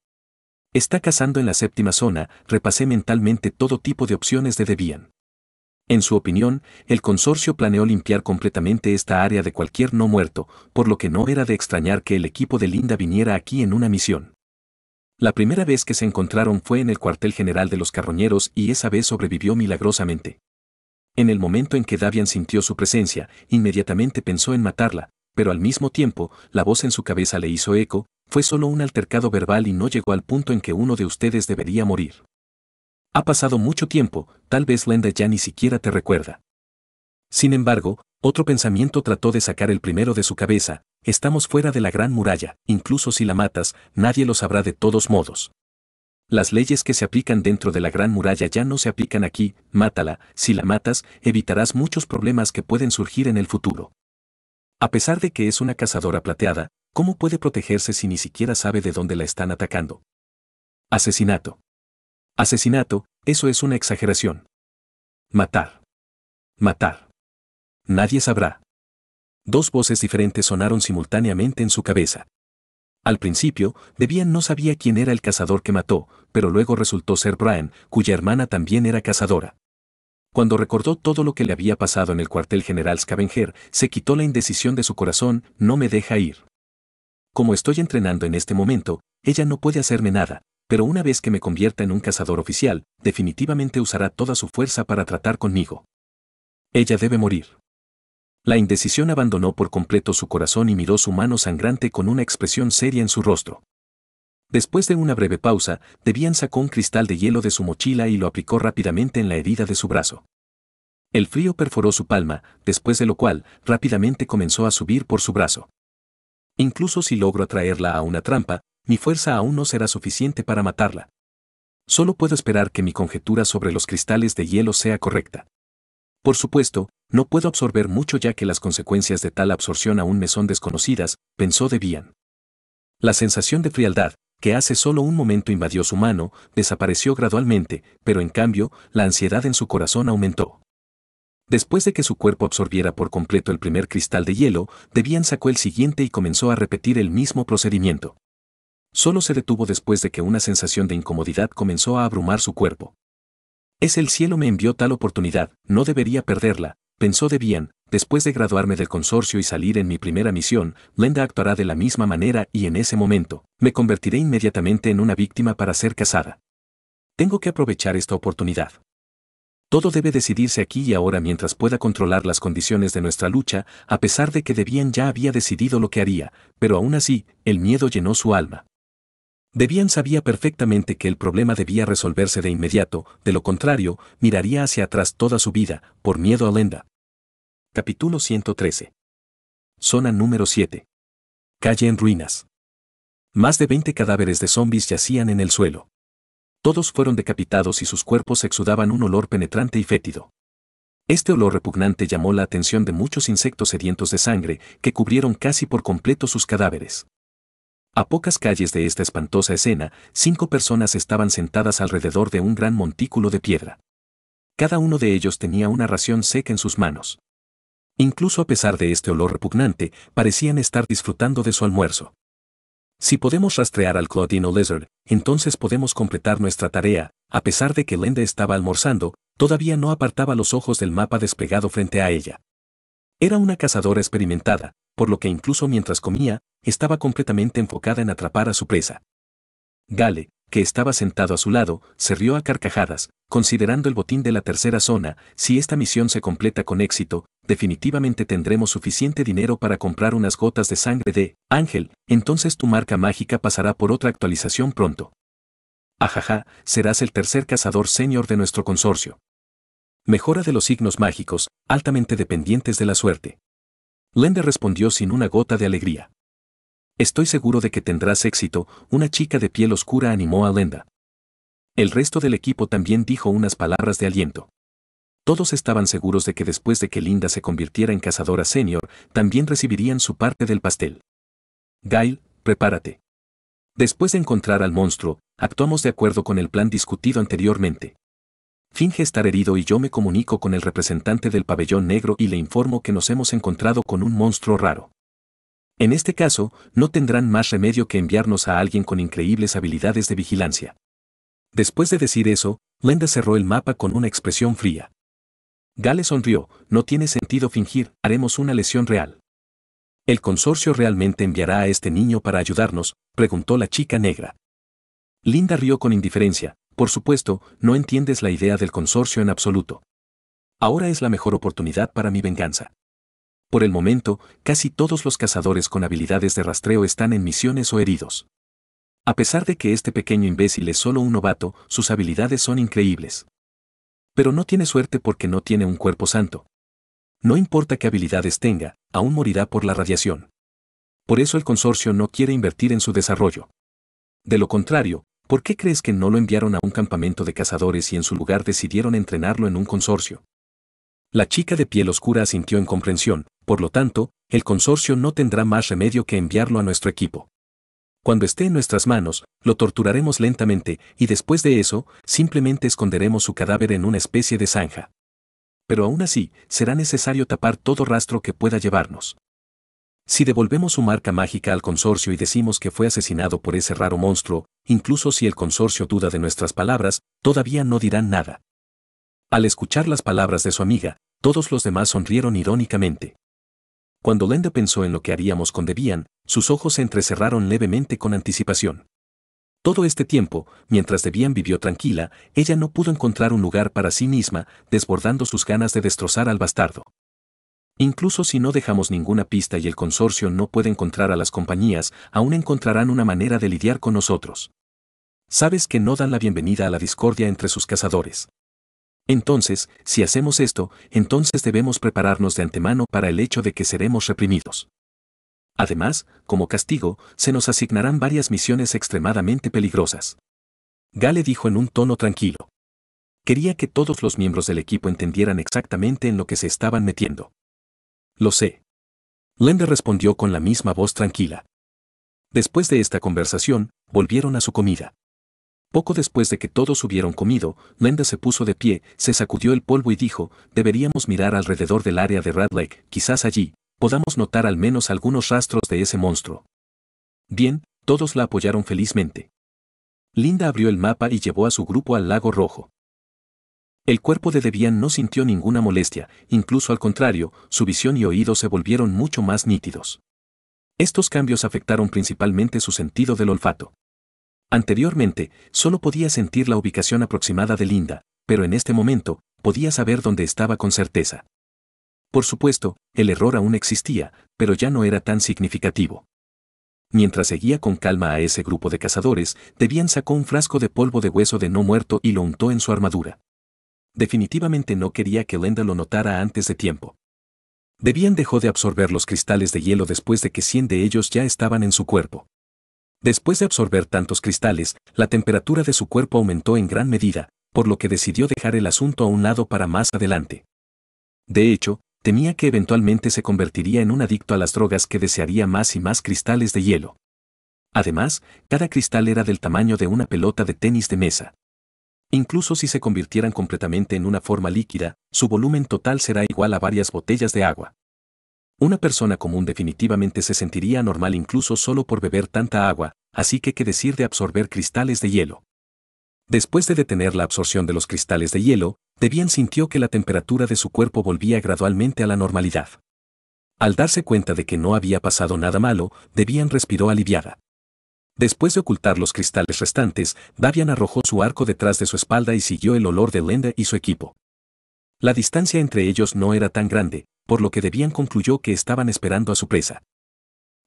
Está cazando en la séptima zona, repasé mentalmente todo tipo de opciones de Debian. En su opinión, el consorcio planeó limpiar completamente esta área de cualquier no muerto, por lo que no era de extrañar que el equipo de Linda viniera aquí en una misión. La primera vez que se encontraron fue en el cuartel general de los carroñeros y esa vez sobrevivió milagrosamente. En el momento en que Davian sintió su presencia, inmediatamente pensó en matarla, pero al mismo tiempo, la voz en su cabeza le hizo eco, fue solo un altercado verbal y no llegó al punto en que uno de ustedes debería morir. Ha pasado mucho tiempo, tal vez Lenda ya ni siquiera te recuerda. Sin embargo, otro pensamiento trató de sacar el primero de su cabeza, estamos fuera de la gran muralla, incluso si la matas, nadie lo sabrá de todos modos. Las leyes que se aplican dentro de la gran muralla ya no se aplican aquí, mátala, si la matas, evitarás muchos problemas que pueden surgir en el futuro. A pesar de que es una cazadora plateada, ¿cómo puede protegerse si ni siquiera sabe de dónde la están atacando? Asesinato. Asesinato, eso es una exageración. Matar. Matar. Nadie sabrá. Dos voces diferentes sonaron simultáneamente en su cabeza. Al principio, Debian no sabía quién era el cazador que mató, pero luego resultó ser Brian, cuya hermana también era cazadora. Cuando recordó todo lo que le había pasado en el cuartel general Scavenger, se quitó la indecisión de su corazón, no me deja ir. Como estoy entrenando en este momento, ella no puede hacerme nada, pero una vez que me convierta en un cazador oficial, definitivamente usará toda su fuerza para tratar conmigo. Ella debe morir. La indecisión abandonó por completo su corazón y miró su mano sangrante con una expresión seria en su rostro. Después de una breve pausa, Debian sacó un cristal de hielo de su mochila y lo aplicó rápidamente en la herida de su brazo. El frío perforó su palma, después de lo cual, rápidamente comenzó a subir por su brazo. Incluso si logro atraerla a una trampa, mi fuerza aún no será suficiente para matarla. Solo puedo esperar que mi conjetura sobre los cristales de hielo sea correcta. Por supuesto, no puedo absorber mucho ya que las consecuencias de tal absorción aún me son desconocidas, pensó Debian. La sensación de frialdad, que hace solo un momento invadió su mano, desapareció gradualmente, pero en cambio, la ansiedad en su corazón aumentó. Después de que su cuerpo absorbiera por completo el primer cristal de hielo, Debian sacó el siguiente y comenzó a repetir el mismo procedimiento. Solo se detuvo después de que una sensación de incomodidad comenzó a abrumar su cuerpo. Es el cielo me envió tal oportunidad, no debería perderla, pensó Debian. Después de graduarme del consorcio y salir en mi primera misión, Lenda actuará de la misma manera y en ese momento, me convertiré inmediatamente en una víctima para ser casada. Tengo que aprovechar esta oportunidad. Todo debe decidirse aquí y ahora mientras pueda controlar las condiciones de nuestra lucha, a pesar de que Debian ya había decidido lo que haría, pero aún así, el miedo llenó su alma. Debian sabía perfectamente que el problema debía resolverse de inmediato, de lo contrario, miraría hacia atrás toda su vida, por miedo a Lenda. Capítulo 113. Zona número 7. Calle en ruinas. Más de 20 cadáveres de zombis yacían en el suelo. Todos fueron decapitados y sus cuerpos exudaban un olor penetrante y fétido. Este olor repugnante llamó la atención de muchos insectos sedientos de sangre, que cubrieron casi por completo sus cadáveres. A pocas calles de esta espantosa escena, cinco personas estaban sentadas alrededor de un gran montículo de piedra. Cada uno de ellos tenía una ración seca en sus manos. Incluso a pesar de este olor repugnante, parecían estar disfrutando de su almuerzo. Si podemos rastrear al Claudino Lizard, entonces podemos completar nuestra tarea, a pesar de que Lenda estaba almorzando, todavía no apartaba los ojos del mapa desplegado frente a ella. Era una cazadora experimentada, por lo que incluso mientras comía, estaba completamente enfocada en atrapar a su presa. Gale, que estaba sentado a su lado, se rió a carcajadas, considerando el botín de la tercera zona, si esta misión se completa con éxito, definitivamente tendremos suficiente dinero para comprar unas gotas de sangre de Ángel, entonces tu marca mágica pasará por otra actualización pronto. Ajaja, serás el tercer cazador senior de nuestro consorcio. Mejora de los signos mágicos, altamente dependientes de la suerte. Lenda respondió sin una gota de alegría. Estoy seguro de que tendrás éxito, una chica de piel oscura animó a Lenda. El resto del equipo también dijo unas palabras de aliento. Todos estaban seguros de que después de que Linda se convirtiera en cazadora senior, también recibirían su parte del pastel. Gail, prepárate. Después de encontrar al monstruo, actuamos de acuerdo con el plan discutido anteriormente. Finge estar herido y yo me comunico con el representante del pabellón negro y le informo que nos hemos encontrado con un monstruo raro. En este caso, no tendrán más remedio que enviarnos a alguien con increíbles habilidades de vigilancia. Después de decir eso, Linda cerró el mapa con una expresión fría. Gale sonrió, no tiene sentido fingir, haremos una lesión real. ¿El consorcio realmente enviará a este niño para ayudarnos? preguntó la chica negra. Linda rió con indiferencia, por supuesto, no entiendes la idea del consorcio en absoluto. Ahora es la mejor oportunidad para mi venganza. Por el momento, casi todos los cazadores con habilidades de rastreo están en misiones o heridos. A pesar de que este pequeño imbécil es solo un novato, sus habilidades son increíbles. Pero no tiene suerte porque no tiene un cuerpo santo. No importa qué habilidades tenga, aún morirá por la radiación. Por eso el consorcio no quiere invertir en su desarrollo. De lo contrario, ¿Por qué crees que no lo enviaron a un campamento de cazadores y en su lugar decidieron entrenarlo en un consorcio? La chica de piel oscura asintió en comprensión, por lo tanto, el consorcio no tendrá más remedio que enviarlo a nuestro equipo. Cuando esté en nuestras manos, lo torturaremos lentamente y después de eso, simplemente esconderemos su cadáver en una especie de zanja. Pero aún así, será necesario tapar todo rastro que pueda llevarnos. Si devolvemos su marca mágica al consorcio y decimos que fue asesinado por ese raro monstruo, incluso si el consorcio duda de nuestras palabras, todavía no dirán nada. Al escuchar las palabras de su amiga, todos los demás sonrieron irónicamente. Cuando Lenda pensó en lo que haríamos con Debian, sus ojos se entrecerraron levemente con anticipación. Todo este tiempo, mientras Debian vivió tranquila, ella no pudo encontrar un lugar para sí misma, desbordando sus ganas de destrozar al bastardo. Incluso si no dejamos ninguna pista y el consorcio no puede encontrar a las compañías, aún encontrarán una manera de lidiar con nosotros. Sabes que no dan la bienvenida a la discordia entre sus cazadores. Entonces, si hacemos esto, entonces debemos prepararnos de antemano para el hecho de que seremos reprimidos. Además, como castigo, se nos asignarán varias misiones extremadamente peligrosas. Gale dijo en un tono tranquilo. Quería que todos los miembros del equipo entendieran exactamente en lo que se estaban metiendo. Lo sé. Linda respondió con la misma voz tranquila. Después de esta conversación, volvieron a su comida. Poco después de que todos hubieron comido, Lenda se puso de pie, se sacudió el polvo y dijo, deberíamos mirar alrededor del área de Rat Lake, quizás allí, podamos notar al menos algunos rastros de ese monstruo. Bien, todos la apoyaron felizmente. Linda abrió el mapa y llevó a su grupo al lago rojo. El cuerpo de Debian no sintió ninguna molestia, incluso al contrario, su visión y oído se volvieron mucho más nítidos. Estos cambios afectaron principalmente su sentido del olfato. Anteriormente, solo podía sentir la ubicación aproximada de Linda, pero en este momento, podía saber dónde estaba con certeza. Por supuesto, el error aún existía, pero ya no era tan significativo. Mientras seguía con calma a ese grupo de cazadores, Debian sacó un frasco de polvo de hueso de no muerto y lo untó en su armadura. Definitivamente no quería que Lenda lo notara antes de tiempo. Debian dejó de absorber los cristales de hielo después de que 100 de ellos ya estaban en su cuerpo. Después de absorber tantos cristales, la temperatura de su cuerpo aumentó en gran medida, por lo que decidió dejar el asunto a un lado para más adelante. De hecho, temía que eventualmente se convertiría en un adicto a las drogas que desearía más y más cristales de hielo. Además, cada cristal era del tamaño de una pelota de tenis de mesa. Incluso si se convirtieran completamente en una forma líquida, su volumen total será igual a varias botellas de agua. Una persona común definitivamente se sentiría anormal incluso solo por beber tanta agua, así que qué decir de absorber cristales de hielo. Después de detener la absorción de los cristales de hielo, Debian sintió que la temperatura de su cuerpo volvía gradualmente a la normalidad. Al darse cuenta de que no había pasado nada malo, Debian respiró aliviada. Después de ocultar los cristales restantes, Davian arrojó su arco detrás de su espalda y siguió el olor de Lenda y su equipo. La distancia entre ellos no era tan grande, por lo que Debian concluyó que estaban esperando a su presa.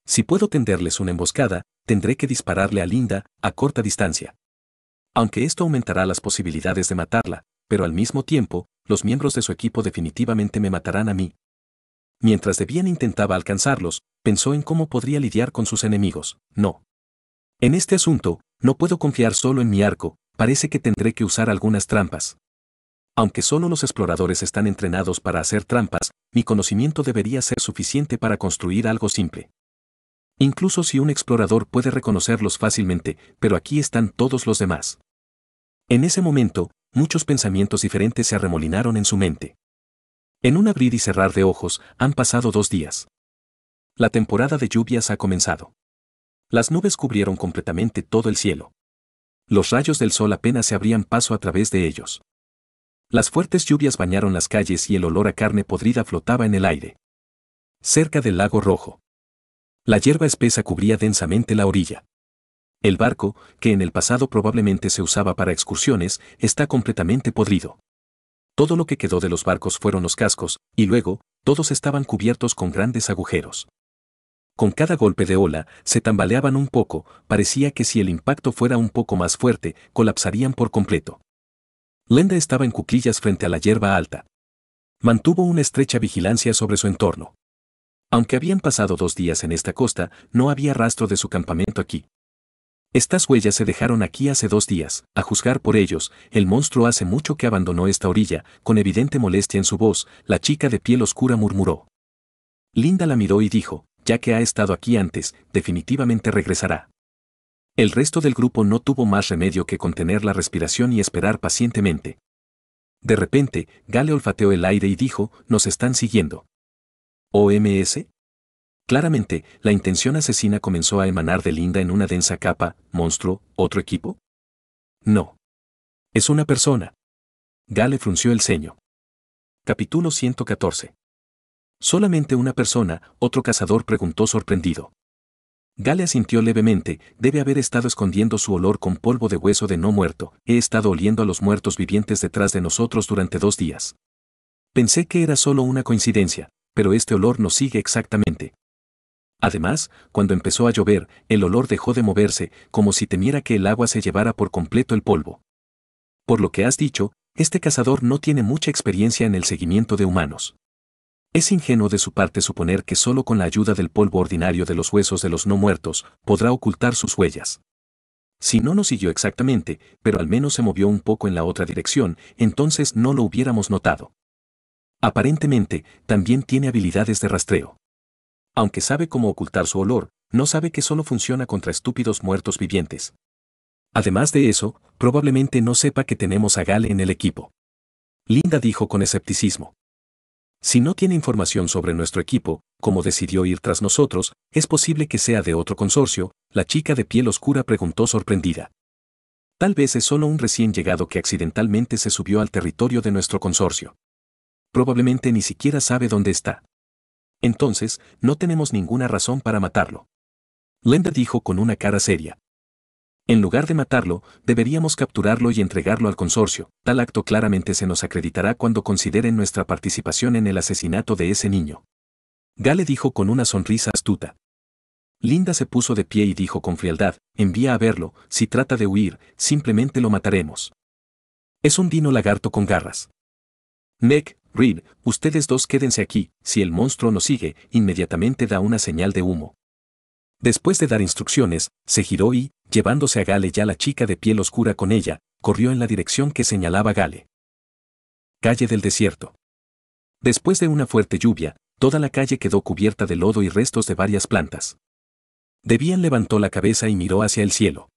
Si puedo tenderles una emboscada, tendré que dispararle a Linda, a corta distancia. Aunque esto aumentará las posibilidades de matarla, pero al mismo tiempo, los miembros de su equipo definitivamente me matarán a mí. Mientras Debian intentaba alcanzarlos, pensó en cómo podría lidiar con sus enemigos. No. En este asunto, no puedo confiar solo en mi arco, parece que tendré que usar algunas trampas. Aunque solo los exploradores están entrenados para hacer trampas, mi conocimiento debería ser suficiente para construir algo simple. Incluso si un explorador puede reconocerlos fácilmente, pero aquí están todos los demás. En ese momento, muchos pensamientos diferentes se arremolinaron en su mente. En un abrir y cerrar de ojos, han pasado dos días. La temporada de lluvias ha comenzado. Las nubes cubrieron completamente todo el cielo. Los rayos del sol apenas se abrían paso a través de ellos. Las fuertes lluvias bañaron las calles y el olor a carne podrida flotaba en el aire. Cerca del lago rojo. La hierba espesa cubría densamente la orilla. El barco, que en el pasado probablemente se usaba para excursiones, está completamente podrido. Todo lo que quedó de los barcos fueron los cascos, y luego, todos estaban cubiertos con grandes agujeros. Con cada golpe de ola, se tambaleaban un poco, parecía que si el impacto fuera un poco más fuerte, colapsarían por completo. Linda estaba en cuclillas frente a la hierba alta. Mantuvo una estrecha vigilancia sobre su entorno. Aunque habían pasado dos días en esta costa, no había rastro de su campamento aquí. Estas huellas se dejaron aquí hace dos días. A juzgar por ellos, el monstruo hace mucho que abandonó esta orilla, con evidente molestia en su voz, la chica de piel oscura murmuró. Linda la miró y dijo, ya que ha estado aquí antes, definitivamente regresará. El resto del grupo no tuvo más remedio que contener la respiración y esperar pacientemente. De repente, Gale olfateó el aire y dijo, nos están siguiendo. ¿OMS? Claramente, la intención asesina comenzó a emanar de Linda en una densa capa, monstruo, otro equipo. No. Es una persona. Gale frunció el ceño. Capítulo 114. Solamente una persona, otro cazador preguntó sorprendido. Gale asintió levemente, debe haber estado escondiendo su olor con polvo de hueso de no muerto, he estado oliendo a los muertos vivientes detrás de nosotros durante dos días. Pensé que era solo una coincidencia, pero este olor nos sigue exactamente. Además, cuando empezó a llover, el olor dejó de moverse, como si temiera que el agua se llevara por completo el polvo. Por lo que has dicho, este cazador no tiene mucha experiencia en el seguimiento de humanos. Es ingenuo de su parte suponer que solo con la ayuda del polvo ordinario de los huesos de los no muertos podrá ocultar sus huellas. Si no nos siguió exactamente, pero al menos se movió un poco en la otra dirección, entonces no lo hubiéramos notado. Aparentemente, también tiene habilidades de rastreo. Aunque sabe cómo ocultar su olor, no sabe que solo funciona contra estúpidos muertos vivientes. Además de eso, probablemente no sepa que tenemos a Gale en el equipo. Linda dijo con escepticismo. Si no tiene información sobre nuestro equipo, como decidió ir tras nosotros, es posible que sea de otro consorcio, la chica de piel oscura preguntó sorprendida. Tal vez es solo un recién llegado que accidentalmente se subió al territorio de nuestro consorcio. Probablemente ni siquiera sabe dónde está. Entonces, no tenemos ninguna razón para matarlo. Lenda dijo con una cara seria. En lugar de matarlo, deberíamos capturarlo y entregarlo al consorcio. Tal acto claramente se nos acreditará cuando consideren nuestra participación en el asesinato de ese niño. Gale dijo con una sonrisa astuta. Linda se puso de pie y dijo con frialdad, envía a verlo, si trata de huir, simplemente lo mataremos. Es un dino lagarto con garras. Nick, Reed, ustedes dos quédense aquí, si el monstruo nos sigue, inmediatamente da una señal de humo. Después de dar instrucciones, se giró y, llevándose a Gale ya la chica de piel oscura con ella, corrió en la dirección que señalaba Gale. Calle del desierto. Después de una fuerte lluvia, toda la calle quedó cubierta de lodo y restos de varias plantas. Debian levantó la cabeza y miró hacia el cielo.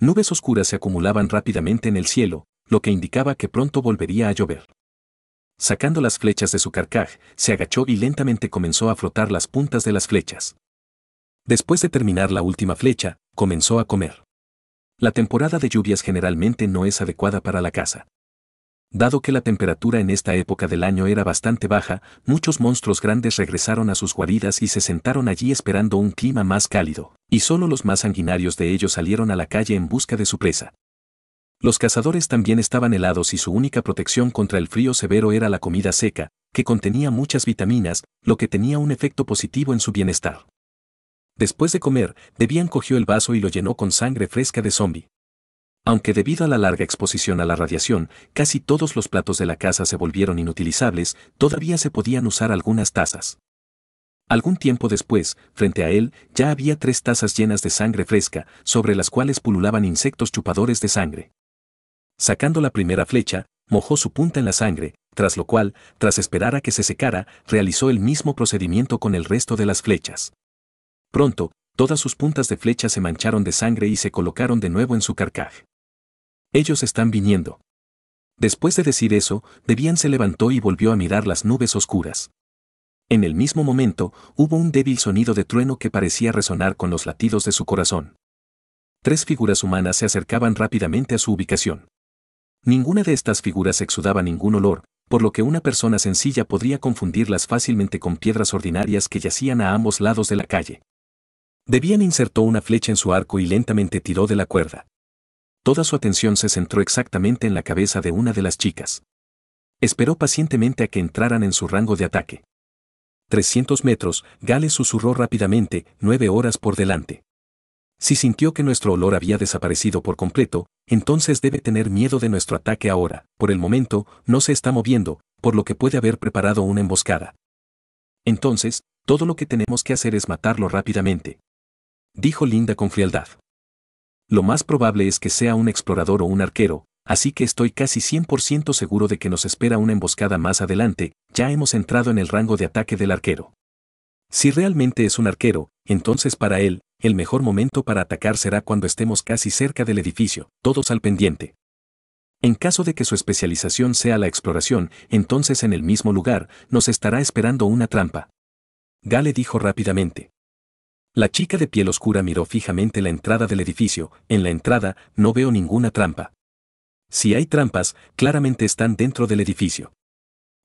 Nubes oscuras se acumulaban rápidamente en el cielo, lo que indicaba que pronto volvería a llover. Sacando las flechas de su carcaj, se agachó y lentamente comenzó a frotar las puntas de las flechas. Después de terminar la última flecha, comenzó a comer. La temporada de lluvias generalmente no es adecuada para la caza. Dado que la temperatura en esta época del año era bastante baja, muchos monstruos grandes regresaron a sus guaridas y se sentaron allí esperando un clima más cálido, y solo los más sanguinarios de ellos salieron a la calle en busca de su presa. Los cazadores también estaban helados y su única protección contra el frío severo era la comida seca, que contenía muchas vitaminas, lo que tenía un efecto positivo en su bienestar. Después de comer, Debian cogió el vaso y lo llenó con sangre fresca de zombie. Aunque debido a la larga exposición a la radiación, casi todos los platos de la casa se volvieron inutilizables, todavía se podían usar algunas tazas. Algún tiempo después, frente a él, ya había tres tazas llenas de sangre fresca, sobre las cuales pululaban insectos chupadores de sangre. Sacando la primera flecha, mojó su punta en la sangre, tras lo cual, tras esperar a que se secara, realizó el mismo procedimiento con el resto de las flechas. Pronto, todas sus puntas de flecha se mancharon de sangre y se colocaron de nuevo en su carcaj. Ellos están viniendo. Después de decir eso, Debian se levantó y volvió a mirar las nubes oscuras. En el mismo momento, hubo un débil sonido de trueno que parecía resonar con los latidos de su corazón. Tres figuras humanas se acercaban rápidamente a su ubicación. Ninguna de estas figuras exudaba ningún olor, por lo que una persona sencilla podría confundirlas fácilmente con piedras ordinarias que yacían a ambos lados de la calle. Debian insertó una flecha en su arco y lentamente tiró de la cuerda. Toda su atención se centró exactamente en la cabeza de una de las chicas. Esperó pacientemente a que entraran en su rango de ataque. 300 metros, Gales susurró rápidamente, nueve horas por delante. Si sintió que nuestro olor había desaparecido por completo, entonces debe tener miedo de nuestro ataque ahora. Por el momento, no se está moviendo, por lo que puede haber preparado una emboscada. Entonces, todo lo que tenemos que hacer es matarlo rápidamente dijo Linda con frialdad. Lo más probable es que sea un explorador o un arquero, así que estoy casi 100% seguro de que nos espera una emboscada más adelante, ya hemos entrado en el rango de ataque del arquero. Si realmente es un arquero, entonces para él, el mejor momento para atacar será cuando estemos casi cerca del edificio, todos al pendiente. En caso de que su especialización sea la exploración, entonces en el mismo lugar, nos estará esperando una trampa. Gale dijo rápidamente. La chica de piel oscura miró fijamente la entrada del edificio. En la entrada no veo ninguna trampa. Si hay trampas, claramente están dentro del edificio.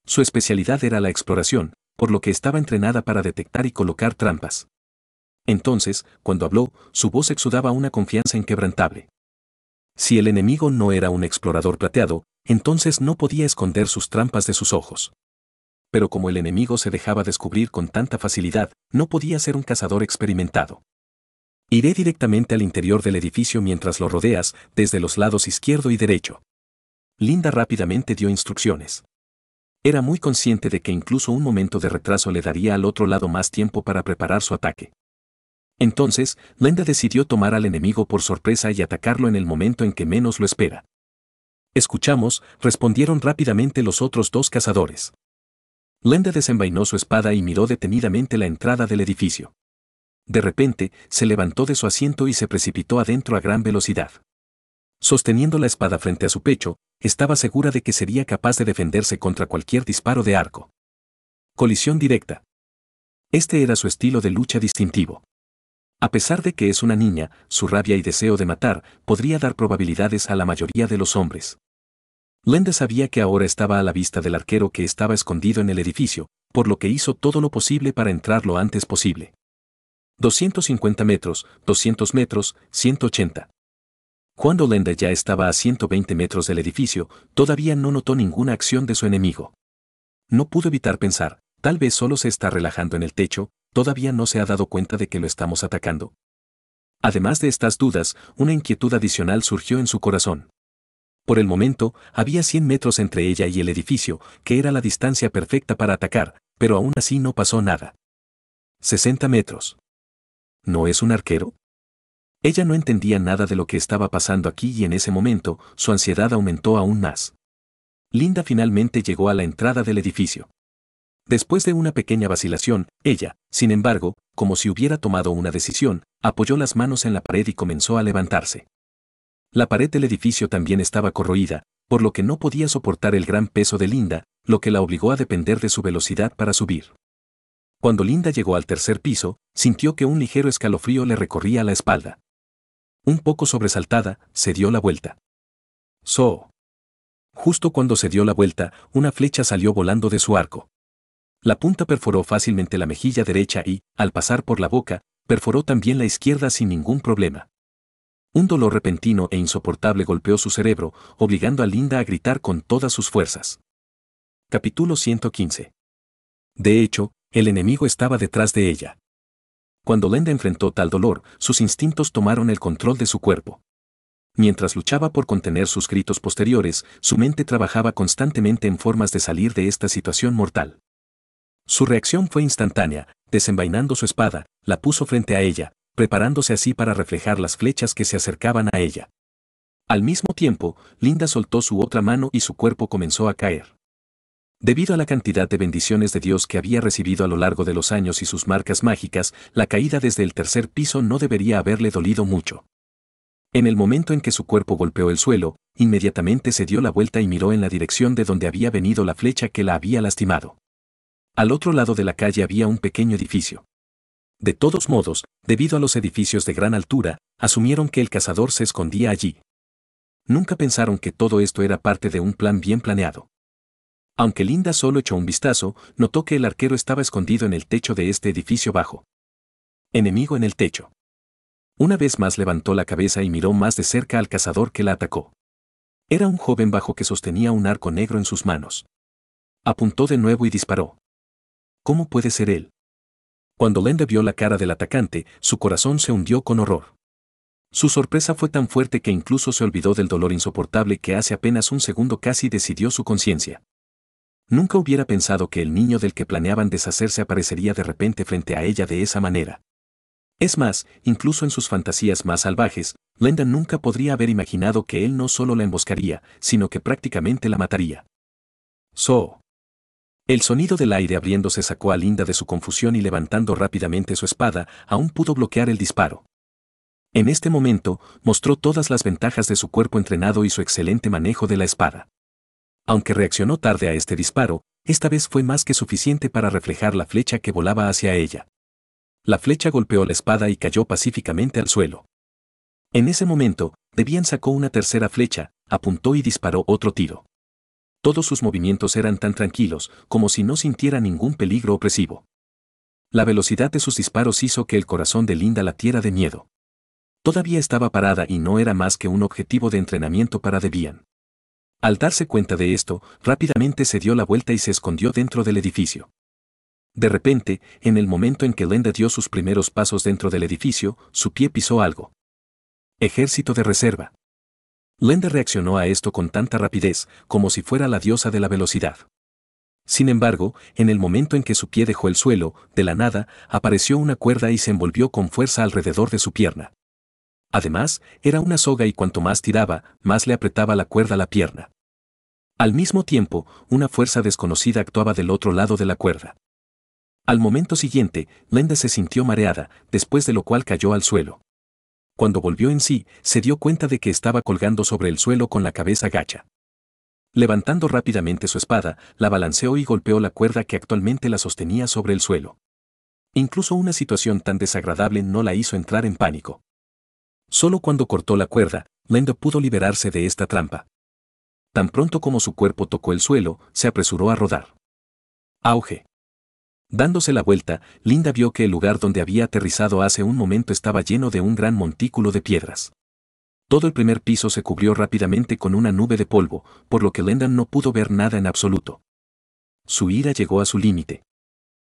Su especialidad era la exploración, por lo que estaba entrenada para detectar y colocar trampas. Entonces, cuando habló, su voz exudaba una confianza inquebrantable. Si el enemigo no era un explorador plateado, entonces no podía esconder sus trampas de sus ojos pero como el enemigo se dejaba descubrir con tanta facilidad, no podía ser un cazador experimentado. Iré directamente al interior del edificio mientras lo rodeas, desde los lados izquierdo y derecho. Linda rápidamente dio instrucciones. Era muy consciente de que incluso un momento de retraso le daría al otro lado más tiempo para preparar su ataque. Entonces, Linda decidió tomar al enemigo por sorpresa y atacarlo en el momento en que menos lo espera. Escuchamos, respondieron rápidamente los otros dos cazadores. Lenda desenvainó su espada y miró detenidamente la entrada del edificio. De repente, se levantó de su asiento y se precipitó adentro a gran velocidad. Sosteniendo la espada frente a su pecho, estaba segura de que sería capaz de defenderse contra cualquier disparo de arco. Colisión directa. Este era su estilo de lucha distintivo. A pesar de que es una niña, su rabia y deseo de matar podría dar probabilidades a la mayoría de los hombres. Lenda sabía que ahora estaba a la vista del arquero que estaba escondido en el edificio, por lo que hizo todo lo posible para entrar lo antes posible. 250 metros, 200 metros, 180. Cuando Lenda ya estaba a 120 metros del edificio, todavía no notó ninguna acción de su enemigo. No pudo evitar pensar, tal vez solo se está relajando en el techo, todavía no se ha dado cuenta de que lo estamos atacando. Además de estas dudas, una inquietud adicional surgió en su corazón. Por el momento, había 100 metros entre ella y el edificio, que era la distancia perfecta para atacar, pero aún así no pasó nada. 60 metros. ¿No es un arquero? Ella no entendía nada de lo que estaba pasando aquí y en ese momento su ansiedad aumentó aún más. Linda finalmente llegó a la entrada del edificio. Después de una pequeña vacilación, ella, sin embargo, como si hubiera tomado una decisión, apoyó las manos en la pared y comenzó a levantarse. La pared del edificio también estaba corroída, por lo que no podía soportar el gran peso de Linda, lo que la obligó a depender de su velocidad para subir. Cuando Linda llegó al tercer piso, sintió que un ligero escalofrío le recorría la espalda. Un poco sobresaltada, se dio la vuelta. So. Justo cuando se dio la vuelta, una flecha salió volando de su arco. La punta perforó fácilmente la mejilla derecha y, al pasar por la boca, perforó también la izquierda sin ningún problema. Un dolor repentino e insoportable golpeó su cerebro, obligando a Linda a gritar con todas sus fuerzas. Capítulo 115. De hecho, el enemigo estaba detrás de ella. Cuando Linda enfrentó tal dolor, sus instintos tomaron el control de su cuerpo. Mientras luchaba por contener sus gritos posteriores, su mente trabajaba constantemente en formas de salir de esta situación mortal. Su reacción fue instantánea, desenvainando su espada, la puso frente a ella, preparándose así para reflejar las flechas que se acercaban a ella. Al mismo tiempo, Linda soltó su otra mano y su cuerpo comenzó a caer. Debido a la cantidad de bendiciones de Dios que había recibido a lo largo de los años y sus marcas mágicas, la caída desde el tercer piso no debería haberle dolido mucho. En el momento en que su cuerpo golpeó el suelo, inmediatamente se dio la vuelta y miró en la dirección de donde había venido la flecha que la había lastimado. Al otro lado de la calle había un pequeño edificio. De todos modos, debido a los edificios de gran altura, asumieron que el cazador se escondía allí. Nunca pensaron que todo esto era parte de un plan bien planeado. Aunque Linda solo echó un vistazo, notó que el arquero estaba escondido en el techo de este edificio bajo. Enemigo en el techo. Una vez más levantó la cabeza y miró más de cerca al cazador que la atacó. Era un joven bajo que sostenía un arco negro en sus manos. Apuntó de nuevo y disparó. ¿Cómo puede ser él? Cuando Lenda vio la cara del atacante, su corazón se hundió con horror. Su sorpresa fue tan fuerte que incluso se olvidó del dolor insoportable que hace apenas un segundo casi decidió su conciencia. Nunca hubiera pensado que el niño del que planeaban deshacerse aparecería de repente frente a ella de esa manera. Es más, incluso en sus fantasías más salvajes, Lenda nunca podría haber imaginado que él no solo la emboscaría, sino que prácticamente la mataría. So. El sonido del aire abriéndose sacó a Linda de su confusión y levantando rápidamente su espada, aún pudo bloquear el disparo. En este momento, mostró todas las ventajas de su cuerpo entrenado y su excelente manejo de la espada. Aunque reaccionó tarde a este disparo, esta vez fue más que suficiente para reflejar la flecha que volaba hacia ella. La flecha golpeó la espada y cayó pacíficamente al suelo. En ese momento, Debian sacó una tercera flecha, apuntó y disparó otro tiro. Todos sus movimientos eran tan tranquilos como si no sintiera ningún peligro opresivo. La velocidad de sus disparos hizo que el corazón de Linda latiera de miedo. Todavía estaba parada y no era más que un objetivo de entrenamiento para Debian. Al darse cuenta de esto, rápidamente se dio la vuelta y se escondió dentro del edificio. De repente, en el momento en que Linda dio sus primeros pasos dentro del edificio, su pie pisó algo. Ejército de reserva. Lenda reaccionó a esto con tanta rapidez, como si fuera la diosa de la velocidad. Sin embargo, en el momento en que su pie dejó el suelo, de la nada, apareció una cuerda y se envolvió con fuerza alrededor de su pierna. Además, era una soga y cuanto más tiraba, más le apretaba la cuerda la pierna. Al mismo tiempo, una fuerza desconocida actuaba del otro lado de la cuerda. Al momento siguiente, Lenda se sintió mareada, después de lo cual cayó al suelo. Cuando volvió en sí, se dio cuenta de que estaba colgando sobre el suelo con la cabeza gacha. Levantando rápidamente su espada, la balanceó y golpeó la cuerda que actualmente la sostenía sobre el suelo. Incluso una situación tan desagradable no la hizo entrar en pánico. Solo cuando cortó la cuerda, Lendo pudo liberarse de esta trampa. Tan pronto como su cuerpo tocó el suelo, se apresuró a rodar. Auge. Dándose la vuelta, Linda vio que el lugar donde había aterrizado hace un momento estaba lleno de un gran montículo de piedras. Todo el primer piso se cubrió rápidamente con una nube de polvo, por lo que Lendan no pudo ver nada en absoluto. Su ira llegó a su límite.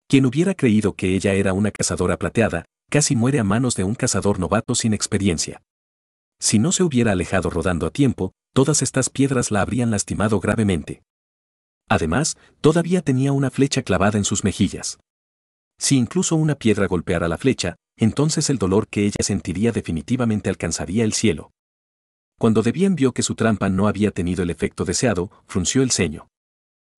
Quien hubiera creído que ella era una cazadora plateada, casi muere a manos de un cazador novato sin experiencia. Si no se hubiera alejado rodando a tiempo, todas estas piedras la habrían lastimado gravemente. Además, todavía tenía una flecha clavada en sus mejillas. Si incluso una piedra golpeara la flecha, entonces el dolor que ella sentiría definitivamente alcanzaría el cielo. Cuando Debian vio que su trampa no había tenido el efecto deseado, frunció el ceño.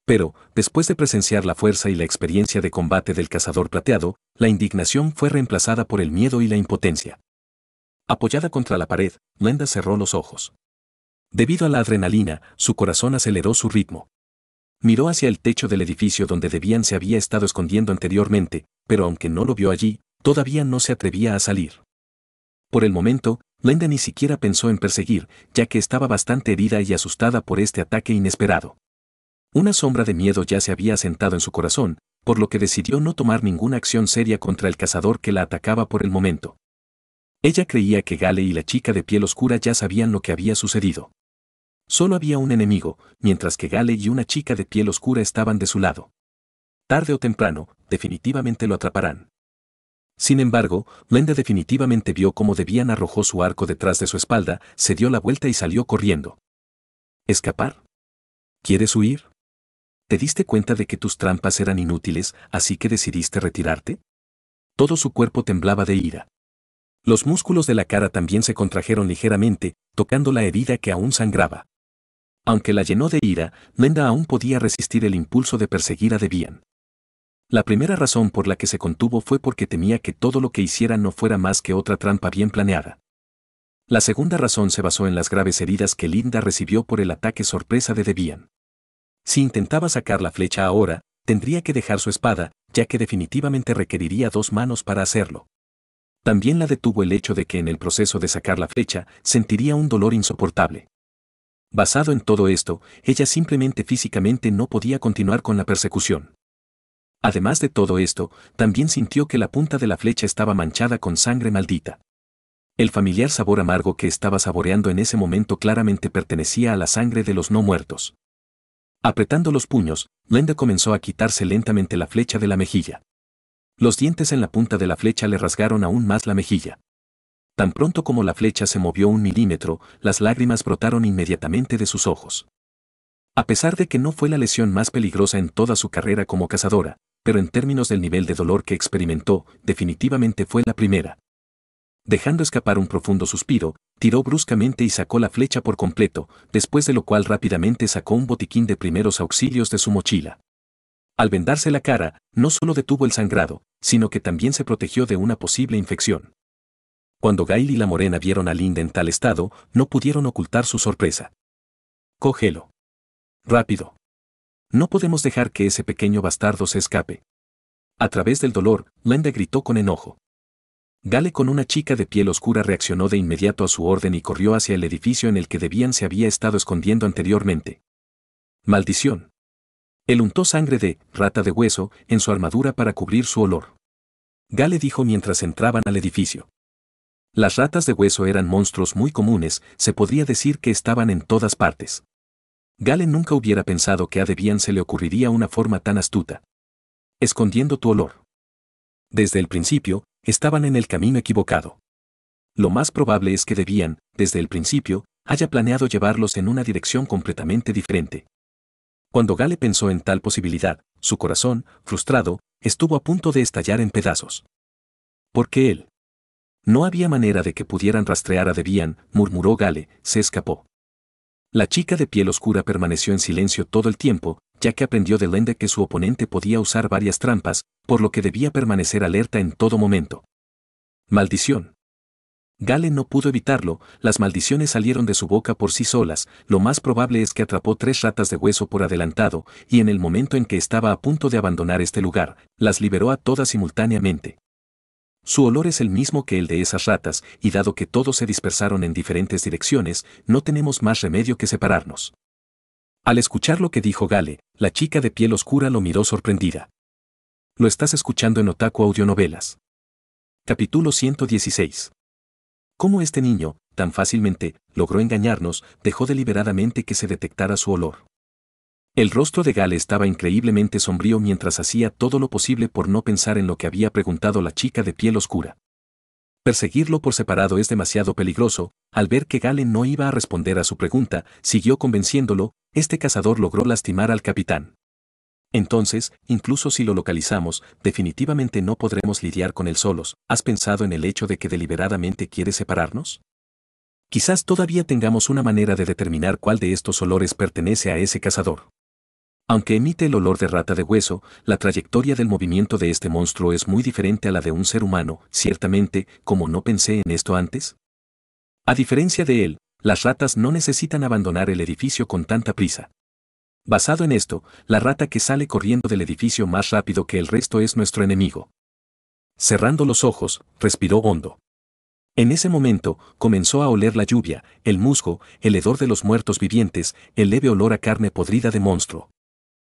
Pero, después de presenciar la fuerza y la experiencia de combate del cazador plateado, la indignación fue reemplazada por el miedo y la impotencia. Apoyada contra la pared, Lenda cerró los ojos. Debido a la adrenalina, su corazón aceleró su ritmo. Miró hacia el techo del edificio donde Debian se había estado escondiendo anteriormente, pero aunque no lo vio allí, todavía no se atrevía a salir. Por el momento, Linda ni siquiera pensó en perseguir, ya que estaba bastante herida y asustada por este ataque inesperado. Una sombra de miedo ya se había asentado en su corazón, por lo que decidió no tomar ninguna acción seria contra el cazador que la atacaba por el momento. Ella creía que Gale y la chica de piel oscura ya sabían lo que había sucedido. Solo había un enemigo, mientras que Gale y una chica de piel oscura estaban de su lado. Tarde o temprano, definitivamente lo atraparán. Sin embargo, Lenda definitivamente vio cómo debían arrojó su arco detrás de su espalda, se dio la vuelta y salió corriendo. ¿Escapar? ¿Quieres huir? ¿Te diste cuenta de que tus trampas eran inútiles, así que decidiste retirarte? Todo su cuerpo temblaba de ira. Los músculos de la cara también se contrajeron ligeramente, tocando la herida que aún sangraba. Aunque la llenó de ira, Linda aún podía resistir el impulso de perseguir a Debian. La primera razón por la que se contuvo fue porque temía que todo lo que hiciera no fuera más que otra trampa bien planeada. La segunda razón se basó en las graves heridas que Linda recibió por el ataque sorpresa de Debian. Si intentaba sacar la flecha ahora, tendría que dejar su espada, ya que definitivamente requeriría dos manos para hacerlo. También la detuvo el hecho de que en el proceso de sacar la flecha sentiría un dolor insoportable. Basado en todo esto, ella simplemente físicamente no podía continuar con la persecución. Además de todo esto, también sintió que la punta de la flecha estaba manchada con sangre maldita. El familiar sabor amargo que estaba saboreando en ese momento claramente pertenecía a la sangre de los no muertos. Apretando los puños, Lenda comenzó a quitarse lentamente la flecha de la mejilla. Los dientes en la punta de la flecha le rasgaron aún más la mejilla. Tan pronto como la flecha se movió un milímetro, las lágrimas brotaron inmediatamente de sus ojos. A pesar de que no fue la lesión más peligrosa en toda su carrera como cazadora, pero en términos del nivel de dolor que experimentó, definitivamente fue la primera. Dejando escapar un profundo suspiro, tiró bruscamente y sacó la flecha por completo, después de lo cual rápidamente sacó un botiquín de primeros auxilios de su mochila. Al vendarse la cara, no solo detuvo el sangrado, sino que también se protegió de una posible infección. Cuando Gail y la morena vieron a Linda en tal estado, no pudieron ocultar su sorpresa. Cógelo. Rápido. No podemos dejar que ese pequeño bastardo se escape. A través del dolor, Linda gritó con enojo. Gale con una chica de piel oscura reaccionó de inmediato a su orden y corrió hacia el edificio en el que debían se había estado escondiendo anteriormente. Maldición. El untó sangre de rata de hueso en su armadura para cubrir su olor. Gale dijo mientras entraban al edificio. Las ratas de hueso eran monstruos muy comunes, se podría decir que estaban en todas partes. Gale nunca hubiera pensado que a Debian se le ocurriría una forma tan astuta. Escondiendo tu olor. Desde el principio, estaban en el camino equivocado. Lo más probable es que Debian, desde el principio, haya planeado llevarlos en una dirección completamente diferente. Cuando Gale pensó en tal posibilidad, su corazón, frustrado, estuvo a punto de estallar en pedazos. Porque él, no había manera de que pudieran rastrear a Debian, murmuró Gale, se escapó. La chica de piel oscura permaneció en silencio todo el tiempo, ya que aprendió de Lende que su oponente podía usar varias trampas, por lo que debía permanecer alerta en todo momento. Maldición. Gale no pudo evitarlo, las maldiciones salieron de su boca por sí solas, lo más probable es que atrapó tres ratas de hueso por adelantado, y en el momento en que estaba a punto de abandonar este lugar, las liberó a todas simultáneamente. Su olor es el mismo que el de esas ratas, y dado que todos se dispersaron en diferentes direcciones, no tenemos más remedio que separarnos. Al escuchar lo que dijo Gale, la chica de piel oscura lo miró sorprendida. Lo estás escuchando en Otaku Audionovelas. Capítulo 116. Cómo este niño, tan fácilmente, logró engañarnos, dejó deliberadamente que se detectara su olor. El rostro de Gale estaba increíblemente sombrío mientras hacía todo lo posible por no pensar en lo que había preguntado la chica de piel oscura. Perseguirlo por separado es demasiado peligroso, al ver que Gale no iba a responder a su pregunta, siguió convenciéndolo, este cazador logró lastimar al capitán. Entonces, incluso si lo localizamos, definitivamente no podremos lidiar con él solos. ¿Has pensado en el hecho de que deliberadamente quiere separarnos? Quizás todavía tengamos una manera de determinar cuál de estos olores pertenece a ese cazador. Aunque emite el olor de rata de hueso, la trayectoria del movimiento de este monstruo es muy diferente a la de un ser humano, ciertamente, como no pensé en esto antes. A diferencia de él, las ratas no necesitan abandonar el edificio con tanta prisa. Basado en esto, la rata que sale corriendo del edificio más rápido que el resto es nuestro enemigo. Cerrando los ojos, respiró hondo. En ese momento, comenzó a oler la lluvia, el musgo, el hedor de los muertos vivientes, el leve olor a carne podrida de monstruo.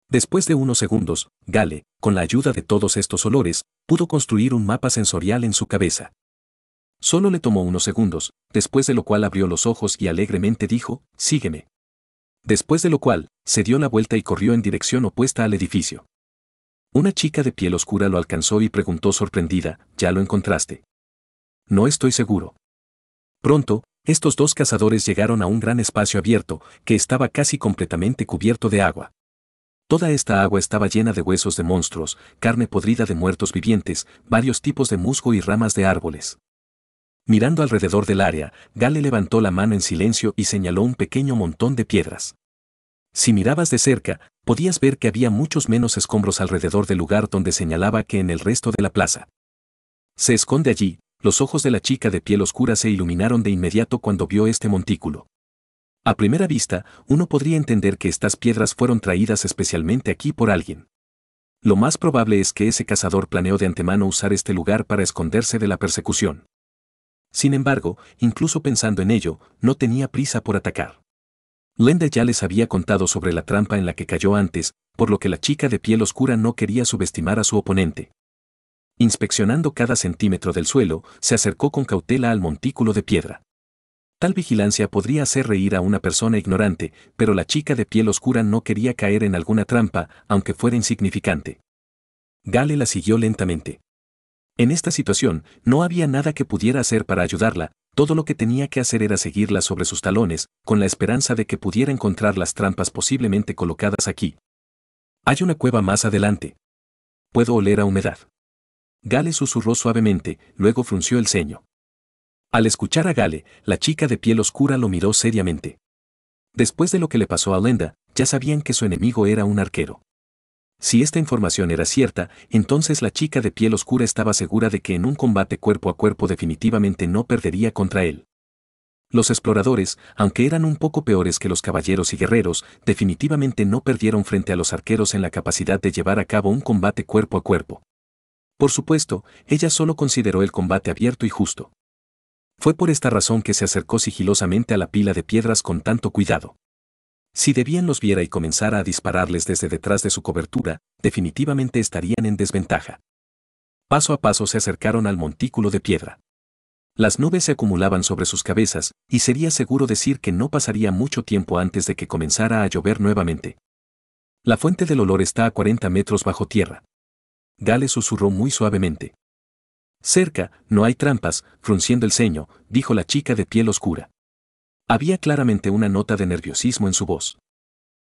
Después de unos segundos, Gale, con la ayuda de todos estos olores, pudo construir un mapa sensorial en su cabeza. Solo le tomó unos segundos, después de lo cual abrió los ojos y alegremente dijo, sígueme. Después de lo cual, se dio la vuelta y corrió en dirección opuesta al edificio. Una chica de piel oscura lo alcanzó y preguntó sorprendida, ¿ya lo encontraste? No estoy seguro. Pronto, estos dos cazadores llegaron a un gran espacio abierto, que estaba casi completamente cubierto de agua. Toda esta agua estaba llena de huesos de monstruos, carne podrida de muertos vivientes, varios tipos de musgo y ramas de árboles. Mirando alrededor del área, Gale levantó la mano en silencio y señaló un pequeño montón de piedras. Si mirabas de cerca, podías ver que había muchos menos escombros alrededor del lugar donde señalaba que en el resto de la plaza. Se esconde allí, los ojos de la chica de piel oscura se iluminaron de inmediato cuando vio este montículo. A primera vista, uno podría entender que estas piedras fueron traídas especialmente aquí por alguien. Lo más probable es que ese cazador planeó de antemano usar este lugar para esconderse de la persecución. Sin embargo, incluso pensando en ello, no tenía prisa por atacar. Lenda ya les había contado sobre la trampa en la que cayó antes, por lo que la chica de piel oscura no quería subestimar a su oponente. Inspeccionando cada centímetro del suelo, se acercó con cautela al montículo de piedra. Tal vigilancia podría hacer reír a una persona ignorante, pero la chica de piel oscura no quería caer en alguna trampa, aunque fuera insignificante. Gale la siguió lentamente. En esta situación, no había nada que pudiera hacer para ayudarla, todo lo que tenía que hacer era seguirla sobre sus talones, con la esperanza de que pudiera encontrar las trampas posiblemente colocadas aquí. Hay una cueva más adelante. Puedo oler a humedad. Gale susurró suavemente, luego frunció el ceño. Al escuchar a Gale, la chica de piel oscura lo miró seriamente. Después de lo que le pasó a Lenda, ya sabían que su enemigo era un arquero. Si esta información era cierta, entonces la chica de piel oscura estaba segura de que en un combate cuerpo a cuerpo definitivamente no perdería contra él. Los exploradores, aunque eran un poco peores que los caballeros y guerreros, definitivamente no perdieron frente a los arqueros en la capacidad de llevar a cabo un combate cuerpo a cuerpo. Por supuesto, ella solo consideró el combate abierto y justo. Fue por esta razón que se acercó sigilosamente a la pila de piedras con tanto cuidado. Si Debían los viera y comenzara a dispararles desde detrás de su cobertura, definitivamente estarían en desventaja. Paso a paso se acercaron al montículo de piedra. Las nubes se acumulaban sobre sus cabezas, y sería seguro decir que no pasaría mucho tiempo antes de que comenzara a llover nuevamente. La fuente del olor está a 40 metros bajo tierra. Gale susurró muy suavemente. Cerca, no hay trampas, frunciendo el ceño, dijo la chica de piel oscura. Había claramente una nota de nerviosismo en su voz.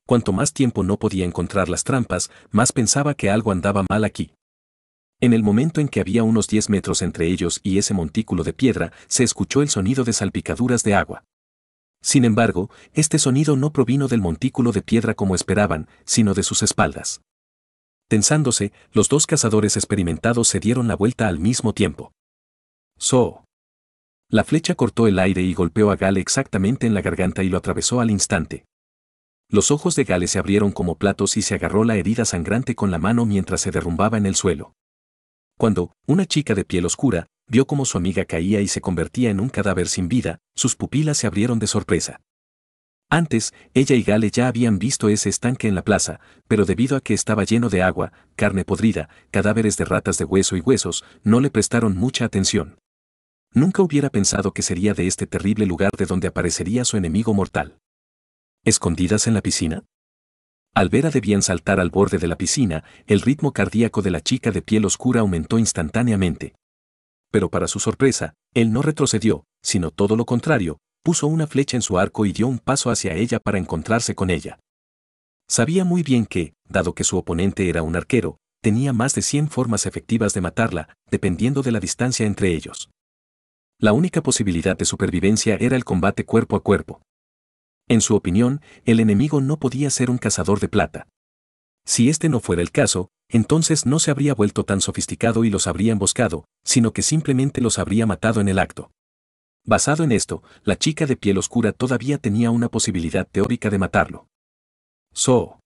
Cuanto más tiempo no podía encontrar las trampas, más pensaba que algo andaba mal aquí. En el momento en que había unos 10 metros entre ellos y ese montículo de piedra, se escuchó el sonido de salpicaduras de agua. Sin embargo, este sonido no provino del montículo de piedra como esperaban, sino de sus espaldas. Tensándose, los dos cazadores experimentados se dieron la vuelta al mismo tiempo. So. La flecha cortó el aire y golpeó a Gale exactamente en la garganta y lo atravesó al instante. Los ojos de Gale se abrieron como platos y se agarró la herida sangrante con la mano mientras se derrumbaba en el suelo. Cuando, una chica de piel oscura, vio cómo su amiga caía y se convertía en un cadáver sin vida, sus pupilas se abrieron de sorpresa. Antes, ella y Gale ya habían visto ese estanque en la plaza, pero debido a que estaba lleno de agua, carne podrida, cadáveres de ratas de hueso y huesos, no le prestaron mucha atención. Nunca hubiera pensado que sería de este terrible lugar de donde aparecería su enemigo mortal. ¿Escondidas en la piscina? Al ver a Debian saltar al borde de la piscina, el ritmo cardíaco de la chica de piel oscura aumentó instantáneamente. Pero para su sorpresa, él no retrocedió, sino todo lo contrario, puso una flecha en su arco y dio un paso hacia ella para encontrarse con ella. Sabía muy bien que, dado que su oponente era un arquero, tenía más de 100 formas efectivas de matarla, dependiendo de la distancia entre ellos. La única posibilidad de supervivencia era el combate cuerpo a cuerpo. En su opinión, el enemigo no podía ser un cazador de plata. Si este no fuera el caso, entonces no se habría vuelto tan sofisticado y los habría emboscado, sino que simplemente los habría matado en el acto. Basado en esto, la chica de piel oscura todavía tenía una posibilidad teórica de matarlo. So.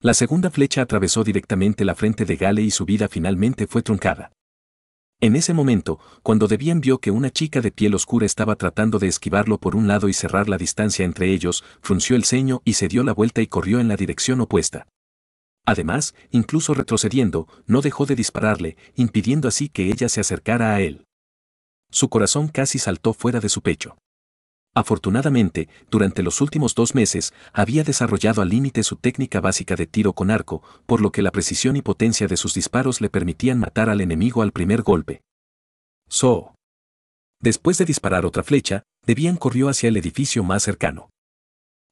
La segunda flecha atravesó directamente la frente de Gale y su vida finalmente fue truncada. En ese momento, cuando Debian vio que una chica de piel oscura estaba tratando de esquivarlo por un lado y cerrar la distancia entre ellos, frunció el ceño y se dio la vuelta y corrió en la dirección opuesta. Además, incluso retrocediendo, no dejó de dispararle, impidiendo así que ella se acercara a él. Su corazón casi saltó fuera de su pecho. Afortunadamente, durante los últimos dos meses, había desarrollado al límite su técnica básica de tiro con arco, por lo que la precisión y potencia de sus disparos le permitían matar al enemigo al primer golpe. So. Después de disparar otra flecha, Debian corrió hacia el edificio más cercano.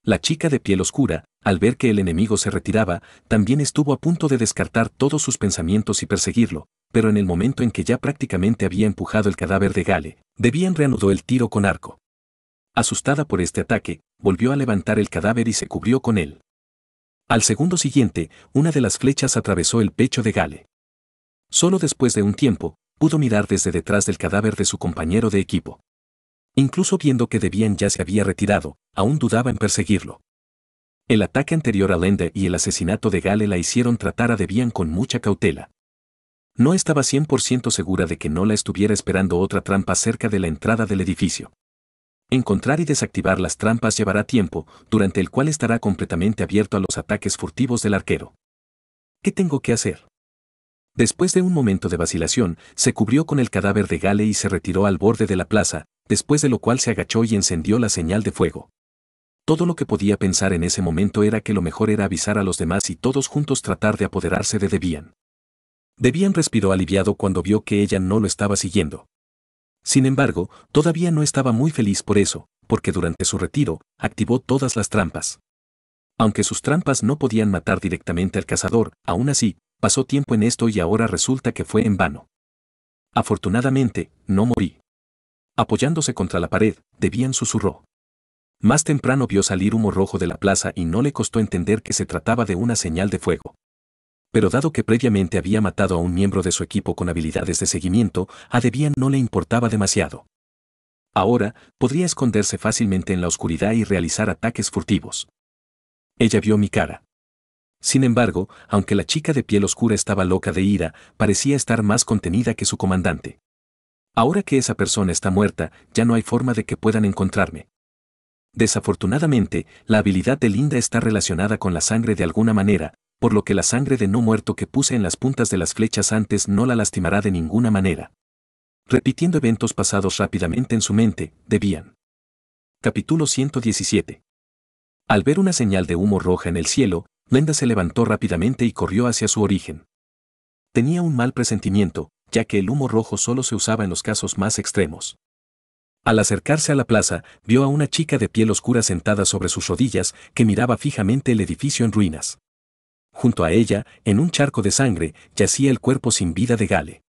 La chica de piel oscura, al ver que el enemigo se retiraba, también estuvo a punto de descartar todos sus pensamientos y perseguirlo, pero en el momento en que ya prácticamente había empujado el cadáver de Gale, Debian reanudó el tiro con arco. Asustada por este ataque, volvió a levantar el cadáver y se cubrió con él. Al segundo siguiente, una de las flechas atravesó el pecho de Gale. Solo después de un tiempo, pudo mirar desde detrás del cadáver de su compañero de equipo. Incluso viendo que Debian ya se había retirado, aún dudaba en perseguirlo. El ataque anterior a Lenda y el asesinato de Gale la hicieron tratar a Debian con mucha cautela. No estaba 100% segura de que no la estuviera esperando otra trampa cerca de la entrada del edificio. Encontrar y desactivar las trampas llevará tiempo, durante el cual estará completamente abierto a los ataques furtivos del arquero. ¿Qué tengo que hacer? Después de un momento de vacilación, se cubrió con el cadáver de Gale y se retiró al borde de la plaza, después de lo cual se agachó y encendió la señal de fuego. Todo lo que podía pensar en ese momento era que lo mejor era avisar a los demás y todos juntos tratar de apoderarse de Debian. Debian respiró aliviado cuando vio que ella no lo estaba siguiendo. Sin embargo, todavía no estaba muy feliz por eso, porque durante su retiro, activó todas las trampas. Aunque sus trampas no podían matar directamente al cazador, aún así, pasó tiempo en esto y ahora resulta que fue en vano. Afortunadamente, no morí. Apoyándose contra la pared, Debian susurró. Más temprano vio salir humo rojo de la plaza y no le costó entender que se trataba de una señal de fuego. Pero dado que previamente había matado a un miembro de su equipo con habilidades de seguimiento, a Debian no le importaba demasiado. Ahora, podría esconderse fácilmente en la oscuridad y realizar ataques furtivos. Ella vio mi cara. Sin embargo, aunque la chica de piel oscura estaba loca de ira, parecía estar más contenida que su comandante. Ahora que esa persona está muerta, ya no hay forma de que puedan encontrarme. Desafortunadamente, la habilidad de Linda está relacionada con la sangre de alguna manera, por lo que la sangre de no muerto que puse en las puntas de las flechas antes no la lastimará de ninguna manera. Repitiendo eventos pasados rápidamente en su mente, debían. Capítulo 117. Al ver una señal de humo roja en el cielo, Linda se levantó rápidamente y corrió hacia su origen. Tenía un mal presentimiento, ya que el humo rojo solo se usaba en los casos más extremos. Al acercarse a la plaza, vio a una chica de piel oscura sentada sobre sus rodillas que miraba fijamente el edificio en ruinas. Junto a ella, en un charco de sangre, yacía el cuerpo sin vida de Gale.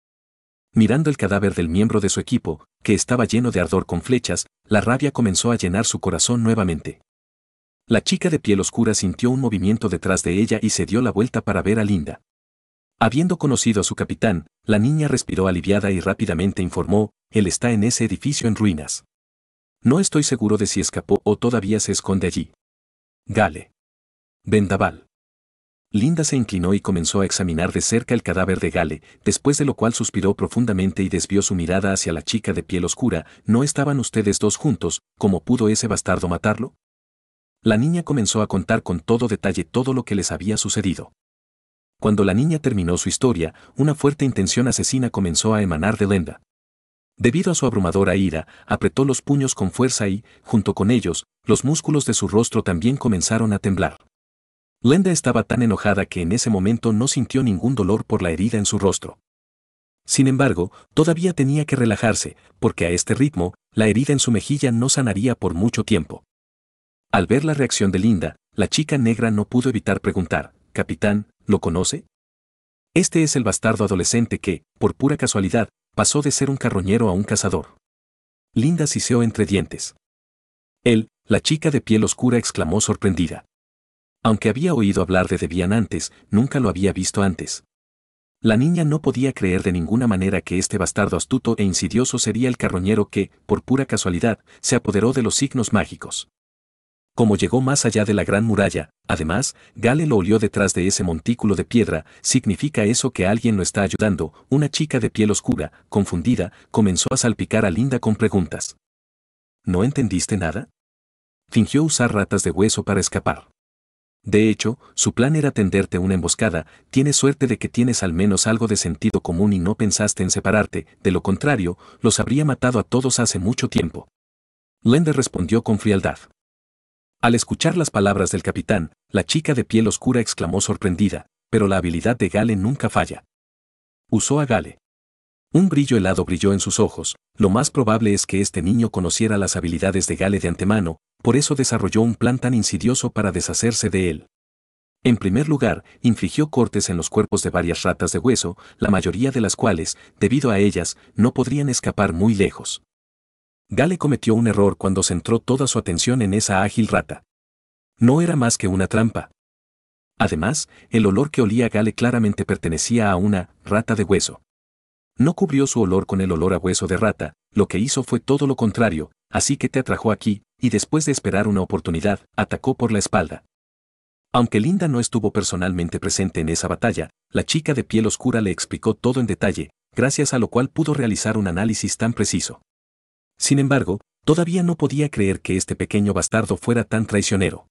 Mirando el cadáver del miembro de su equipo, que estaba lleno de ardor con flechas, la rabia comenzó a llenar su corazón nuevamente. La chica de piel oscura sintió un movimiento detrás de ella y se dio la vuelta para ver a Linda. Habiendo conocido a su capitán, la niña respiró aliviada y rápidamente informó, él está en ese edificio en ruinas. No estoy seguro de si escapó o todavía se esconde allí. Gale. Vendaval. Linda se inclinó y comenzó a examinar de cerca el cadáver de Gale, después de lo cual suspiró profundamente y desvió su mirada hacia la chica de piel oscura. ¿No estaban ustedes dos juntos? ¿Cómo pudo ese bastardo matarlo? La niña comenzó a contar con todo detalle todo lo que les había sucedido. Cuando la niña terminó su historia, una fuerte intención asesina comenzó a emanar de Lenda. Debido a su abrumadora ira, apretó los puños con fuerza y, junto con ellos, los músculos de su rostro también comenzaron a temblar. Lenda estaba tan enojada que en ese momento no sintió ningún dolor por la herida en su rostro. Sin embargo, todavía tenía que relajarse, porque a este ritmo, la herida en su mejilla no sanaría por mucho tiempo. Al ver la reacción de Linda, la chica negra no pudo evitar preguntar, Capitán, ¿lo conoce? Este es el bastardo adolescente que, por pura casualidad, pasó de ser un carroñero a un cazador. Linda siseó entre dientes. Él, la chica de piel oscura exclamó sorprendida. Aunque había oído hablar de Debian antes, nunca lo había visto antes. La niña no podía creer de ninguna manera que este bastardo astuto e insidioso sería el carroñero que, por pura casualidad, se apoderó de los signos mágicos como llegó más allá de la gran muralla, además, Gale lo olió detrás de ese montículo de piedra, significa eso que alguien lo está ayudando, una chica de piel oscura, confundida, comenzó a salpicar a Linda con preguntas. ¿No entendiste nada? Fingió usar ratas de hueso para escapar. De hecho, su plan era tenderte una emboscada, tienes suerte de que tienes al menos algo de sentido común y no pensaste en separarte, de lo contrario, los habría matado a todos hace mucho tiempo. Lender respondió con frialdad. Al escuchar las palabras del capitán, la chica de piel oscura exclamó sorprendida, pero la habilidad de Gale nunca falla. Usó a Gale. Un brillo helado brilló en sus ojos, lo más probable es que este niño conociera las habilidades de Gale de antemano, por eso desarrolló un plan tan insidioso para deshacerse de él. En primer lugar, infligió cortes en los cuerpos de varias ratas de hueso, la mayoría de las cuales, debido a ellas, no podrían escapar muy lejos. Gale cometió un error cuando centró toda su atención en esa ágil rata. No era más que una trampa. Además, el olor que olía Gale claramente pertenecía a una rata de hueso. No cubrió su olor con el olor a hueso de rata, lo que hizo fue todo lo contrario, así que te atrajo aquí, y después de esperar una oportunidad, atacó por la espalda. Aunque Linda no estuvo personalmente presente en esa batalla, la chica de piel oscura le explicó todo en detalle, gracias a lo cual pudo realizar un análisis tan preciso. Sin embargo, todavía no podía creer que este pequeño bastardo fuera tan traicionero.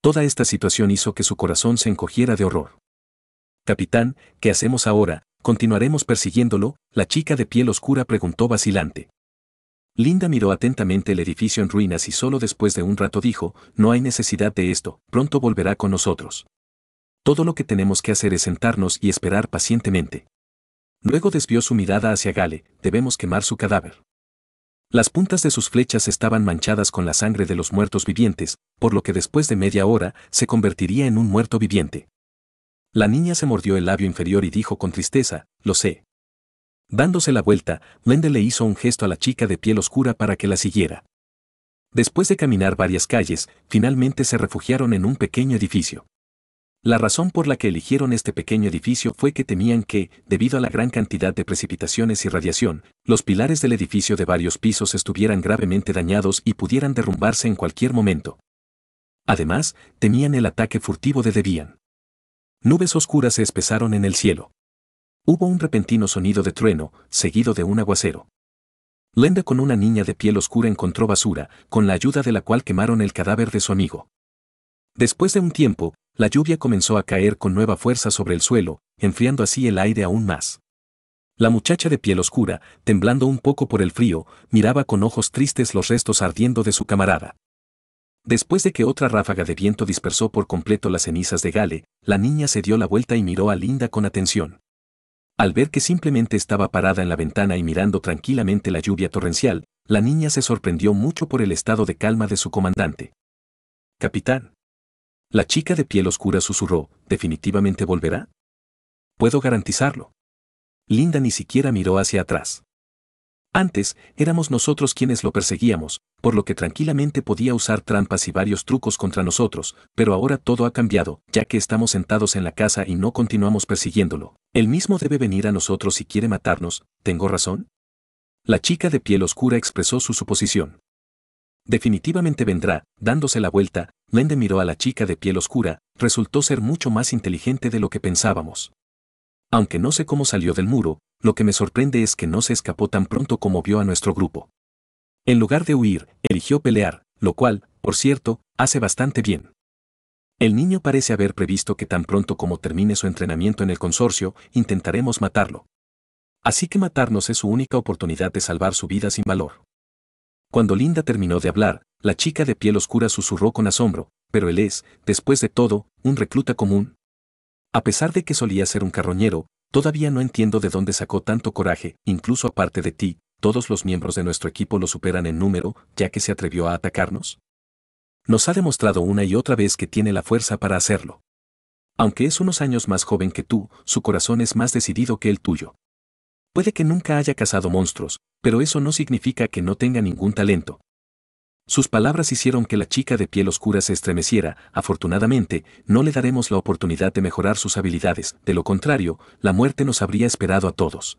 Toda esta situación hizo que su corazón se encogiera de horror. Capitán, ¿qué hacemos ahora? ¿Continuaremos persiguiéndolo? La chica de piel oscura preguntó vacilante. Linda miró atentamente el edificio en ruinas y solo después de un rato dijo, no hay necesidad de esto, pronto volverá con nosotros. Todo lo que tenemos que hacer es sentarnos y esperar pacientemente. Luego desvió su mirada hacia Gale, debemos quemar su cadáver. Las puntas de sus flechas estaban manchadas con la sangre de los muertos vivientes, por lo que después de media hora se convertiría en un muerto viviente. La niña se mordió el labio inferior y dijo con tristeza, lo sé. Dándose la vuelta, Wende le hizo un gesto a la chica de piel oscura para que la siguiera. Después de caminar varias calles, finalmente se refugiaron en un pequeño edificio. La razón por la que eligieron este pequeño edificio fue que temían que, debido a la gran cantidad de precipitaciones y radiación, los pilares del edificio de varios pisos estuvieran gravemente dañados y pudieran derrumbarse en cualquier momento. Además, temían el ataque furtivo de Debian. Nubes oscuras se espesaron en el cielo. Hubo un repentino sonido de trueno, seguido de un aguacero. Lenda con una niña de piel oscura encontró basura, con la ayuda de la cual quemaron el cadáver de su amigo. Después de un tiempo, la lluvia comenzó a caer con nueva fuerza sobre el suelo, enfriando así el aire aún más. La muchacha de piel oscura, temblando un poco por el frío, miraba con ojos tristes los restos ardiendo de su camarada. Después de que otra ráfaga de viento dispersó por completo las cenizas de Gale, la niña se dio la vuelta y miró a Linda con atención. Al ver que simplemente estaba parada en la ventana y mirando tranquilamente la lluvia torrencial, la niña se sorprendió mucho por el estado de calma de su comandante. Capitán. La chica de piel oscura susurró, ¿definitivamente volverá? Puedo garantizarlo. Linda ni siquiera miró hacia atrás. Antes, éramos nosotros quienes lo perseguíamos, por lo que tranquilamente podía usar trampas y varios trucos contra nosotros, pero ahora todo ha cambiado, ya que estamos sentados en la casa y no continuamos persiguiéndolo. El mismo debe venir a nosotros si quiere matarnos, ¿tengo razón? La chica de piel oscura expresó su suposición. Definitivamente vendrá, dándose la vuelta, Lende miró a la chica de piel oscura, resultó ser mucho más inteligente de lo que pensábamos. Aunque no sé cómo salió del muro, lo que me sorprende es que no se escapó tan pronto como vio a nuestro grupo. En lugar de huir, eligió pelear, lo cual, por cierto, hace bastante bien. El niño parece haber previsto que tan pronto como termine su entrenamiento en el consorcio, intentaremos matarlo. Así que matarnos es su única oportunidad de salvar su vida sin valor. Cuando Linda terminó de hablar, la chica de piel oscura susurró con asombro, pero él es, después de todo, un recluta común. A pesar de que solía ser un carroñero, todavía no entiendo de dónde sacó tanto coraje, incluso aparte de ti, todos los miembros de nuestro equipo lo superan en número, ya que se atrevió a atacarnos. Nos ha demostrado una y otra vez que tiene la fuerza para hacerlo. Aunque es unos años más joven que tú, su corazón es más decidido que el tuyo. Puede que nunca haya cazado monstruos, pero eso no significa que no tenga ningún talento. Sus palabras hicieron que la chica de piel oscura se estremeciera, afortunadamente, no le daremos la oportunidad de mejorar sus habilidades, de lo contrario, la muerte nos habría esperado a todos.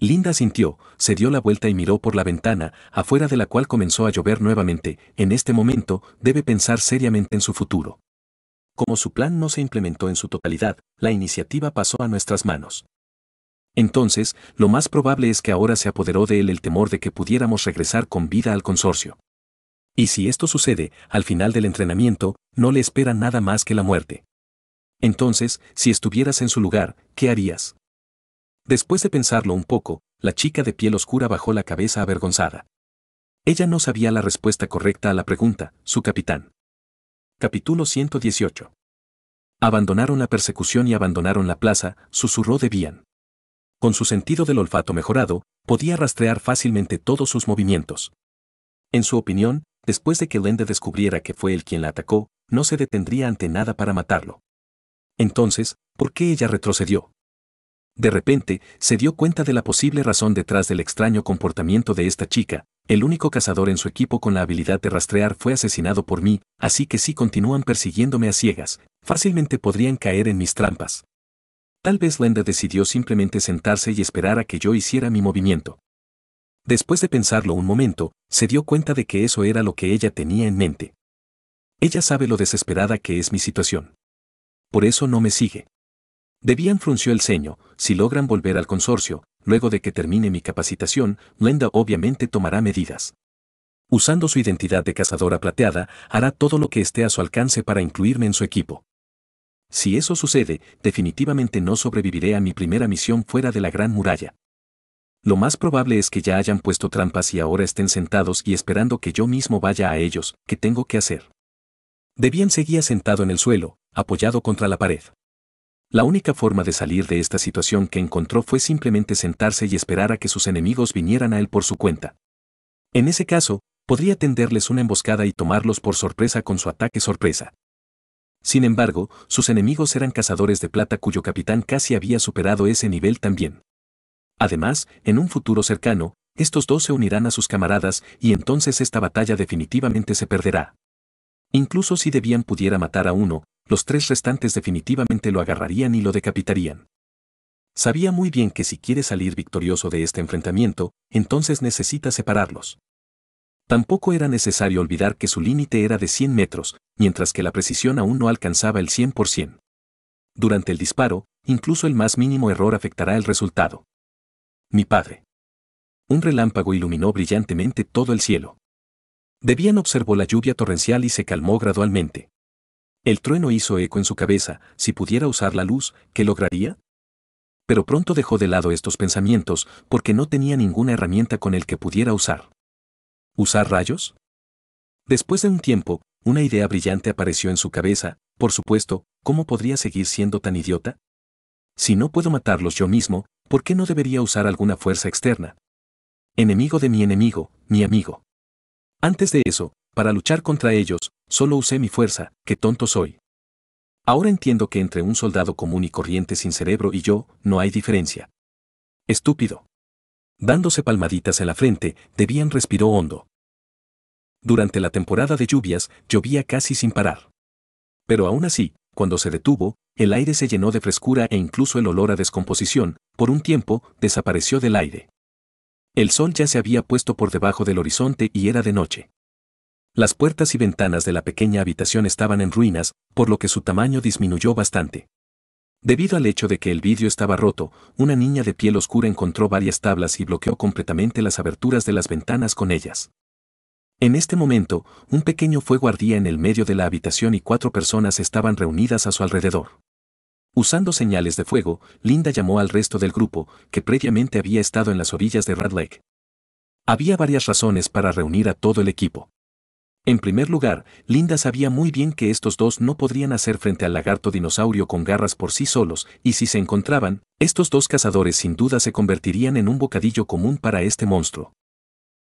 Linda sintió, se dio la vuelta y miró por la ventana, afuera de la cual comenzó a llover nuevamente, en este momento, debe pensar seriamente en su futuro. Como su plan no se implementó en su totalidad, la iniciativa pasó a nuestras manos. Entonces, lo más probable es que ahora se apoderó de él el temor de que pudiéramos regresar con vida al consorcio. Y si esto sucede, al final del entrenamiento, no le espera nada más que la muerte. Entonces, si estuvieras en su lugar, ¿qué harías? Después de pensarlo un poco, la chica de piel oscura bajó la cabeza avergonzada. Ella no sabía la respuesta correcta a la pregunta, su capitán. Capítulo 118. Abandonaron la persecución y abandonaron la plaza, susurró debían con su sentido del olfato mejorado, podía rastrear fácilmente todos sus movimientos. En su opinión, después de que Lende descubriera que fue él quien la atacó, no se detendría ante nada para matarlo. Entonces, ¿por qué ella retrocedió? De repente, se dio cuenta de la posible razón detrás del extraño comportamiento de esta chica, el único cazador en su equipo con la habilidad de rastrear fue asesinado por mí, así que si continúan persiguiéndome a ciegas, fácilmente podrían caer en mis trampas. Tal vez Lenda decidió simplemente sentarse y esperar a que yo hiciera mi movimiento. Después de pensarlo un momento, se dio cuenta de que eso era lo que ella tenía en mente. Ella sabe lo desesperada que es mi situación. Por eso no me sigue. Debían frunció el ceño, si logran volver al consorcio, luego de que termine mi capacitación, Lenda obviamente tomará medidas. Usando su identidad de cazadora plateada, hará todo lo que esté a su alcance para incluirme en su equipo. Si eso sucede, definitivamente no sobreviviré a mi primera misión fuera de la Gran Muralla. Lo más probable es que ya hayan puesto trampas y ahora estén sentados y esperando que yo mismo vaya a ellos, ¿qué tengo que hacer? Debian seguía sentado en el suelo, apoyado contra la pared. La única forma de salir de esta situación que encontró fue simplemente sentarse y esperar a que sus enemigos vinieran a él por su cuenta. En ese caso, podría tenderles una emboscada y tomarlos por sorpresa con su ataque sorpresa. Sin embargo, sus enemigos eran cazadores de plata cuyo capitán casi había superado ese nivel también. Además, en un futuro cercano, estos dos se unirán a sus camaradas y entonces esta batalla definitivamente se perderá. Incluso si Debian pudiera matar a uno, los tres restantes definitivamente lo agarrarían y lo decapitarían. Sabía muy bien que si quiere salir victorioso de este enfrentamiento, entonces necesita separarlos. Tampoco era necesario olvidar que su límite era de 100 metros, mientras que la precisión aún no alcanzaba el 100%. Durante el disparo, incluso el más mínimo error afectará el resultado. Mi padre. Un relámpago iluminó brillantemente todo el cielo. Debian observó la lluvia torrencial y se calmó gradualmente. El trueno hizo eco en su cabeza, si pudiera usar la luz, ¿qué lograría? Pero pronto dejó de lado estos pensamientos, porque no tenía ninguna herramienta con el que pudiera usar. ¿Usar rayos? Después de un tiempo, una idea brillante apareció en su cabeza, por supuesto, ¿cómo podría seguir siendo tan idiota? Si no puedo matarlos yo mismo, ¿por qué no debería usar alguna fuerza externa? Enemigo de mi enemigo, mi amigo. Antes de eso, para luchar contra ellos, solo usé mi fuerza, qué tonto soy. Ahora entiendo que entre un soldado común y corriente sin cerebro y yo, no hay diferencia. Estúpido dándose palmaditas en la frente, Debian respiró hondo. Durante la temporada de lluvias, llovía casi sin parar. Pero aún así, cuando se detuvo, el aire se llenó de frescura e incluso el olor a descomposición, por un tiempo, desapareció del aire. El sol ya se había puesto por debajo del horizonte y era de noche. Las puertas y ventanas de la pequeña habitación estaban en ruinas, por lo que su tamaño disminuyó bastante. Debido al hecho de que el vidrio estaba roto, una niña de piel oscura encontró varias tablas y bloqueó completamente las aberturas de las ventanas con ellas. En este momento, un pequeño fuego ardía en el medio de la habitación y cuatro personas estaban reunidas a su alrededor. Usando señales de fuego, Linda llamó al resto del grupo, que previamente había estado en las orillas de Red Lake. Había varias razones para reunir a todo el equipo. En primer lugar, Linda sabía muy bien que estos dos no podrían hacer frente al lagarto dinosaurio con garras por sí solos, y si se encontraban, estos dos cazadores sin duda se convertirían en un bocadillo común para este monstruo.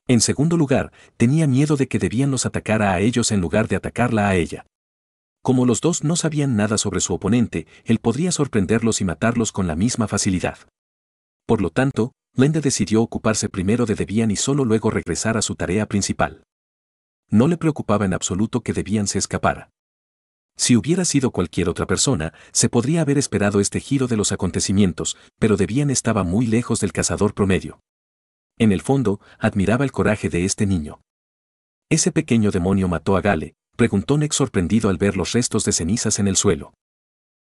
En segundo lugar, tenía miedo de que debían los atacara a ellos en lugar de atacarla a ella. Como los dos no sabían nada sobre su oponente, él podría sorprenderlos y matarlos con la misma facilidad. Por lo tanto, Linda decidió ocuparse primero de Debian y solo luego regresar a su tarea principal no le preocupaba en absoluto que Debian se escapara. Si hubiera sido cualquier otra persona, se podría haber esperado este giro de los acontecimientos, pero Debian estaba muy lejos del cazador promedio. En el fondo, admiraba el coraje de este niño. Ese pequeño demonio mató a Gale, preguntó Nick sorprendido al ver los restos de cenizas en el suelo.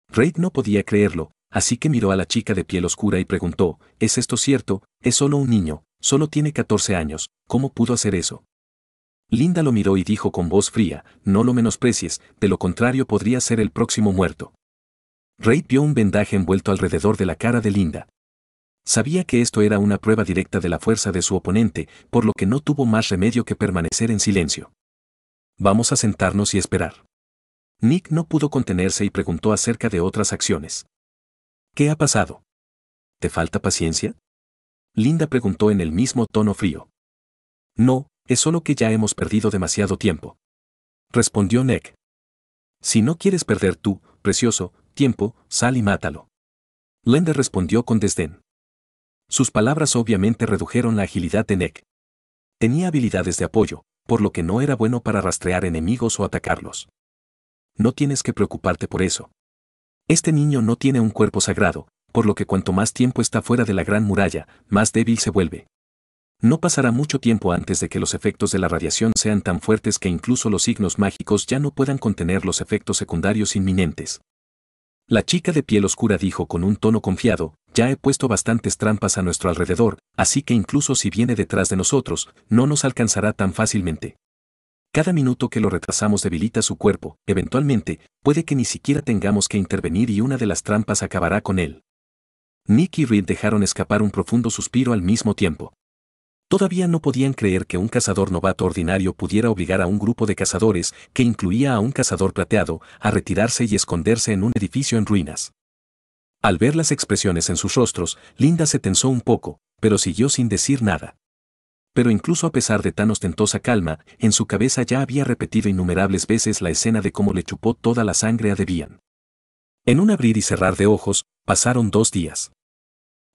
Reid no podía creerlo, así que miró a la chica de piel oscura y preguntó, ¿es esto cierto? Es solo un niño, solo tiene 14 años, ¿cómo pudo hacer eso? Linda lo miró y dijo con voz fría, no lo menosprecies, de lo contrario podría ser el próximo muerto. Ray vio un vendaje envuelto alrededor de la cara de Linda. Sabía que esto era una prueba directa de la fuerza de su oponente, por lo que no tuvo más remedio que permanecer en silencio. Vamos a sentarnos y esperar. Nick no pudo contenerse y preguntó acerca de otras acciones. ¿Qué ha pasado? ¿Te falta paciencia? Linda preguntó en el mismo tono frío. No, es solo que ya hemos perdido demasiado tiempo. Respondió Nek. Si no quieres perder tú, precioso, tiempo, sal y mátalo. Lender respondió con desdén. Sus palabras obviamente redujeron la agilidad de Nek. Tenía habilidades de apoyo, por lo que no era bueno para rastrear enemigos o atacarlos. No tienes que preocuparte por eso. Este niño no tiene un cuerpo sagrado, por lo que cuanto más tiempo está fuera de la gran muralla, más débil se vuelve. No pasará mucho tiempo antes de que los efectos de la radiación sean tan fuertes que incluso los signos mágicos ya no puedan contener los efectos secundarios inminentes. La chica de piel oscura dijo con un tono confiado, ya he puesto bastantes trampas a nuestro alrededor, así que incluso si viene detrás de nosotros, no nos alcanzará tan fácilmente. Cada minuto que lo retrasamos debilita su cuerpo, eventualmente, puede que ni siquiera tengamos que intervenir y una de las trampas acabará con él. Nick y Reed dejaron escapar un profundo suspiro al mismo tiempo. Todavía no podían creer que un cazador novato ordinario pudiera obligar a un grupo de cazadores, que incluía a un cazador plateado, a retirarse y esconderse en un edificio en ruinas. Al ver las expresiones en sus rostros, Linda se tensó un poco, pero siguió sin decir nada. Pero incluso a pesar de tan ostentosa calma, en su cabeza ya había repetido innumerables veces la escena de cómo le chupó toda la sangre a Debian. En un abrir y cerrar de ojos, pasaron dos días.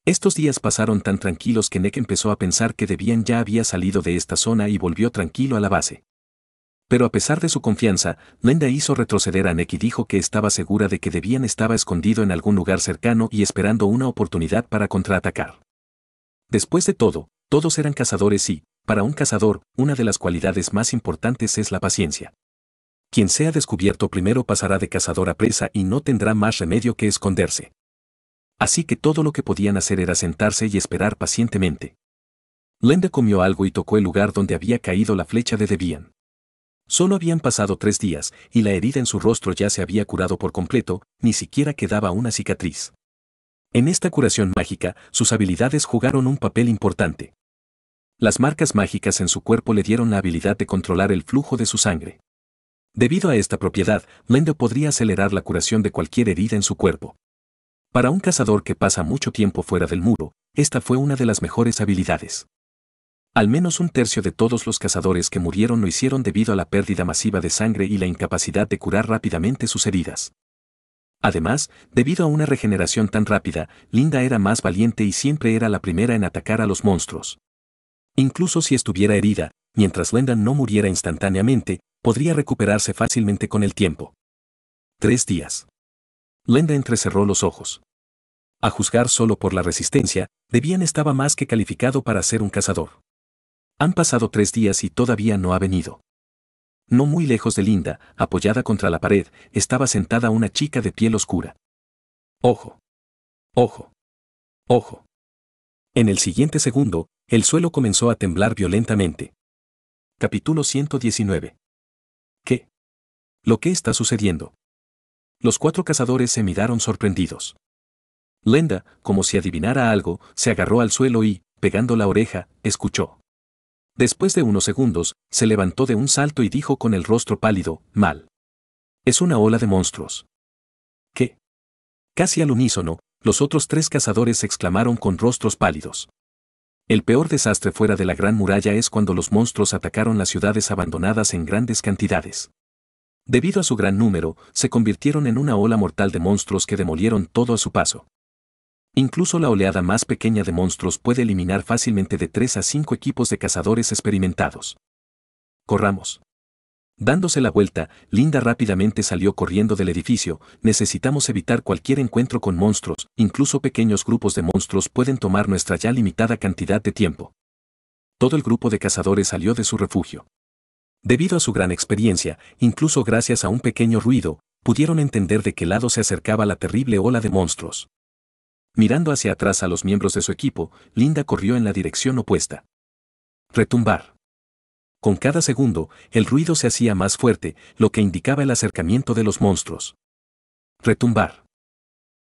Estos días pasaron tan tranquilos que Nek empezó a pensar que Debian ya había salido de esta zona y volvió tranquilo a la base. Pero a pesar de su confianza, Lenda hizo retroceder a Nek y dijo que estaba segura de que Debian estaba escondido en algún lugar cercano y esperando una oportunidad para contraatacar. Después de todo, todos eran cazadores y, para un cazador, una de las cualidades más importantes es la paciencia. Quien sea descubierto primero pasará de cazador a presa y no tendrá más remedio que esconderse. Así que todo lo que podían hacer era sentarse y esperar pacientemente. Lenda comió algo y tocó el lugar donde había caído la flecha de Debian. Solo habían pasado tres días y la herida en su rostro ya se había curado por completo, ni siquiera quedaba una cicatriz. En esta curación mágica, sus habilidades jugaron un papel importante. Las marcas mágicas en su cuerpo le dieron la habilidad de controlar el flujo de su sangre. Debido a esta propiedad, Lende podría acelerar la curación de cualquier herida en su cuerpo. Para un cazador que pasa mucho tiempo fuera del muro, esta fue una de las mejores habilidades. Al menos un tercio de todos los cazadores que murieron lo hicieron debido a la pérdida masiva de sangre y la incapacidad de curar rápidamente sus heridas. Además, debido a una regeneración tan rápida, Linda era más valiente y siempre era la primera en atacar a los monstruos. Incluso si estuviera herida, mientras Lenda no muriera instantáneamente, podría recuperarse fácilmente con el tiempo. Tres días. Linda entrecerró los ojos a juzgar solo por la resistencia, Debian estaba más que calificado para ser un cazador. Han pasado tres días y todavía no ha venido. No muy lejos de Linda, apoyada contra la pared, estaba sentada una chica de piel oscura. Ojo. Ojo. Ojo. En el siguiente segundo, el suelo comenzó a temblar violentamente. Capítulo 119. ¿Qué? Lo que está sucediendo. Los cuatro cazadores se miraron sorprendidos. Lenda, como si adivinara algo, se agarró al suelo y, pegando la oreja, escuchó. Después de unos segundos, se levantó de un salto y dijo con el rostro pálido, mal. Es una ola de monstruos. ¿Qué? Casi al unísono, los otros tres cazadores exclamaron con rostros pálidos. El peor desastre fuera de la Gran Muralla es cuando los monstruos atacaron las ciudades abandonadas en grandes cantidades. Debido a su gran número, se convirtieron en una ola mortal de monstruos que demolieron todo a su paso. Incluso la oleada más pequeña de monstruos puede eliminar fácilmente de tres a 5 equipos de cazadores experimentados. Corramos. Dándose la vuelta, Linda rápidamente salió corriendo del edificio, necesitamos evitar cualquier encuentro con monstruos, incluso pequeños grupos de monstruos pueden tomar nuestra ya limitada cantidad de tiempo. Todo el grupo de cazadores salió de su refugio. Debido a su gran experiencia, incluso gracias a un pequeño ruido, pudieron entender de qué lado se acercaba la terrible ola de monstruos. Mirando hacia atrás a los miembros de su equipo, Linda corrió en la dirección opuesta. Retumbar. Con cada segundo, el ruido se hacía más fuerte, lo que indicaba el acercamiento de los monstruos. Retumbar.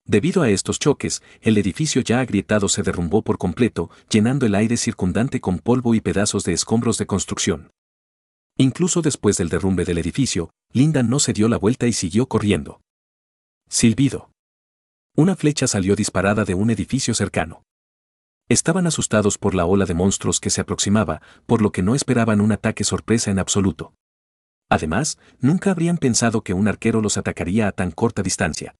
Debido a estos choques, el edificio ya agrietado se derrumbó por completo, llenando el aire circundante con polvo y pedazos de escombros de construcción. Incluso después del derrumbe del edificio, Linda no se dio la vuelta y siguió corriendo. Silbido. Una flecha salió disparada de un edificio cercano. Estaban asustados por la ola de monstruos que se aproximaba, por lo que no esperaban un ataque sorpresa en absoluto. Además, nunca habrían pensado que un arquero los atacaría a tan corta distancia.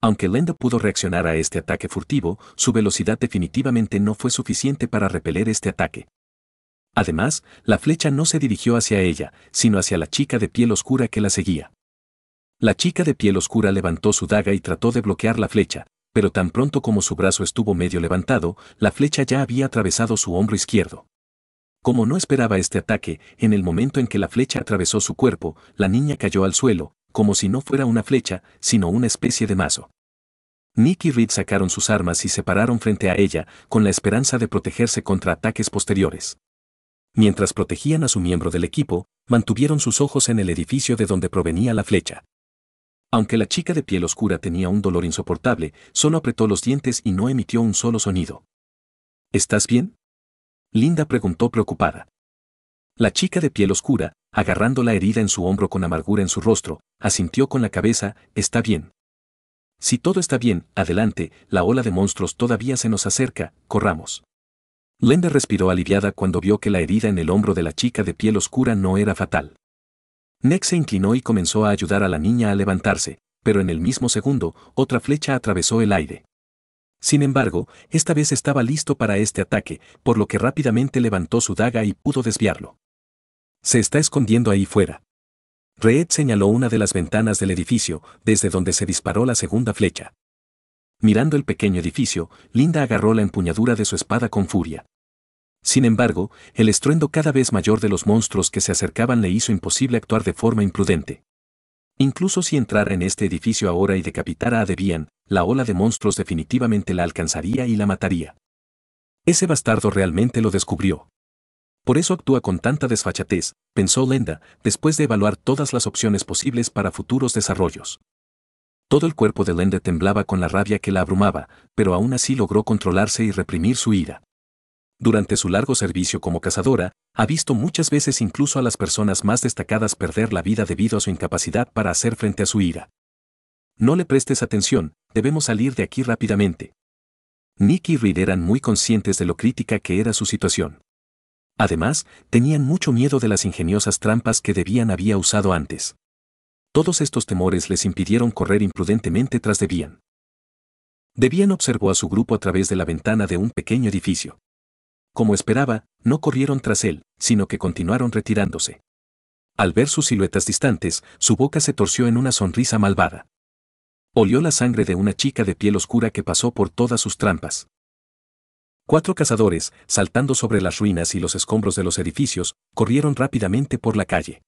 Aunque Lenda pudo reaccionar a este ataque furtivo, su velocidad definitivamente no fue suficiente para repeler este ataque. Además, la flecha no se dirigió hacia ella, sino hacia la chica de piel oscura que la seguía. La chica de piel oscura levantó su daga y trató de bloquear la flecha, pero tan pronto como su brazo estuvo medio levantado, la flecha ya había atravesado su hombro izquierdo. Como no esperaba este ataque, en el momento en que la flecha atravesó su cuerpo, la niña cayó al suelo, como si no fuera una flecha, sino una especie de mazo. Nick y Reed sacaron sus armas y se pararon frente a ella, con la esperanza de protegerse contra ataques posteriores. Mientras protegían a su miembro del equipo, mantuvieron sus ojos en el edificio de donde provenía la flecha. Aunque la chica de piel oscura tenía un dolor insoportable, solo apretó los dientes y no emitió un solo sonido. ¿Estás bien? Linda preguntó preocupada. La chica de piel oscura, agarrando la herida en su hombro con amargura en su rostro, asintió con la cabeza, está bien. Si todo está bien, adelante, la ola de monstruos todavía se nos acerca, corramos. Linda respiró aliviada cuando vio que la herida en el hombro de la chica de piel oscura no era fatal. Nick se inclinó y comenzó a ayudar a la niña a levantarse, pero en el mismo segundo, otra flecha atravesó el aire. Sin embargo, esta vez estaba listo para este ataque, por lo que rápidamente levantó su daga y pudo desviarlo. Se está escondiendo ahí fuera. Reed señaló una de las ventanas del edificio, desde donde se disparó la segunda flecha. Mirando el pequeño edificio, Linda agarró la empuñadura de su espada con furia. Sin embargo, el estruendo cada vez mayor de los monstruos que se acercaban le hizo imposible actuar de forma imprudente. Incluso si entrara en este edificio ahora y decapitara a Debian, la ola de monstruos definitivamente la alcanzaría y la mataría. Ese bastardo realmente lo descubrió. Por eso actúa con tanta desfachatez, pensó Lenda, después de evaluar todas las opciones posibles para futuros desarrollos. Todo el cuerpo de Lenda temblaba con la rabia que la abrumaba, pero aún así logró controlarse y reprimir su ira durante su largo servicio como cazadora, ha visto muchas veces incluso a las personas más destacadas perder la vida debido a su incapacidad para hacer frente a su ira. No le prestes atención, debemos salir de aquí rápidamente. Nick y Reed eran muy conscientes de lo crítica que era su situación. Además, tenían mucho miedo de las ingeniosas trampas que Debian había usado antes. Todos estos temores les impidieron correr imprudentemente tras Debian. Debian observó a su grupo a través de la ventana de un pequeño edificio. Como esperaba, no corrieron tras él, sino que continuaron retirándose. Al ver sus siluetas distantes, su boca se torció en una sonrisa malvada. Olió la sangre de una chica de piel oscura que pasó por todas sus trampas. Cuatro cazadores, saltando sobre las ruinas y los escombros de los edificios, corrieron rápidamente por la calle.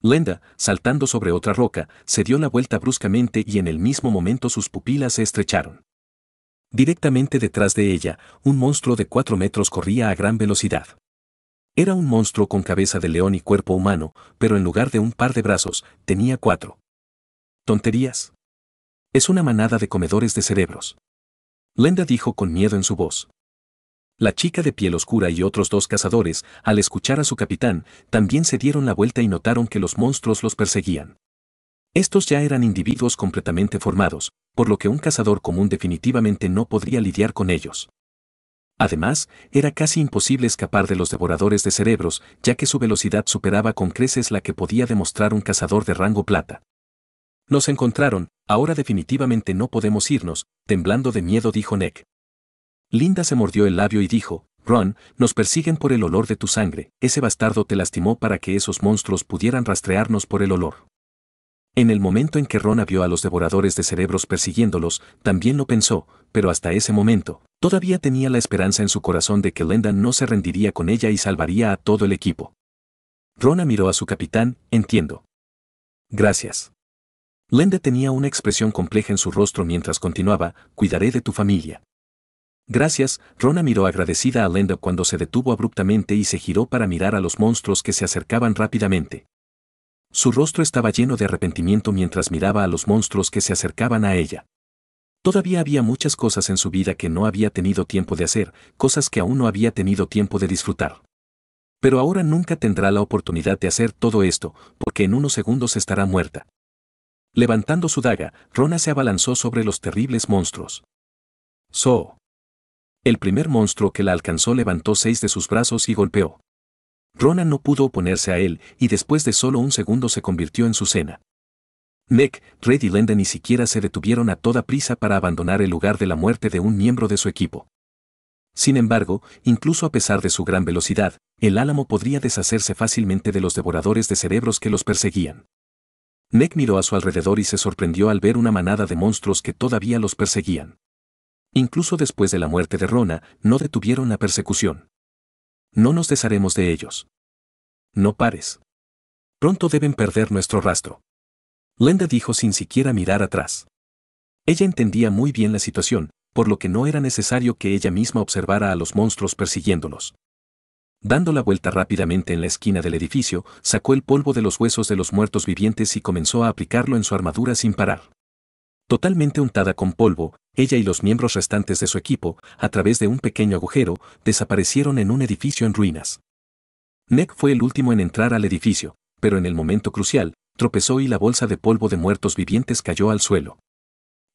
Lenda, saltando sobre otra roca, se dio la vuelta bruscamente y en el mismo momento sus pupilas se estrecharon. Directamente detrás de ella, un monstruo de cuatro metros corría a gran velocidad. Era un monstruo con cabeza de león y cuerpo humano, pero en lugar de un par de brazos, tenía cuatro. Tonterías. Es una manada de comedores de cerebros. Lenda dijo con miedo en su voz. La chica de piel oscura y otros dos cazadores, al escuchar a su capitán, también se dieron la vuelta y notaron que los monstruos los perseguían. Estos ya eran individuos completamente formados, por lo que un cazador común definitivamente no podría lidiar con ellos. Además, era casi imposible escapar de los devoradores de cerebros, ya que su velocidad superaba con creces la que podía demostrar un cazador de rango plata. Nos encontraron, ahora definitivamente no podemos irnos, temblando de miedo dijo Nick. Linda se mordió el labio y dijo, Ron, nos persiguen por el olor de tu sangre, ese bastardo te lastimó para que esos monstruos pudieran rastrearnos por el olor. En el momento en que Rona vio a los devoradores de cerebros persiguiéndolos, también lo pensó, pero hasta ese momento, todavía tenía la esperanza en su corazón de que Lenda no se rendiría con ella y salvaría a todo el equipo. Rona miró a su capitán, entiendo. Gracias. Lenda tenía una expresión compleja en su rostro mientras continuaba, cuidaré de tu familia. Gracias, Rona miró agradecida a Lenda cuando se detuvo abruptamente y se giró para mirar a los monstruos que se acercaban rápidamente. Su rostro estaba lleno de arrepentimiento mientras miraba a los monstruos que se acercaban a ella. Todavía había muchas cosas en su vida que no había tenido tiempo de hacer, cosas que aún no había tenido tiempo de disfrutar. Pero ahora nunca tendrá la oportunidad de hacer todo esto, porque en unos segundos estará muerta. Levantando su daga, Rona se abalanzó sobre los terribles monstruos. So. El primer monstruo que la alcanzó levantó seis de sus brazos y golpeó. Rona no pudo oponerse a él, y después de solo un segundo se convirtió en su cena. Nick, Red y Lenda ni siquiera se detuvieron a toda prisa para abandonar el lugar de la muerte de un miembro de su equipo. Sin embargo, incluso a pesar de su gran velocidad, el álamo podría deshacerse fácilmente de los devoradores de cerebros que los perseguían. Nick miró a su alrededor y se sorprendió al ver una manada de monstruos que todavía los perseguían. Incluso después de la muerte de Rona, no detuvieron la persecución. No nos desharemos de ellos. No pares. Pronto deben perder nuestro rastro. Lenda dijo sin siquiera mirar atrás. Ella entendía muy bien la situación, por lo que no era necesario que ella misma observara a los monstruos persiguiéndolos. Dando la vuelta rápidamente en la esquina del edificio, sacó el polvo de los huesos de los muertos vivientes y comenzó a aplicarlo en su armadura sin parar. Totalmente untada con polvo, ella y los miembros restantes de su equipo, a través de un pequeño agujero, desaparecieron en un edificio en ruinas. Nek fue el último en entrar al edificio, pero en el momento crucial, tropezó y la bolsa de polvo de muertos vivientes cayó al suelo.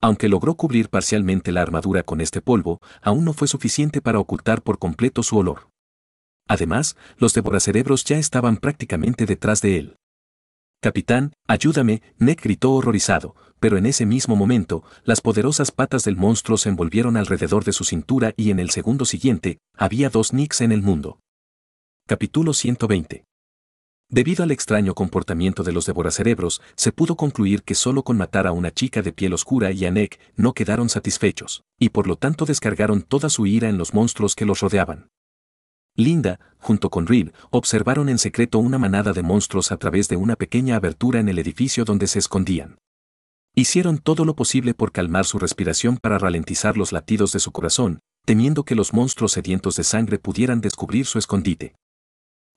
Aunque logró cubrir parcialmente la armadura con este polvo, aún no fue suficiente para ocultar por completo su olor. Además, los devoracerebros ya estaban prácticamente detrás de él. Capitán, ayúdame, Nick gritó horrorizado, pero en ese mismo momento, las poderosas patas del monstruo se envolvieron alrededor de su cintura y en el segundo siguiente, había dos Nicks en el mundo. Capítulo 120. Debido al extraño comportamiento de los devoracerebros, se pudo concluir que solo con matar a una chica de piel oscura y a no quedaron satisfechos, y por lo tanto descargaron toda su ira en los monstruos que los rodeaban. Linda, junto con Reed, observaron en secreto una manada de monstruos a través de una pequeña abertura en el edificio donde se escondían. Hicieron todo lo posible por calmar su respiración para ralentizar los latidos de su corazón, temiendo que los monstruos sedientos de sangre pudieran descubrir su escondite.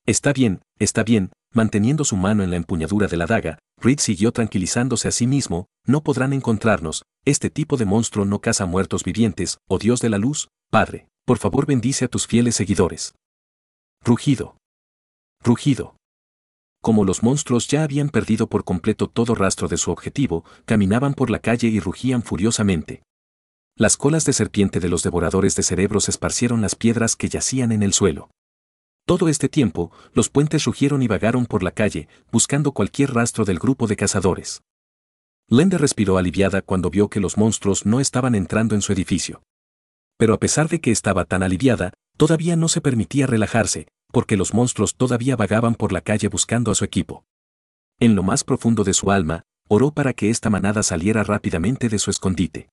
Está bien, está bien, manteniendo su mano en la empuñadura de la daga, Reed siguió tranquilizándose a sí mismo, no podrán encontrarnos, este tipo de monstruo no caza muertos vivientes, oh Dios de la luz, Padre, por favor bendice a tus fieles seguidores. Rugido. Rugido. Como los monstruos ya habían perdido por completo todo rastro de su objetivo, caminaban por la calle y rugían furiosamente. Las colas de serpiente de los devoradores de cerebros esparcieron las piedras que yacían en el suelo. Todo este tiempo, los puentes rugieron y vagaron por la calle, buscando cualquier rastro del grupo de cazadores. Lende respiró aliviada cuando vio que los monstruos no estaban entrando en su edificio. Pero a pesar de que estaba tan aliviada, todavía no se permitía relajarse, porque los monstruos todavía vagaban por la calle buscando a su equipo. En lo más profundo de su alma, oró para que esta manada saliera rápidamente de su escondite.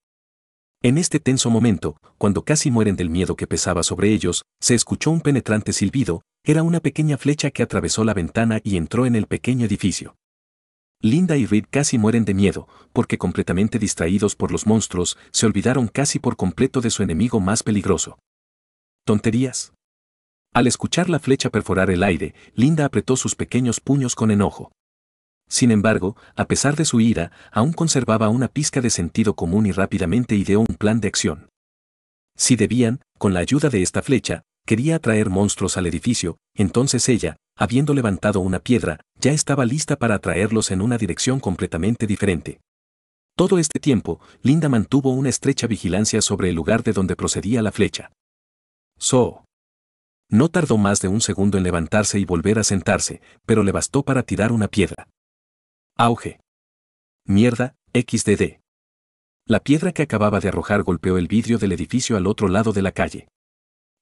En este tenso momento, cuando casi mueren del miedo que pesaba sobre ellos, se escuchó un penetrante silbido, era una pequeña flecha que atravesó la ventana y entró en el pequeño edificio. Linda y Reed casi mueren de miedo, porque completamente distraídos por los monstruos, se olvidaron casi por completo de su enemigo más peligroso. Tonterías. Al escuchar la flecha perforar el aire, Linda apretó sus pequeños puños con enojo. Sin embargo, a pesar de su ira, aún conservaba una pizca de sentido común y rápidamente ideó un plan de acción. Si debían, con la ayuda de esta flecha, quería atraer monstruos al edificio, entonces ella, habiendo levantado una piedra, ya estaba lista para atraerlos en una dirección completamente diferente. Todo este tiempo, Linda mantuvo una estrecha vigilancia sobre el lugar de donde procedía la flecha. So, no tardó más de un segundo en levantarse y volver a sentarse, pero le bastó para tirar una piedra. Auge. Mierda, XDD. La piedra que acababa de arrojar golpeó el vidrio del edificio al otro lado de la calle.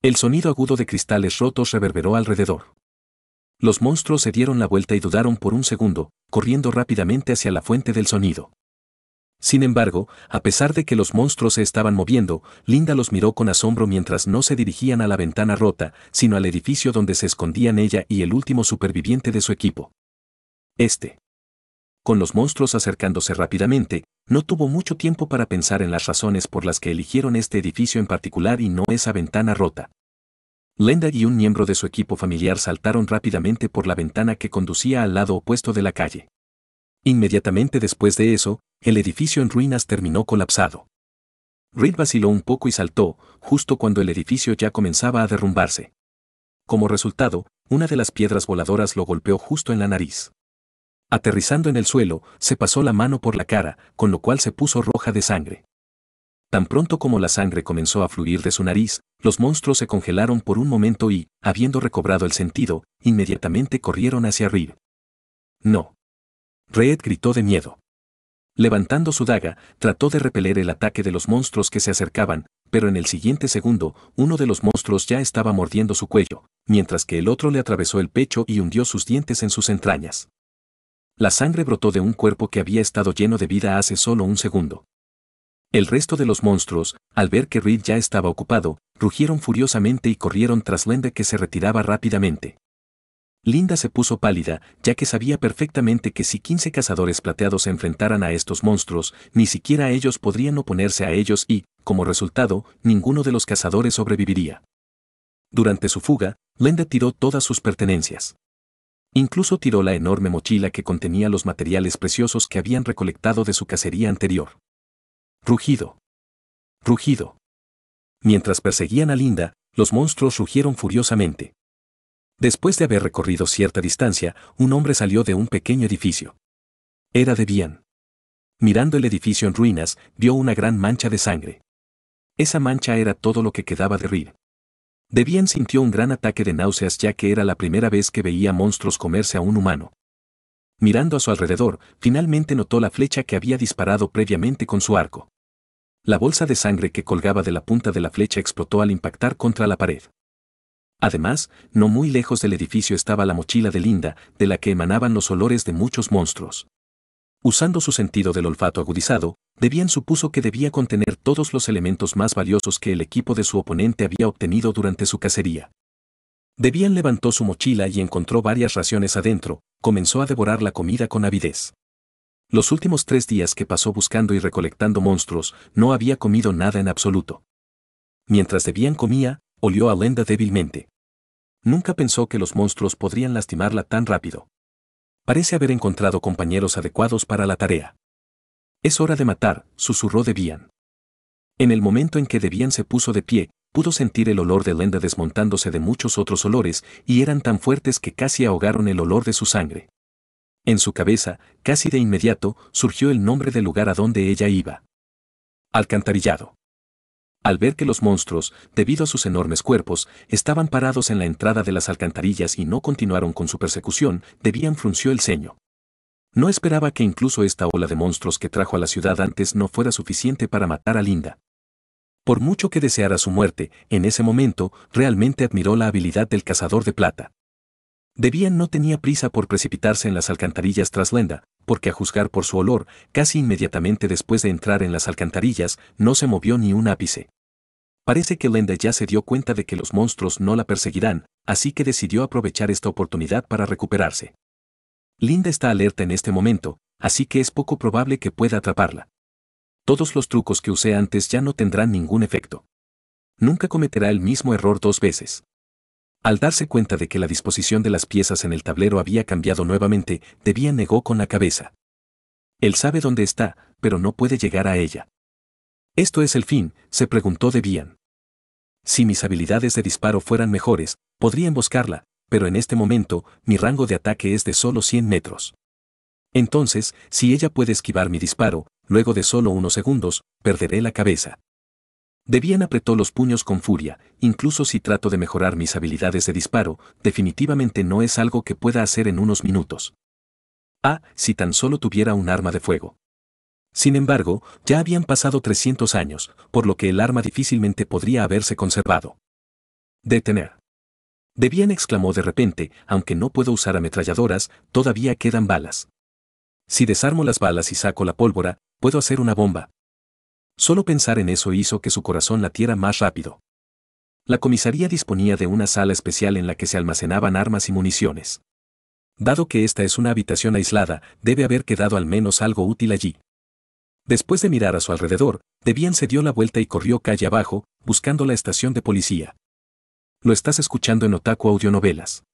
El sonido agudo de cristales rotos reverberó alrededor. Los monstruos se dieron la vuelta y dudaron por un segundo, corriendo rápidamente hacia la fuente del sonido. Sin embargo, a pesar de que los monstruos se estaban moviendo, Linda los miró con asombro mientras no se dirigían a la ventana rota, sino al edificio donde se escondían ella y el último superviviente de su equipo. Este. Con los monstruos acercándose rápidamente, no tuvo mucho tiempo para pensar en las razones por las que eligieron este edificio en particular y no esa ventana rota. Linda y un miembro de su equipo familiar saltaron rápidamente por la ventana que conducía al lado opuesto de la calle. Inmediatamente después de eso, el edificio en ruinas terminó colapsado. Reed vaciló un poco y saltó, justo cuando el edificio ya comenzaba a derrumbarse. Como resultado, una de las piedras voladoras lo golpeó justo en la nariz. Aterrizando en el suelo, se pasó la mano por la cara, con lo cual se puso roja de sangre. Tan pronto como la sangre comenzó a fluir de su nariz, los monstruos se congelaron por un momento y, habiendo recobrado el sentido, inmediatamente corrieron hacia Reed. No. Reed gritó de miedo. Levantando su daga, trató de repeler el ataque de los monstruos que se acercaban, pero en el siguiente segundo, uno de los monstruos ya estaba mordiendo su cuello, mientras que el otro le atravesó el pecho y hundió sus dientes en sus entrañas. La sangre brotó de un cuerpo que había estado lleno de vida hace solo un segundo. El resto de los monstruos, al ver que Reed ya estaba ocupado, rugieron furiosamente y corrieron tras Lende que se retiraba rápidamente. Linda se puso pálida, ya que sabía perfectamente que si 15 cazadores plateados se enfrentaran a estos monstruos, ni siquiera ellos podrían oponerse a ellos y, como resultado, ninguno de los cazadores sobreviviría. Durante su fuga, Linda tiró todas sus pertenencias. Incluso tiró la enorme mochila que contenía los materiales preciosos que habían recolectado de su cacería anterior. Rugido. Rugido. Mientras perseguían a Linda, los monstruos rugieron furiosamente. Después de haber recorrido cierta distancia, un hombre salió de un pequeño edificio. Era de Mirando el edificio en ruinas, vio una gran mancha de sangre. Esa mancha era todo lo que quedaba de Rir. Debian sintió un gran ataque de náuseas ya que era la primera vez que veía monstruos comerse a un humano. Mirando a su alrededor, finalmente notó la flecha que había disparado previamente con su arco. La bolsa de sangre que colgaba de la punta de la flecha explotó al impactar contra la pared. Además, no muy lejos del edificio estaba la mochila de Linda, de la que emanaban los olores de muchos monstruos. Usando su sentido del olfato agudizado, Debian supuso que debía contener todos los elementos más valiosos que el equipo de su oponente había obtenido durante su cacería. Debian levantó su mochila y encontró varias raciones adentro, comenzó a devorar la comida con avidez. Los últimos tres días que pasó buscando y recolectando monstruos, no había comido nada en absoluto. Mientras Debian comía, olió a Lenda débilmente. Nunca pensó que los monstruos podrían lastimarla tan rápido. Parece haber encontrado compañeros adecuados para la tarea. Es hora de matar, susurró Debian. En el momento en que Debian se puso de pie, pudo sentir el olor de Lenda desmontándose de muchos otros olores, y eran tan fuertes que casi ahogaron el olor de su sangre. En su cabeza, casi de inmediato, surgió el nombre del lugar a donde ella iba. Alcantarillado al ver que los monstruos, debido a sus enormes cuerpos, estaban parados en la entrada de las alcantarillas y no continuaron con su persecución, Debian frunció el ceño. No esperaba que incluso esta ola de monstruos que trajo a la ciudad antes no fuera suficiente para matar a Linda. Por mucho que deseara su muerte, en ese momento realmente admiró la habilidad del cazador de plata. Debian no tenía prisa por precipitarse en las alcantarillas tras Lenda, porque a juzgar por su olor, casi inmediatamente después de entrar en las alcantarillas, no se movió ni un ápice. Parece que Linda ya se dio cuenta de que los monstruos no la perseguirán, así que decidió aprovechar esta oportunidad para recuperarse. Linda está alerta en este momento, así que es poco probable que pueda atraparla. Todos los trucos que usé antes ya no tendrán ningún efecto. Nunca cometerá el mismo error dos veces. Al darse cuenta de que la disposición de las piezas en el tablero había cambiado nuevamente, Debian negó con la cabeza. Él sabe dónde está, pero no puede llegar a ella. ¿Esto es el fin? se preguntó Debian. Si mis habilidades de disparo fueran mejores, podría emboscarla, pero en este momento mi rango de ataque es de solo 100 metros. Entonces, si ella puede esquivar mi disparo, luego de solo unos segundos, perderé la cabeza. Debian apretó los puños con furia, incluso si trato de mejorar mis habilidades de disparo, definitivamente no es algo que pueda hacer en unos minutos. Ah, si tan solo tuviera un arma de fuego. Sin embargo, ya habían pasado 300 años, por lo que el arma difícilmente podría haberse conservado. Detener. Debian exclamó de repente, aunque no puedo usar ametralladoras, todavía quedan balas. Si desarmo las balas y saco la pólvora, puedo hacer una bomba. Solo pensar en eso hizo que su corazón latiera más rápido. La comisaría disponía de una sala especial en la que se almacenaban armas y municiones. Dado que esta es una habitación aislada, debe haber quedado al menos algo útil allí. Después de mirar a su alrededor, Debian se dio la vuelta y corrió calle abajo, buscando la estación de policía. Lo estás escuchando en Otaku Audionovelas.